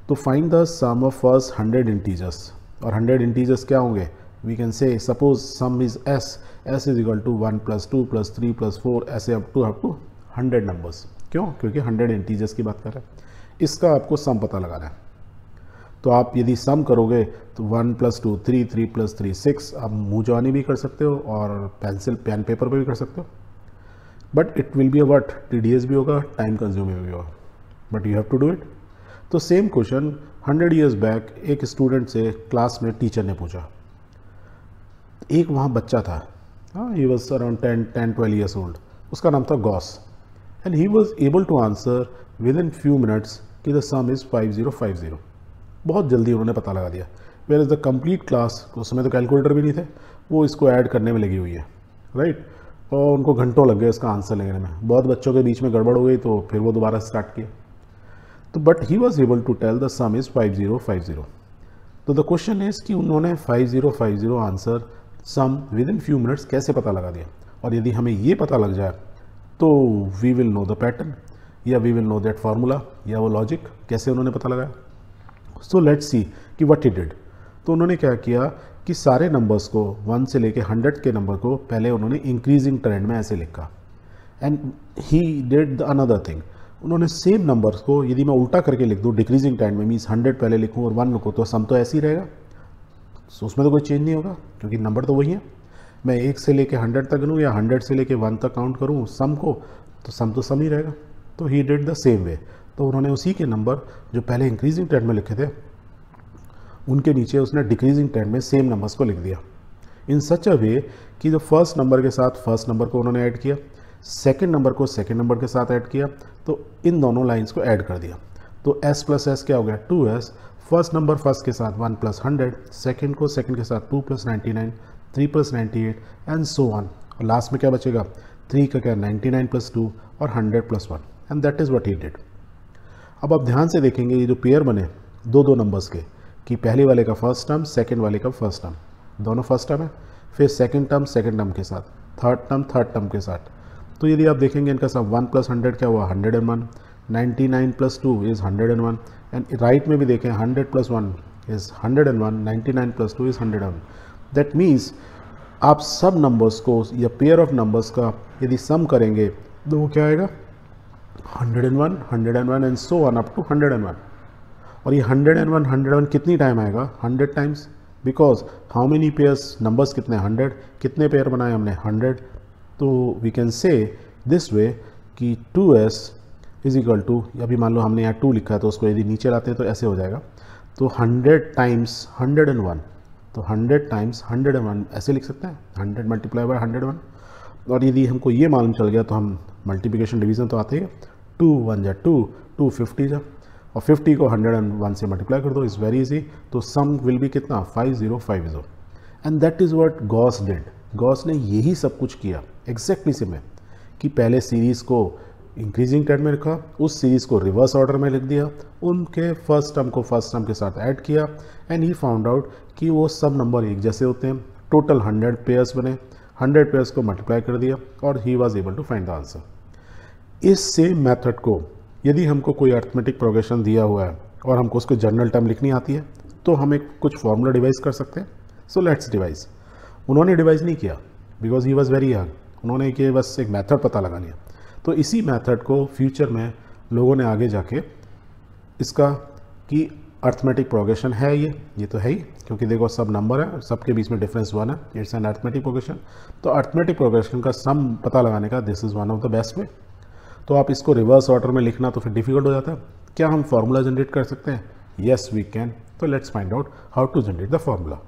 तो find the sum of first hundred integers और हंड्रेड इंटीजर्स क्या होंगे we can say suppose sum is S S is equal to one plus two plus three plus four ऐसे up to up to hundred numbers क्यों क्योंकि hundred integers की बात कर रहे हैं इसका आपको सम पता लगाना है तो आप यदि सम करोगे तो one plus two three three plus three six आप मुँह जवानी भी कर सकते हो और पेंसिल पेन पेपर पर भी कर सकते हो but it will be a what tedious भी होगा टाइम कंज्यूमिंग भी होगा but you have to do it तो same question hundred years back एक स्टूडेंट से क्लास में टीचर ने पूछा एक वहाँ बच्चा था हाँ he was around ten ten twelve years old उसका नाम था Gauss and he was able to answer within few minutes कि the sum is five zero five zero बहुत जल्दी उन्होंने पता लगा दिया whereas the complete class उस समय तो कैलकुलेटर भी नहीं थे वो इसको ऐड करने में लगी हुई है राइट और उनको घंटों लग गए इसका आंसर लेने में बहुत बच्चों के बीच में गड़बड़ हो गई तो फिर वो दोबारा स्टार्ट किया तो but he was able to tell the sum is five zero five zero तो द क्वेश्चन इज़ कि उन्होंने five zero five zero answer sum within few minutes कैसे पता लगा दिया और यदि हमें ये पता लग जाए तो we will know the pattern या we will know that formula या वो लॉजिक कैसे उन्होंने पता लगाया सो लेट्स सी कि वट ही डिड तो उन्होंने क्या किया कि सारे नंबर्स को वन से लेके हंड्रेड के नंबर को पहले उन्होंने इंक्रीजिंग ट्रेंड में ऐसे लिखा and he did the another thing उन्होंने सेम नंबर्स को यदि मैं उल्टा करके लिख दूँ डिक्रीजिंग ट्रेंड में मीन्स हंड्रेड पहले लिखूँ और वन लिखूँ तो सम तो ऐसे ही रहेगा सो उसमें तो कोई चेंज नहीं होगा क्योंकि नंबर तो वही है मैं एक से लेके हंड्रेड तक लूँ या हंड्रेड से लेके वन तक काउंट करूँ सम को तो सम तो सम ही रहेगा तो he did the same way तो उन्होंने उसी के नंबर जो पहले इंक्रीजिंग ट्रेंड में लिखे थे उनके नीचे उसने डिक्रीजिंग ट्रेंड में सेम नंबर्स को लिख दिया इन सच अ वे कि जो फर्स्ट नंबर के साथ फर्स्ट नंबर को उन्होंने ऐड किया सेकेंड नंबर को सेकेंड नंबर के साथ ऐड किया तो इन दोनों लाइन्स को ऐड कर दिया तो एस प्लस एस क्या हो गया two S first number first के साथ वन प्लस हंड्रेड सेकेंड को सेकेंड के साथ two plus ninety nine three plus ninety eight and so on और लास्ट में क्या बचेगा थ्री का क्या नाइन्टी नाइन प्लस टू और hundred plus one and that is what he did अब आप ध्यान से देखेंगे ये जो पेयर बने दो दो नंबर्स के कि पहले वाले का फर्स्ट टर्म सेकेंड वाले का फर्स्ट टर्म दोनों फर्स्ट टर्म है फिर सेकेंड टर्म सेकेंड टर्म के साथ थर्ड टर्म थर्ड टर्म के साथ तो यदि आप देखेंगे इनका सब वन प्लस हंड्रेड क्या हुआ hundred and one ninety nine plus two is hundred and one and right में भी देखें hundred plus one is hundred and one ninety nine plus two is hundred and one that means आप सब numbers को या pair of numbers का यदि सम करेंगे तो वो क्या आएगा 101 101 and so on up to 101 और ये 101 101 कितनी टाइम आएगा 100 times because how many pairs numbers कितने 100 कितने पेयर बनाए हमने 100 तो we can say this way कि 2s इज इक्वल टू अभी मान लो हमने यहाँ टू लिखा है तो उसको यदि नीचे लाते हैं तो ऐसे हो जाएगा तो 100 टाइम्स 101 तो 100 टाइम्स 101 ऐसे लिख सकते हैं 100 मल्टीप्लाई बाय 101 और यदि हमको ये मालूम चल गया तो हम मल्टीप्लिकेशन डिवीज़न तो आते ही टू वन जै टू टू फिफ्टी जा और फिफ्टी को हंड्रेड एंड वन से मल्टीप्लाई कर दो इज़ वेरी इजी तो सम विल भी कितना five zero five zero and that is what Gauss did Gauss ने यही सब कुछ किया एग्जैक्टली से सिमें कि पहले सीरीज़ को इंक्रीजिंग ट्रेंड में रखा उस सीरीज़ को रिवर्स ऑर्डर में लिख दिया उनके फर्स्ट टर्म को फर्स्ट टर्म के साथ ऐड किया एंड ही फाउंड आउट कि वो सब नंबर एक जैसे होते हैं टोटल हंड्रेड पेयर्स बने हंड्रेड पेयर्स को मल्टीप्लाई कर दिया और he was able to find the answer इस सेम मेथड को यदि हमको कोई अर्थमेटिक प्रोग्रेशन दिया हुआ है और हमको उसको जर्नल टर्म लिखनी आती है तो हम एक कुछ फॉर्मूला डिवाइस कर सकते हैं सो लेट्स डिवाइस उन्होंने डिवाइस नहीं किया because he was very young उन्होंने कि बस एक मैथड पता लगा लिया तो इसी मैथड को फ्यूचर में लोगों ने आगे जाके इसका कि अर्थमेटिक प्रोग्रेशन है ये ये तो है ही क्योंकि देखो सब नंबर है सबके बीच में डिफरेंस वन है इट्स एन अर्थमेटिक प्रोग्रेशन तो अर्थमेटिक प्रोग्रेशन का सम पता लगाने का this is one of the best way तो आप इसको रिवर्स ऑर्डर में लिखना तो फिर डिफिकल्ट हो जाता है क्या हम फार्मूला जनरेट कर सकते हैं येस वी कैन तो let's find out how to generate the formula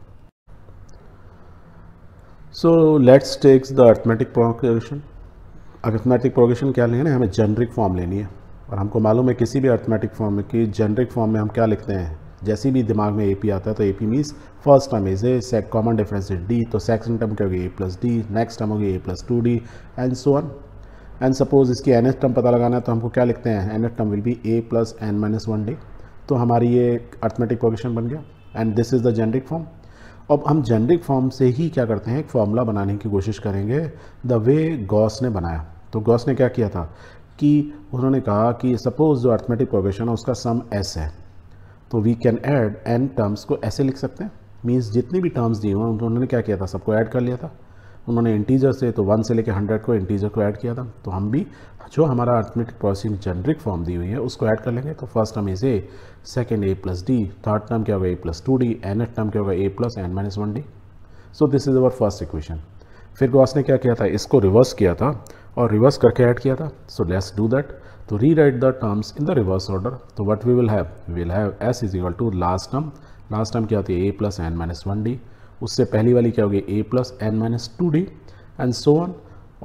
so let's takes the arithmetic progression arithmetic progression क्या लेना है हमें जेनरिक फॉर्म लेनी है और हमको मालूम है किसी भी अर्थमेटिक फॉर्म में कि जेनरिक फॉर्म में हम क्या लिखते हैं जैसे भी दिमाग में ए पी आता है तो A P means first term is A common difference is D तो सेकंड टर्म क्या होगी ए प्लस डी नेक्स्ट टर्म होगी ए plus two D and so on and suppose इसकी एन एच टर्म पता लगाना है तो हमको क्या लिखते हैं nth term will be A plus N minus one D तो हमारी ये अर्थमेटिक प्रोगेशन बन गया and this is the generic form अब हम जेनरिक फॉर्म से ही क्या करते हैं एक फॉर्मूला बनाने की कोशिश करेंगे द वे गॉस ने बनाया तो गॉस ने क्या किया था कि उन्होंने कहा कि सपोज़ जो अर्थमेटिक प्रोगेशन है उसका सम एस है तो we can add N terms को ऐसे लिख सकते हैं मीन्स जितनी भी टर्म्स दी हुई उन्होंने क्या किया था सबको ऐड कर लिया था उन्होंने इंटीजर से तो वन से लेकर हंड्रेड को इंटीजर को ऐड किया था तो हम भी जो हमारा अर्थमेटिक प्रोसेसिंग जेनरिक फॉर्म दी हुई है उसको ऐड कर लेंगे तो first term is A second A plus D third term क्या होगा ए plus two D nth term क्या होगा ए plus N minus one D so this is our first equation फिर गॉस ने क्या किया था इसको रिवर्स किया था और रिवर्स करके ऐड किया था सो लेट्स डू दैट तो rewrite the terms in the reverse order तो what we will have will have S is equal to last term last term क्या होती है ए plus N minus one D उससे पहली वाली क्या होगी ए plus N minus two D and so on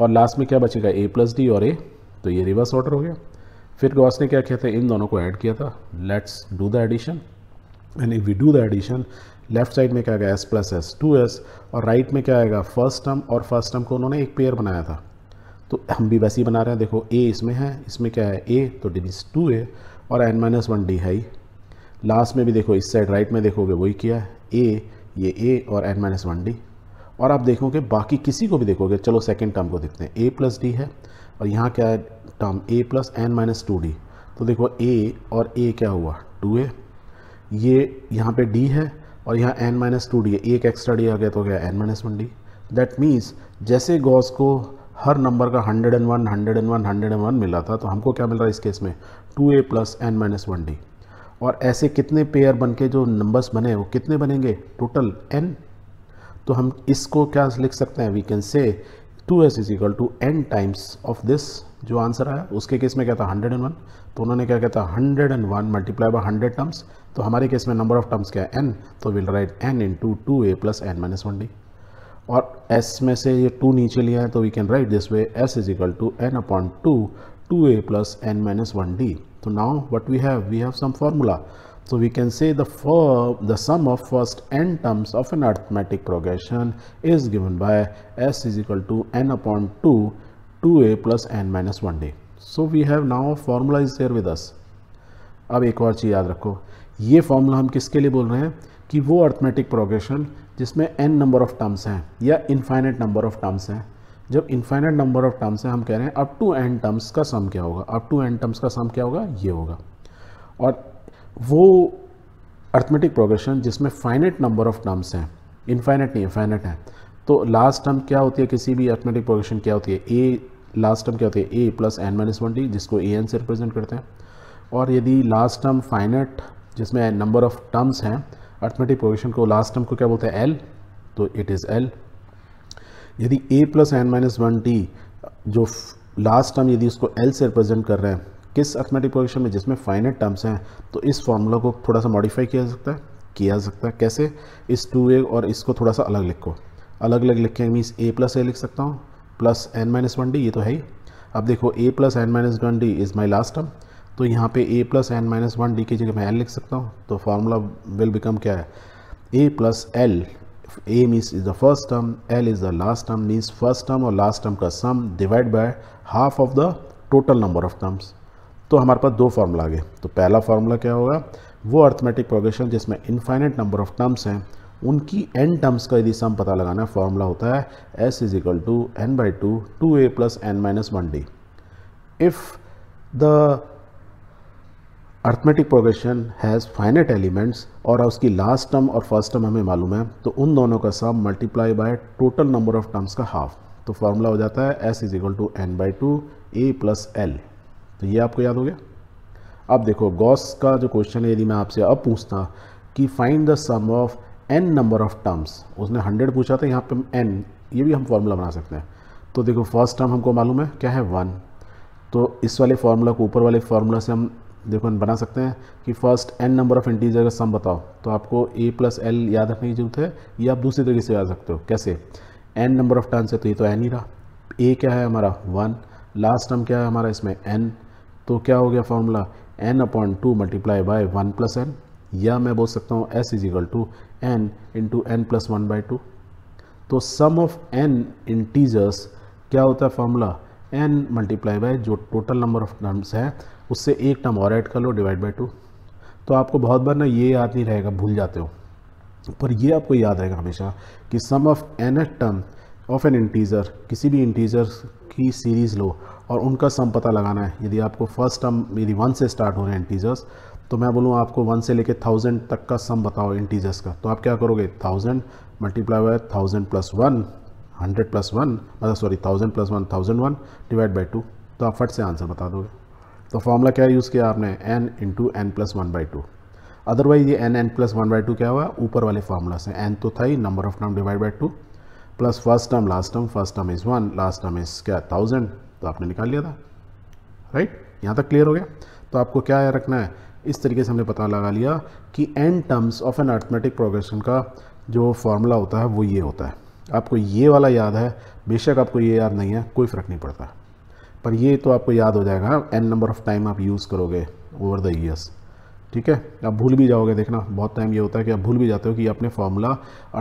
और लास्ट में क्या बचेगा ए प्लस डी और ए तो ये रिवर्स ऑर्डर हो गया फिर गॉस ने क्या किया था इन दोनों को ऐड किया था let's do the addition and if we do the addition left side में क्या आएगा S plus S two S और राइट right में क्या आएगा फर्स्ट टर्म और फर्स्ट टर्म को उन्होंने एक पेयर बनाया था तो हम भी वैसे ही बना रहे हैं देखो ए इसमें है इसमें क्या है ए तो डी इज़ टू ए और एन माइनस वन डी है ही लास्ट में भी देखो इस साइड राइट right में देखोगे वही किया है ए ये ए और एन माइनस वन डी और आप देखोगे बाकी किसी को भी देखोगे चलो सेकेंड टर्म को देखते हैं ए प्लस डी है और यहाँ क्या है टर्म ए plus N minus two D तो देखो ए और ए क्या हुआ टू ए ये यहाँ पे डी है और यहाँ एन माइनस टू डी है एक एक्स्ट्रा डी आ गया तो क्या N minus one D that means जैसे गॉस को हर नंबर का hundred and one hundred and one hundred and one मिला था तो हमको क्या मिल रहा है इस केस में टू ए plus N minus one D और ऐसे कितने पेयर बन के जो नंबर्स बने वो कितने बनेंगे टोटल एन तो हम इसको क्या लिख सकते हैं we can say two S is equal to N times of this जो आंसर आया उसके केस में क्या था हंड्रेड एंड वन तो उन्होंने क्या कहता hundred and one multiply by hundred terms तो हमारे केस में नंबर ऑफ टर्म्स क्या है एन तो will write N into two A plus N minus one D और एस में से ये टू नीचे लिया है तो we can write this way S is equal to N upon two two A plus N minus one D So now what we have? We have some formula. So we can say the, for, the sum of first n terms of an arithmetic progression is given by s is equal to n upon 2, a plus n minus 1d. So we have now formula is there with us. अब एक और चीज़ याद रखो ये formula हम किसके लिए बोल रहे हैं कि वो अर्थमेटिक प्रोग्रेशन जिसमें n नंबर ऑफ़ टर्म्स हैं या इनफाइनाइट नंबर ऑफ़ टर्म्स हैं जब इन्फाइनट नंबर ऑफ टर्म्स हैं हम कह रहे हैं अप टू एन टर्म्स का सम क्या होगा अप टू एन टर्म्स का सम क्या होगा ये होगा और वो अर्थमेटिक प्रोग्रेशन जिसमें फाइनेट नंबर ऑफ टर्म्स हैं इन्फाइनट नहीं है फाइनेट है तो लास्ट टर्म क्या होती है किसी भी अर्थमेटिक प्रोग्रेशन क्या होती है ए लास्ट टर्म क्या होती है ए plus N minus one D जिसको ए एन से रिप्रेजेंट करते हैं और यदि लास्ट टर्म फाइनेट जिसमें नंबर ऑफ टर्म्स हैं अर्थमेटिक प्रोग्रेशन को लास्ट टर्म को क्या बोलते हैं एल तो इट इज़ एल यदि a plus N minus one T जो लास्ट टर्म यदि उसको एल से रिप्रेजेंट कर रहे हैं किस अर्थमेटिक प्रोजेक्शन में जिसमें फाइनेट टर्म्स हैं तो इस फार्मूला को थोड़ा सा मॉडिफाई किया जा सकता है किया जा सकता है कैसे इस टू ए और इसको थोड़ा सा अलग लिखो अलग अलग लिखे मीन्स ए प्लस ए लिख सकता हूँ plus N minus one D ये तो है ही अब देखो A plus N minus one D is my last term तो यहाँ पे A plus N minus one D की जगह मैं एल लिख सकता हूँ तो फार्मूला विल बिकम क्या है ए plus L A means is the first term L is the last term means first term और लास्ट टर्म का sum divide by half of the total number of terms तो हमारे पास दो formula आ गए तो पहला फार्मूला क्या होगा वो अर्थमेटिक प्रोग्रेशन जिसमें इनफाइनाइट नंबर ऑफ टर्म्स हैं उनकी एन टर्म्स का यदि सम पता लगाना है फॉर्मूला होता है S is equal to n by two two A plus N minus one d if the arithmetic progression has finite elements और उसकी लास्ट टर्म और फर्स्ट टर्म हमें मालूम है तो उन दोनों का sum multiply by total number of terms का हाफ तो फार्मूला हो जाता है S is equal to n by two A plus l तो ये आपको याद हो गया अब देखो गॉस का जो क्वेश्चन है यदि मैं आपसे अब पूछता कि find the sum of n number of terms उसने हंड्रेड पूछा था यहाँ पे एन ये भी हम फार्मूला बना सकते हैं तो देखो फर्स्ट टर्म हमको मालूम है क्या है वन तो इस वाले फार्मूला को ऊपर वाले फार्मूला से हम देखो बना सकते हैं कि first n number of integer का सम बताओ तो आपको ए प्लस एल याद रखने की ज़रूरत है या आप दूसरी तरीके से याद सकते हो कैसे एन नंबर ऑफ़ टर्म्स है तो ये तो एन ही रहा ए क्या है हमारा वन लास्ट टर्म क्या है हमारा इसमें एन तो क्या हो गया formula n upon two multiply by one plus n या मैं बोल सकता हूँ S is equal to n into n plus one by two तो सम ऑफ एन इंटीजर्स क्या होता है फॉर्मूला एन मल्टीप्लाई बाय जो टोटल नंबर ऑफ टर्म्स हैं उससे एक टर्म और ऐड कर लो डिवाइड बाई टू तो आपको बहुत बार ना ये याद नहीं रहेगा भूल जाते हो पर ये आपको याद रहेगा हमेशा कि sum of N eight term of n integer किसी भी इंटीज़र की सीरीज़ लो और उनका सम पता लगाना है यदि आपको फर्स्ट टर्म यदि वन से स्टार्ट हो रहे हैं इंटीज़र्स तो मैं बोलूँ आपको वन से लेकर थाउजेंड तक का सम बताओ इंटीज़र्स का तो आप क्या करोगे thousand multiply by thousand plus one hundred plus one मतलब sorry thousand plus one thousand one divide by two तो आप फट से आंसर बता दोगे तो फॉर्मूला क्या यूज़ किया आपने n into n plus one by two otherwise ये n N plus one by two क्या हुआ ऊपर वाले फार्मूला से एन तो था ही number of term divide by two plus first term last term first term is one last term is क्या थाउजेंड तो आपने निकाल लिया था राइट right? यहाँ तक क्लियर हो गया तो आपको क्या रखना है इस तरीके से हमने पता लगा लिया कि n terms of an arithmetic progression का जो फार्मूला होता है वो ये होता है आपको ये वाला याद है बेशक आपको ये याद नहीं है कोई फ़र्क नहीं पड़ता पर ये तो आपको याद हो जाएगा एन नंबर ऑफ़ टाइम आप यूज़ करोगे ओवर द ईयर्स ठीक है आप भूल भी जाओगे देखना बहुत टाइम ये होता है कि आप भूल भी जाते हो कि आपने फॉर्मूला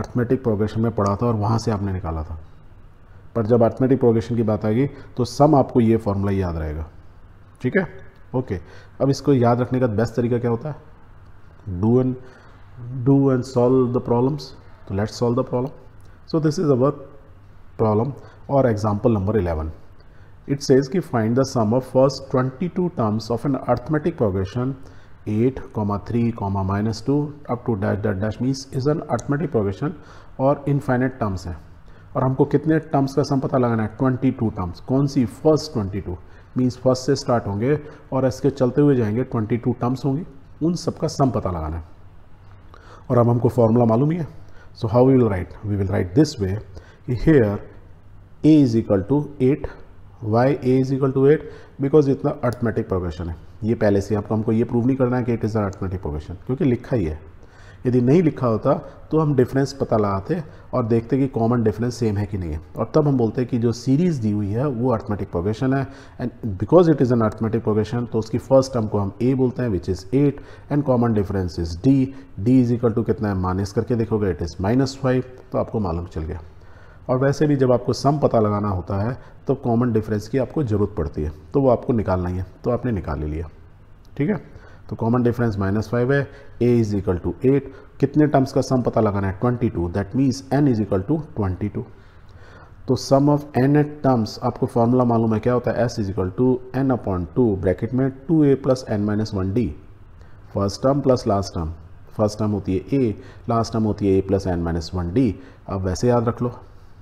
अर्थमेटिक प्रोग्रेशन में पढ़ा था और वहाँ से आपने निकाला था पर जब अर्थमेटिक प्रोग्रेशन की बात आएगी तो सम आपको ये फार्मूला याद रहेगा ठीक है ओके अब इसको याद रखने का बेस्ट तरीका क्या होता है do and do and solve the problems तो let's solve the problem so this is a problem और example number eleven says says find the sum of first twenty two terms of an arithmetic progression eight comma three comma minus two up to dash dot dash means is an arithmetic progression और infinite terms है और हमको कितने terms का sum पता लगाना है twenty two terms कौन सी first twenty two means first से स्टार्ट होंगे और इसके चलते हुए जाएंगे ट्वेंटी टू टर्म्स होंगे उन सब का सम पता लगाना है और अब हमको फॉर्मूला मालूम ही है so how we will write we will write this way here A is equal to eight why a is equal to eight because इतना अर्थमेटिक प्रोग्रेशन है ये पहले से आपको हमको ये प्रूव नहीं करना है कि इट इज़ अर्थमेटिक प्रोग्रेशन क्योंकि लिखा ही है यदि नहीं लिखा होता तो हम डिफरेंस पता लगाते और देखते कि कॉमन डिफरेंस सेम है कि नहीं है और तब हम बोलते हैं कि जो सीरीज़ दी हुई है वो अर्थमेटिक प्रोग्रेशन है and because it is an arithmetic progression तो उसकी फर्स्ट टर्म को हम ए बोलते हैं which is eight and common difference is d d is equal to कितना है माइनस करके देखोगे इट इज़ माइनस फाइव तो आपको मालूम चल गया और वैसे भी जब आपको सम पता लगाना होता है तो कॉमन डिफरेंस की आपको ज़रूरत पड़ती है तो वो आपको निकालना ही है तो आपने निकाल ही लिया ठीक है तो कॉमन डिफरेंस माइनस फाइव है a is equal to eight कितने टर्म्स का सम पता लगाना है twenty two that means n is equal to twenty two तो sum of nth terms आपको फॉर्मूला मालूम है क्या होता है S is equal to N upon two bracket में टू ए plus N minus one d first term plus last term first term होती है ए लास्ट टर्म होती है ए plus N minus one d अब वैसे याद रख लो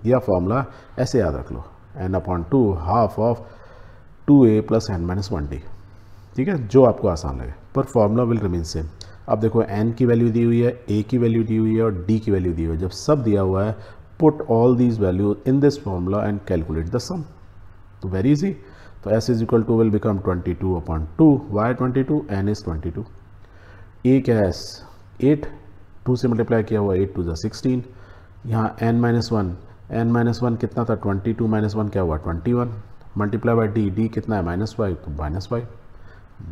यह फॉर्मूला ऐसे याद रख लो n upon two half of two A plus N minus one d ठीक है जो आपको आसान लगे पर फॉर्मूला विल रिमेन सेम अब देखो एन की वैल्यू दी हुई है ए की वैल्यू दी हुई है और डी की वैल्यू दी हुई है जब सब दिया हुआ है put all these value in this formula and calculate the sum तो वेरी इजी तो S is equal to will become twenty two upon two why twenty two n is twenty two a क्या है eight two से multiply किया हुआ eight two ज़ा sixteen यहाँ n minus one n minus one कितना था ट्वेंटी टू माइनस वन क्या हुआ twenty one multiply by d D कितना है माइनस वाई तो माइनस वाई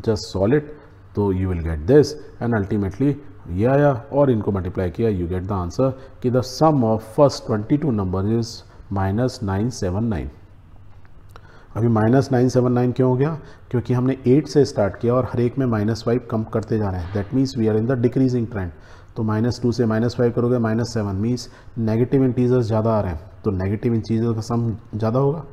जस्ट सॉलिड तो you will get this and ultimately ये आया और इनको मल्टीप्लाई किया यू गेट द आंसर कि the sum of first twenty two number is minus nine seven nine अभी माइनस नाइन सेवन नाइन क्यों हो गया क्योंकि हमने एट से स्टार्ट किया और हर एक में माइनस फाइव कम करते जा रहे हैं that means we are in the decreasing trend तो माइनस टू से माइनस फाइव करोगे minus seven means negative integers ज़्यादा आ रहे हैं तो नेगेटिव इंटीजर का सम ज़्यादा होगा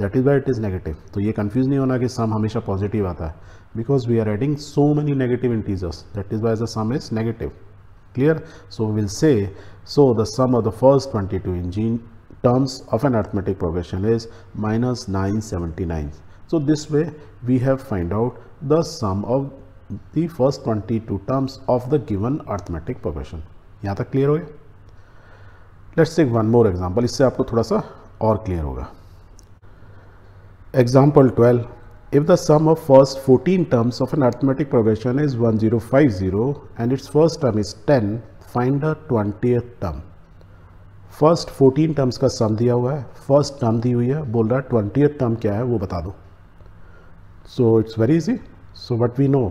that is why it is negative तो ये कन्फ्यूज़ नहीं होना कि सम हमेशा पॉजिटिव आता है because we are adding so many negative integers that is why the sum is negative clear so will say so the sum of the first twenty two integer terms of an arithmetic progression is minus nine seventy nine so this way we have find out the sum of the first 22 terms of the given arithmetic progression. यहाँ तक clear हो गया let's take one more example इससे आपको थोड़ा सा और clear होगा example twelve If the sum of first 14 terms of an arithmetic progression is 1050 and its first term is 10, find the 20th term. First 14 terms का sum दिया हुआ है फर्स्ट टर्म दी हुई है बोल रहा है ट्वेंटियथ टर्म क्या है वो बता दो so it's very easy so what we know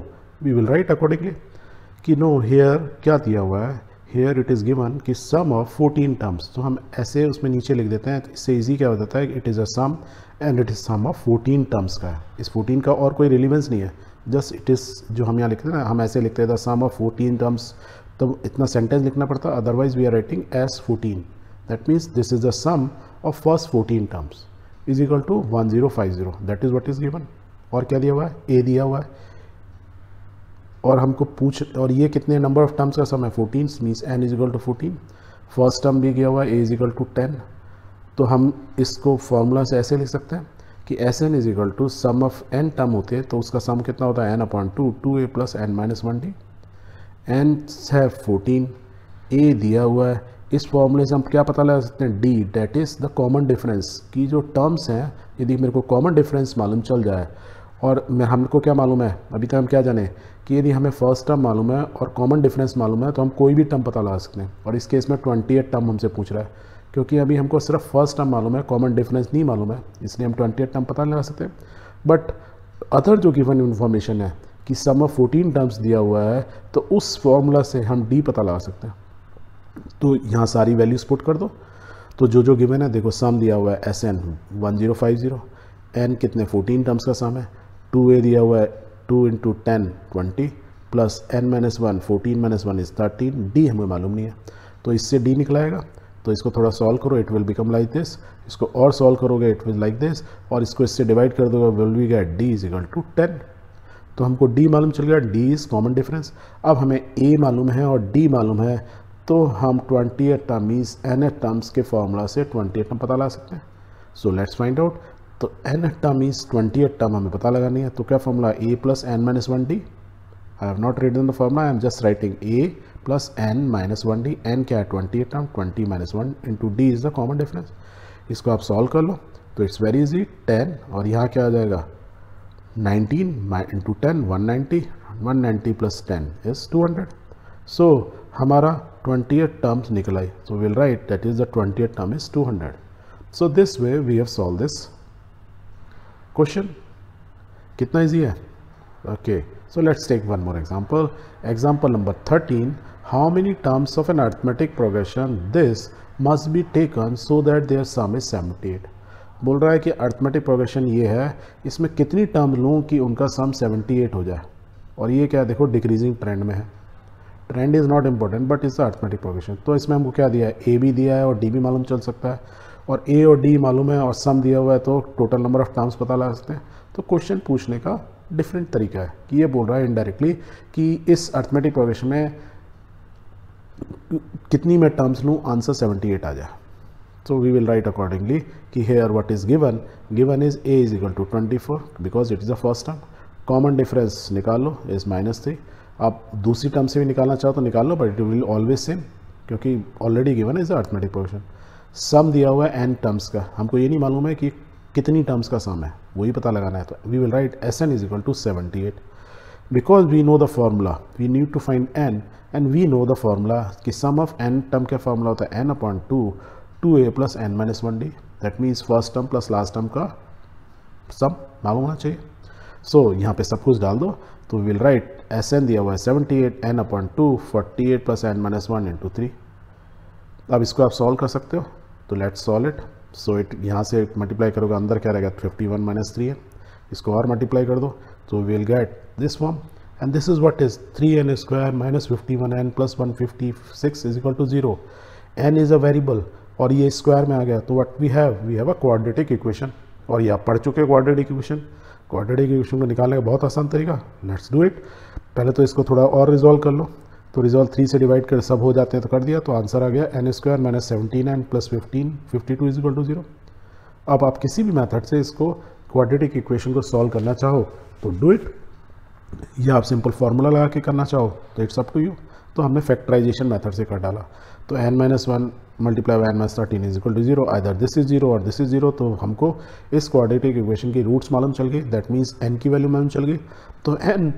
we will write accordingly कि नो हेयर क्या दिया हुआ है हेयर इट इज़ गिवन कि सम ऑफ फोर्टीन टर्म्स तो हम ऐसे उसमें नीचे लिख देते हैं तो इससे ईजी क्या हो जाता है it is a sum and it is sum of fourteen terms का है इस फोर्टीन का और कोई रिलीवेंस नहीं है जस्ट इट इज़ जो हम यहाँ लिखते हैं ना हम ऐसे लिखते हैं the sum of fourteen terms तो इतना सेंटेंस लिखना पड़ता otherwise we are writing S fourteen that means this is the sum of first fourteen terms is equal to one zero five zero that is what is given और क्या दिया हुआ है ए दिया हुआ है और हमको पूछ और ये कितने नंबर ऑफ टर्म्स का सम है fourteen means n is equal to fourteen first term भी गया हुआ है a is equal to ten तो हम इसको फॉर्मूला से ऐसे लिख सकते हैं कि S N is equal to sum of N term होते हैं तो उसका सम कितना होता है एन अपॉन टू टू ए plus N minus one D n है फोर्टीन ए दिया हुआ है इस फॉर्मूले से हम क्या पता लगा सकते हैं d that is the common difference की जो टर्म्स हैं यदि मेरे को कॉमन डिफरेंस मालूम चल जाए और मैं हमको क्या मालूम है अभी तक हम क्या जाने कि यदि हमें फर्स्ट टर्म मालूम है और कॉमन डिफरेंस मालूम है तो हम कोई भी टर्म पता लगा सकते हैं और इस केस में ट्वेंटी टर्म हमसे पूछ रहा है क्योंकि अभी हमको सिर्फ फर्स्ट टर्म मालूम है कॉमन डिफरेंस नहीं मालूम है इसलिए हम ट्वेंटी टर्म पता लगा सकते बट अदर जो गिवन इन्फॉर्मेशन है कि सम ऑफ फोर्टीन टर्म्स दिया हुआ है तो उस फॉर्मूला से हम डी पता लगा सकते हैं तो यहाँ सारी वैल्यूज पुट कर दो तो जो जो गिवन है देखो सम दिया हुआ है S n one zero five zero n कितने फोर्टीन टर्म्स का सम है टू ए दिया हुआ है two into ten twenty plus N minus one fourteen minus one is thirteen d हमें मालूम नहीं है तो इससे डी निकलाएगा तो इसको थोड़ा सॉल्व करो it will become like this इसको और सॉल्व करोगे इट विल लाइक दिस और इसको इससे डिवाइड कर दोगे will we get d is equal to ten तो हमको डी मालूम चल गया डी इज़ कॉमन डिफरेंस अब हमें ए मालूम है और डी मालूम है तो हम twenty term is nth terms के फॉर्मूला से ट्वेंटी एट टर्म पता ला सकते हैं सो लेट्स फाइंड आउट तो n term is twenty term हमें पता लगानी है तो क्या formula a plus N minus one d I have not written the formula I am just writing a plus N minus one D n क्या है twenty term twenty minus one into d is the common difference इसको आप solve कर लो तो it's very easy ten और यहाँ क्या आ जाएगा nineteen into ten one ninety one ninety plus ten is two hundred so हमारा ट्वेंटी एट टर्म्स निकलाई so will write that is the twenty term is two hundred so this way we have solve this question कितना easy है okay so let's take one more example example number thirteen how many terms of an arithmetic progression this must be taken so that their sum is seventy eight बोल रहा है कि arithmetic progression ये है इसमें कितनी term लूँ कि उनका सम एट हो जाए और ये क्या देखो डिक्रीजिंग ट्रेंड में है trend is not important but is arithmetic progression तो इसमें हमको क्या दिया है ए भी दिया है और डी भी मालूम चल सकता है और ए और डी मालूम है और सम दिया हुआ है तो टोटल नंबर ऑफ़ टर्म्स पता लगा सकते हैं तो क्वेश्चन पूछने का डिफरेंट तरीका है कि ये बोल रहा है इनडायरेक्टली कि इस अर्थमेटिक प्रोग्रेशन में कितनी मैं टर्म्स लूँ आंसर 78 आ जाए so we will write accordingly ki here what is given given is a equal to twenty 24 because it is the first term common difference निकाल लो इज माइनस थ्री आप दूसरी term से भी निकालना चाहो तो निकाल लो but it will always same क्योंकि already given is arithmetic progression sum दिया हुआ है एन टर्म्स का हमको ये नहीं मालूम है कि कितनी टर्म्स का सम है वही पता लगाना है तो we will write S N is equal to seventy eight because we know the formula we need to find N and we know the formula कि सम ऑफ एन टर्म का formula होता है N upon two two A plus N minus one D that means first term plus last term का sum मालूम होना चाहिए सो so, यहाँ पे सब कुछ डाल दो तो विल राइट एस एन दिया हुआ है seventy eight N upon two forty eight plus N minus one into three अब इसको आप सॉल्व कर सकते हो तो let's solve it so it यहाँ से मल्टीप्लाई करोगे अंदर क्या रहेगा फिफ्टी वन माइनस थ्री है इसको और मल्टीप्लाई कर दो तो will get this form and this is what is three N square minus fifty one N plus one fifty six is equal to zero N is a variable और ये square में आ गया तो what we have we have a quadratic equation और ये आप पढ़ चुके हैं क्वाड्रेटिक इक्वेशन क्वाड्रेटिक इक्वेशन को निकालने का बहुत आसान तरीका लेट्स डू इट पहले तो इसको थोड़ा और रिजॉल्व कर लो तो रिजॉल्व थ्री से डिवाइड कर सब हो जाते हैं तो कर दिया तो आंसर आ गया N square minus seventeen N plus fifteen fifty two is equal to zero अब आप किसी भी मेथड से इसको क्वाड्रेटिक इक्वेशन को सॉल्व करना चाहो तो डू इट या आप सिंपल फार्मूला लगा के करना चाहो तो इट्स अप टू यू तो हमने फैक्टराइजेशन मेथड से कर डाला तो N minus one multiply by N minus thirteen is equal to zero either this is zero और दिस इज जीरो तो हमको इस क्वाड्रेटिक इक्वेशन की रूट्स मालूम चल गई दैट मीन्स एन की वैल्यू मालूम चल गई तो N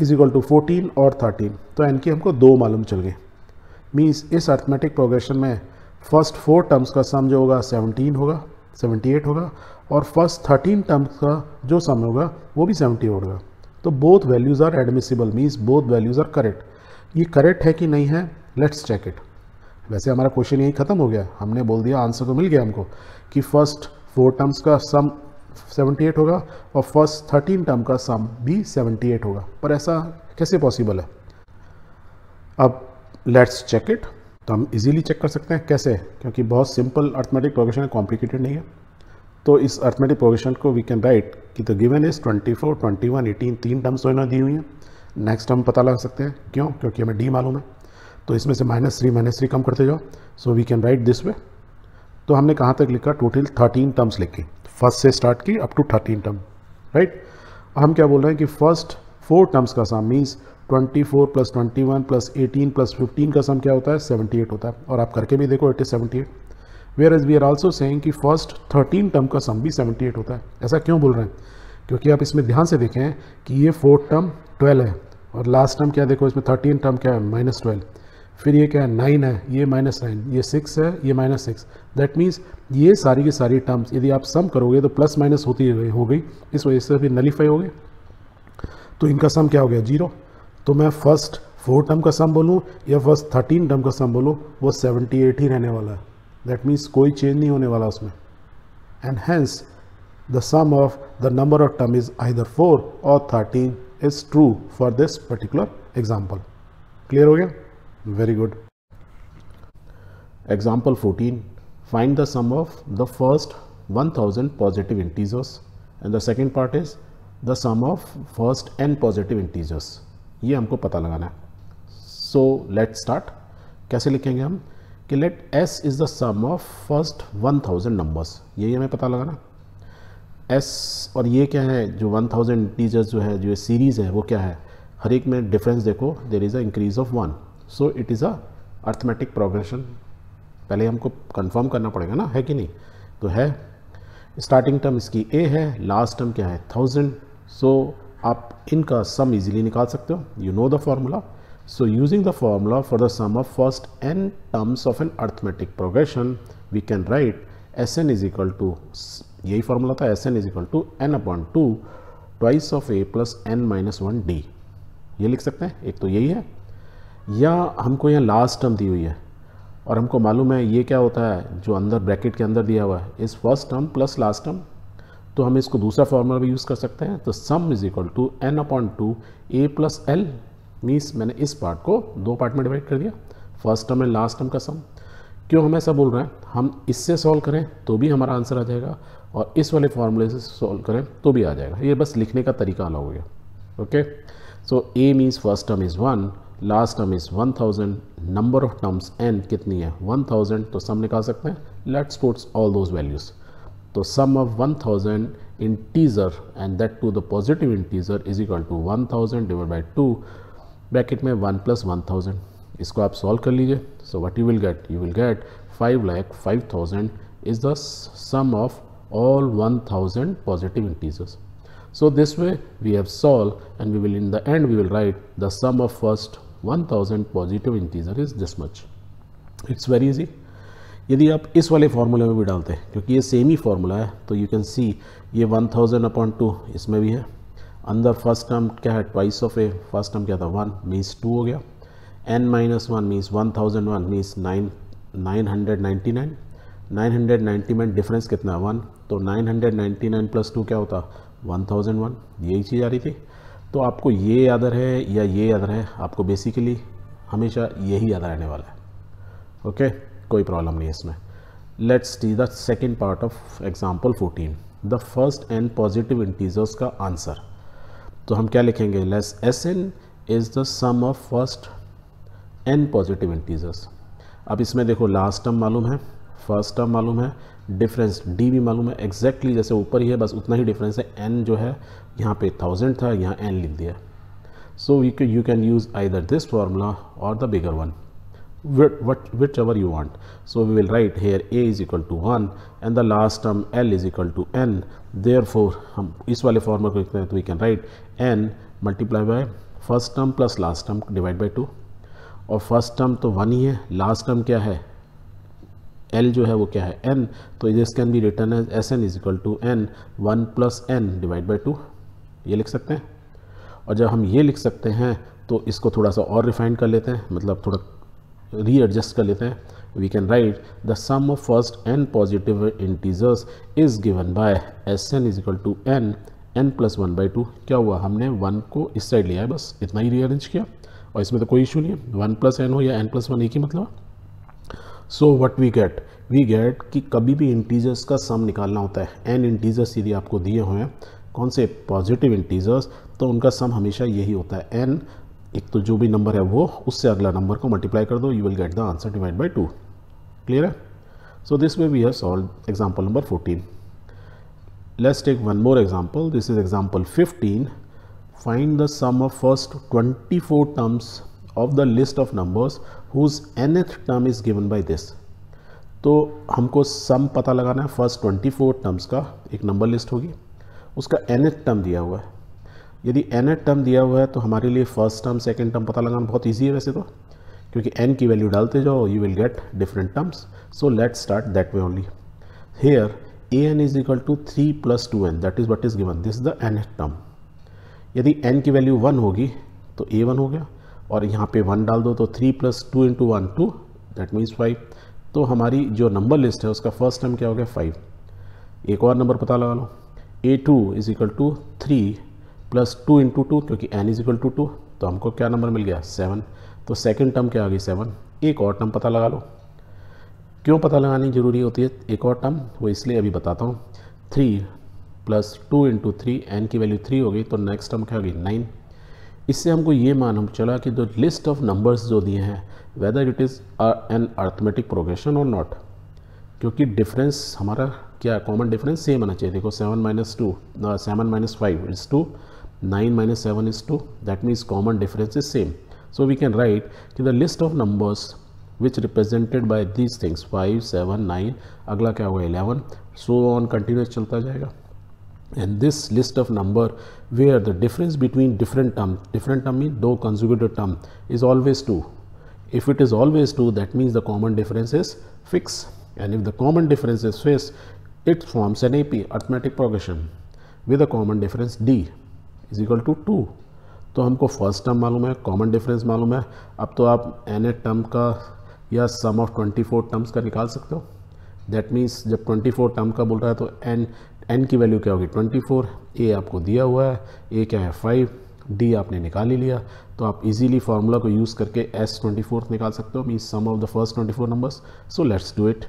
is equal to fourteen और थर्टीन तो एन की हमको दो मालूम चल गए मीन्स इस अर्थमेटिक प्रोग्रेशन में फर्स्ट फोर टर्म्स का सम जो होगा सेवनटीन होगा सेवेंटी एट होगा और फर्स्ट थर्टीन टर्म्स का जो सम होगा वो भी सेवेंटी होगा तो both values are admissible means both values are correct ये करेक्ट है कि नहीं है लेट्स चेक इट वैसे हमारा क्वेश्चन यही खत्म हो गया हमने बोल दिया आंसर तो मिल गया हमको कि फर्स्ट फोर टर्म्स का सम 78 होगा और फर्स्ट 13 टर्म का सम भी 78 होगा पर ऐसा कैसे पॉसिबल है अब लेट्स चेक इट तो हम इजीली चेक कर सकते हैं कैसे क्योंकि बहुत सिंपल अर्थमेटिक प्रोग्रेशन कॉम्प्लिकेटेड नहीं है तो इस अर्थमेटिक प्रोग्रेशन को वी कैन राइट कि द गिवन इज 24, 21, 18 तीन टर्म्स तो इन्होंने दी हुई हैं नेक्स्ट टर्म पता लगा सकते हैं क्यों क्योंकि हमें डी मालूम है तो इसमें से माइनस थ्री माइनस थ्री कम करते जाओ so we can write this way तो हमने कहाँ तक लिखा टोटल थर्टीन टर्म्स लिखी फर्स्ट से स्टार्ट की up to thirteen term right हम क्या बोल रहे हैं कि फर्स्ट फोर टर्म्स का sum means 24 plus twenty one plus eighteen plus fifteen का सम क्या होता है 78 होता है और आप करके भी देखो it is seventy eight where is we are also saying कि फर्स्ट थर्टीन टर्म का सम भी 78 होता है ऐसा क्यों बोल रहे हैं क्योंकि आप इसमें ध्यान से देखें कि ये फोर्थ टर्म 12 है और लास्ट टर्म क्या देखो इसमें थर्टीन टर्म क्या है माइनस ट्वेल्व फिर ये क्या है नाइन है ये माइनस नाइन ये सिक्स है ये माइनस सिक्स दैट मीन्स ये सारी की सारी टर्म्स यदि आप सम करोगे तो प्लस माइनस होती हो गई इस वजह से फिर नलीफाई हो गए तो इनका सम क्या हो गया जीरो तो मैं फर्स्ट फोर टर्म का सम बोलूँ या फर्स्ट थर्टीन टर्म का सम बोलूँ वो सेवेंटी एट ही रहने वाला है दैट मीन्स कोई चेंज नहीं होने वाला उसमें and hence the sum of the number of term is either four और thirteen is true for this particular example clear हो गया Very good. Example 14. Find the sum of the first 1000 positive integers and the second part is the sum of first n positive integers. ये हमको पता लगाना है सो let start कैसे लिखेंगे हम कि let s is the sum of first 1000 numbers यही हमें पता लगाना s और ये क्या है जो 1000 थाउजेंड जो है जो सीरीज़ है वो क्या है हर एक में डिफरेंस देखो there is a increase of one so it is a arithmetic progression पहले हमको कंफर्म करना पड़ेगा ना है कि नहीं तो है स्टार्टिंग टर्म इसकी ए है लास्ट टर्म क्या है थाउजेंड सो so, आप इनका सम इजीली निकाल सकते हो you know the formula so using the formula for the sum of first N terms of an arithmetic progression we can write S N is equal to यही formula था S N is equal to N upon two twice of A plus N minus one D ये लिख सकते हैं एक तो यही है या हमको यहाँ लास्ट टर्म दी हुई है और हमको मालूम है ये क्या होता है जो अंदर ब्रैकेट के अंदर दिया हुआ है इस first term plus last term तो हम इसको दूसरा फॉर्मूला भी यूज़ कर सकते हैं तो sum is equal to N upon two A plus L means मैंने इस पार्ट को दो पार्ट में डिवाइड कर दिया first term and last term का सम क्यों हम ऐसा बोल रहे हैं हम इससे सॉल्व करें तो भी हमारा आंसर आ जाएगा और इस वाले फॉर्मूले से सॉल्व करें तो भी आ जाएगा ये बस लिखने का तरीका अलग हो गया okay so A means first term is one last term is one thousand number of terms N कितनी है वन थाउजेंड तो सम निकाल सकते हैं let's puts all those values तो sum of one thousand integer and that to the positive integer is equal to one thousand divide by two bracket में one plus one thousand इसको आप solve कर लीजिए so what you will get you will get five lakh five thousand is the sum of all 1000 integers So this way we have solved and we will in the end we will write the sum of first 1000 positive integer is this much it's very easy यदि आप इस वाले फार्मूले में भी डालते हैं क्योंकि ये सेम ही फार्मूला है तो यू कैन सी ये 1000 थाउजेंड अपॉन टू इसमें भी है अंदर फर्स्ट टर्म क्या है twice of A first term क्या था वन मीन्स टू हो गया N minus one means one thousand one means nine nine hundred ninety nine nine hundred ninety nine difference कितना है वन तो nine hundred ninety nine plus two क्या होता one thousand one यही चीज़ आ रही थी तो आपको ये याद है या ये याद है आपको बेसिकली हमेशा यही याद रहने वाला है ओके कोई प्रॉब्लम नहीं है इसमें let's take the second part of example fourteen the first N positive integers का आंसर तो हम क्या लिखेंगे let's S N is the sum of first N positive integers अब इसमें देखो लास्ट टर्म मालूम है फर्स्ट टर्म मालूम है डिफरेंस डी भी मालूम है एग्जैक्टली जैसे ऊपर ही है बस उतना ही डिफरेंस है एन जो है यहाँ पे थाउजेंड था यहाँ एन लिख दिया so you can you can use either this formula और the bigger one what whichever you want so we will write here A is equal to one and the last term L is equal to N therefore हम इस वाले formula को लिखते हैं तो we can write N multiply by first term plus last term divide by two और first term तो one ही है लास्ट टर्म क्या है एल जो है वो क्या है एन तो this can be written as S N is equal to N one plus N divide by two ये लिख सकते हैं और जब हम ये लिख सकते हैं तो इसको थोड़ा सा और रिफाइंड कर लेते हैं मतलब थोड़ा रीएडजस्ट कर लेते हैं can write the sum of first N positive integers is given by S N is equal to N N plus one by two क्या हुआ हमने वन को इस साइड लिया है बस इतना ही रीअरेंज किया और इसमें तो कोई इशू नहीं है वन प्लस एन हो या एन प्लस वन एक ही मतलब so what we get we get कि कभी भी इंटीजर्स का सम निकालना होता है एन इंटीजर्स यदि आपको दिए हुए हैं कौन से पॉजिटिव इंटीजर्स तो उनका सम हमेशा यही होता है एन एक तो जो भी नंबर है वो उससे अगला नंबर को मल्टीप्लाई कर दो you will get the answer divide by two clear है so this way we have solve example number fourteen let's take one more example this is example fifteen find the sum of first twenty four terms of the list of numbers whose nth term is given by this तो हमको सम पता लगाना है first twenty four terms का एक number list होगी उसका N nth term दिया हुआ है यदि एन एथ टर्म दिया हुआ है तो हमारे लिए फर्स्ट टर्म सेकेंड टर्म पता लगाना बहुत ईजी है वैसे तो क्योंकि एन की वैल्यू डालते जाओ you will get different terms so let start that way only here A N is equal to three plus two N that is what is given this is the nth term यदि N की value one होगी तो a one हो गया और यहाँ पे one डाल दो तो three plus two into one two that means five तो हमारी जो नंबर लिस्ट है उसका फर्स्ट टर्म क्या हो गया फाइव एक और नंबर पता लगा लो A two is equal to three plus two into two क्योंकि N is equal to two तो हमको क्या नंबर मिल गया सेवन तो सेकेंड टर्म क्या आ गई सेवन एक और टर्म पता लगा लो क्यों पता लगानी जरूरी होती है एक और टर्म वो इसलिए अभी बताता हूँ three plus two into three N की वैल्यू थ्री हो गई तो नेक्स्ट टर्म क्या होगी नाइन इससे हमको ये मालूम चला कि जो लिस्ट ऑफ नंबर्स जो दिए हैं whether it is an arithmetic progression और नॉट क्योंकि डिफरेंस हमारा क्या कॉमन डिफरेंस सेम आना चाहिए देखो seven minus two seven minus five is two nine minus seven is two that means common difference is same so we can write कि the list of numbers which represented by these things five seven nine अगला क्या हुआ eleven so on continuous चलता जाएगा and this list of number where the difference between different term different term means though consecutive term is always 2 if it is always 2 that means the common difference is fixed and if the common difference is fixed it forms an AP arithmetic progression with a common difference D is equal to 2 तो हमको first term मालूम है common difference मालूम है अब तो आप N a term का या सम ऑफ 24 टर्म्स का निकाल सकते हो दैट मीन्स जब 24 टर्म का बोल रहा है तो एन एन की वैल्यू क्या होगी 24 ए आपको दिया हुआ है ए क्या है 5 डी आपने निकाल ही लिया तो आप इजीली फार्मूला को यूज़ करके एस ट्वेंटी फोर्थ निकाल सकते हो mean sum of the first twenty four numbers so let's do it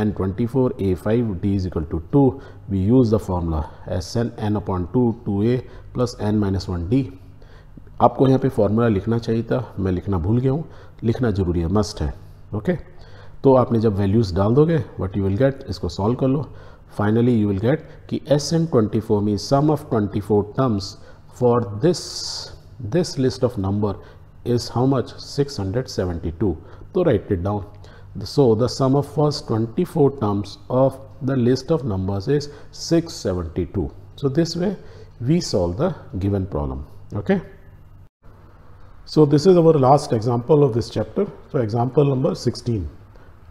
N twenty four A five D is equal to two we use the formula S N N upon two two A plus N minus one D आपको यहाँ पे formula लिखना चाहिए था मैं लिखना भूल गया हूँ लिखना ज़रूरी है मस्ट है ओके okay? तो आपने जब वैल्यूज़ डाल दोगे वट यू विल गेट इसको सॉल्व कर लो Finally, you will get ki SN24 means sum of 24 terms for this, this list of number is how much 672. So write it down. So the sum of first 24 terms of the list of numbers is 672. So this way we solve the given problem. Okay. So this is our last example of this chapter. So example number 16.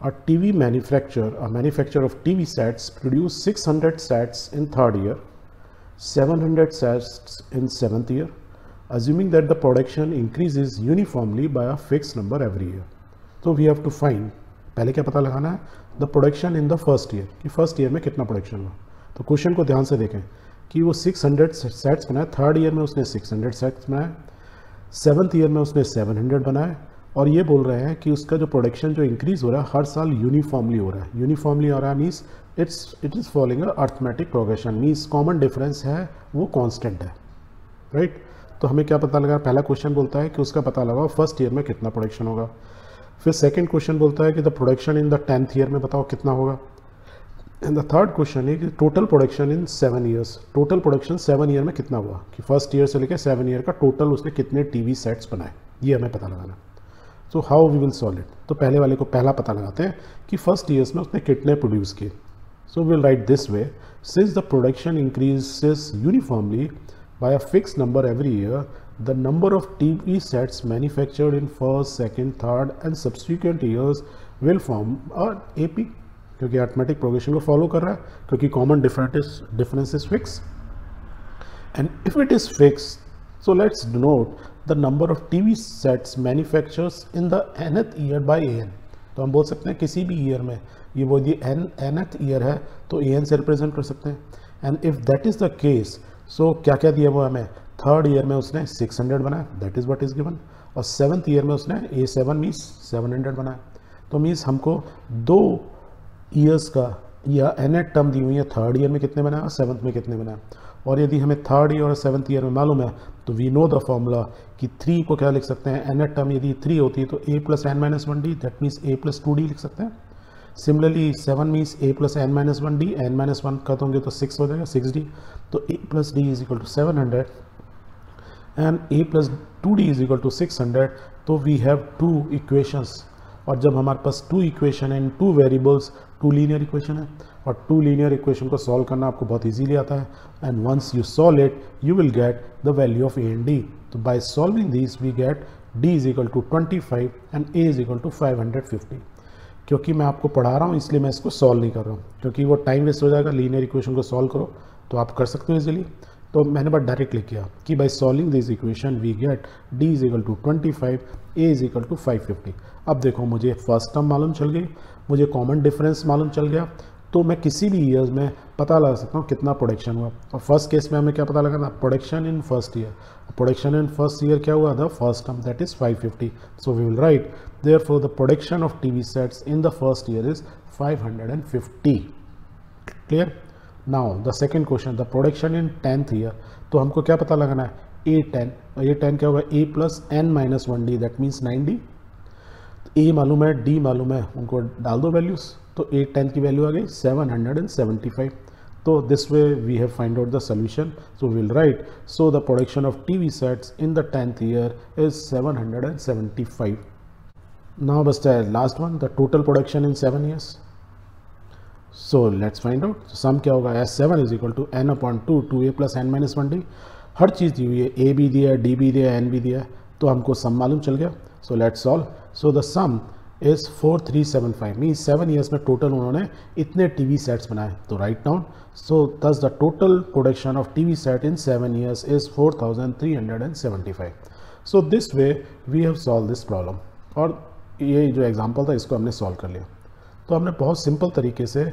A TV manufacturer, a manufacturer of TV sets, produced 600 sets in third year, 700 sets in seventh year, assuming that the production increases uniformly by a fixed number every year. So we have to find पहले क्या पता लगाना है The production in the first year, कि first year में कितना production हुआ तो question को ध्यान से देखें कि वो 600 sets बनाए third year में उसने 600 sets बनाए seventh year में उसने 700 बनाए और ये बोल रहे हैं कि उसका जो प्रोडक्शन जो इंक्रीज़ हो रहा है हर साल यूनिफॉर्मली हो रहा है यूनिफॉर्मली हो रहा है means it's it is following arithmetic progression means common difference है वो कॉन्स्टेंट है राइट right? तो हमें क्या पता लगा पहला क्वेश्चन बोलता है कि उसका पता लगा फर्स्ट ईयर में कितना प्रोडक्शन होगा फिर सेकेंड क्वेश्चन बोलता है कि the production in the tenth year में बताओ कितना होगा एंड द थर्ड क्वेश्चन है कि total production in seven years total production seven year में कितना हुआ कि फर्स्ट ईयर से लेकर सेवन ईयर का टोटल उसने कितने टीवी सेट्स बनाए ये हमें पता लगाना so how we will solve it तो पहले वाले को पहला पता लगाते हैं कि फर्स्ट ईयर्स में उसने कितने प्रोड्यूस किए so will write this way since the production increases uniformly by a fix number every year the number of T TV sets manufactured in first second third and subsequent years will form a P क्योंकि automatic progression को follow कर रहा है क्योंकि common difference difference is fix and if it is fix so let's note the number of T V sets in in the year by by n तो हम बोल सकते हैं किसी भी ईयर में ये वो ये एन एन एथ ईयर है तो ए एन से रिप्रेजेंट कर सकते हैं and if that is the case so क्या क्या दिया हुआ हमें थर्ड ईयर में उसने 600 बनाया that is what is given और सेवन्थ ईयर में उसने a seven means seven hundred बनाया तो मीन्स हमको दो ईयर्स का या एन एथ टर्म दी हुई है थर्ड ईयर में कितने बनाए और सेवन्थ में कितने बनाए और यदि हमें थर्ड ईयर और सेवन्थ ईयर में मालूम है तो वी नो द फॉर्मूला कि थ्री को क्या लिख सकते हैं एन एट टर्म यदि थ्री होती है तो ए plus N minus one D that means a plus two d लिख सकते हैं similarly seven means a plus N minus one D n minus one कर दोगे तो सिक्स हो जाएगा सिक्स डी तो ए plus D is equal to seven hundred and a plus two d is equal to six hundred तो we have two equations और जब हमारे पास टू इक्वेशन है two variables two linear equation है और टू लीनियर इक्वेशन को solve करना आपको बहुत ईजीली आता है and once you solve it you will get the value of a and d तो by solving this we get d is equal to twenty five and a is equal to five hundred fifty क्योंकि मैं आपको पढ़ा रहा हूँ इसलिए मैं इसको सॉल्व नहीं कर रहा हूँ क्योंकि वो टाइम वेस्ट हो जाएगा लीनियर इक्वेशन को सॉल्व करो तो आप कर सकते हो इजीली तो मैंने बस डायरेक्ट लिख किया कि by solving this equation we get d is equal to twenty five a is equal to five fifty अब देखो मुझे फर्स्ट टर्म मालूम चल गई मुझे कॉमन डिफरेंस मालूम चल गया तो मैं किसी भी ईयर में पता लगा सकता हूँ कितना प्रोडक्शन हुआ और फर्स्ट केस में हमें क्या पता लगा था production in first year production in first year क्या हुआ था first term that is 550 so we will write therefore the production of V sets in the first year is fifty clear now the second question the production in tenth year तो हमको क्या पता लगाना है ए ten ए ten क्या होगा ए plus N minus one D that means nine d a मालूम है डी मालूम है उनको डाल दो वैल्यूज़ तो एट टेन की वैल्यू आ गई seven hundred and seventy five तो this way we have find out the solution so will write so the production of T V sets in the tenth year is seven hundred and seventy five now बस्ट है last one the total production in seven years so let's find out sum क्या होगा S seven is equal to n upon to two A plus N minus one d हर चीज़ दी हुई है ए भी दिया डी भी दिया एन बी दिया तो हमको सम मालूम चल गया so let's solve so the sum is four three seven five mean seven years में टोटल उन्होंने इतने टी वी सेट्स बनाए तो right down so thus the total production of T V set in seven years is four thousand three hundred and seventy five so this way we have solve this problem और ये जो example था इसको हमने solve कर लिया तो हमने बहुत सिंपल तरीके से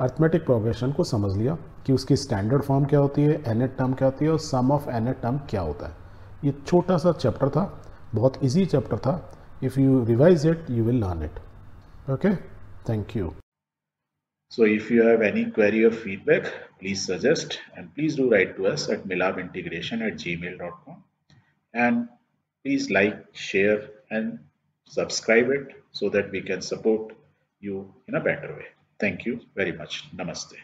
अर्थमेटिक प्रोग्रेशन को समझ लिया कि उसकी स्टैंडर्ड फॉर्म क्या होती है एन एड टर्म क्या होती है और सम ऑफ एन एड टर्म क्या होता है ये छोटा सा चैप्टर था बहुत ईजी चैप्टर था if you revise it you will learn it okay thank you so if you have any query or feedback please suggest and please do write to us at milabintegration at gmail.com and please like share and subscribe it so that we can support you in a better way thank you very much namaste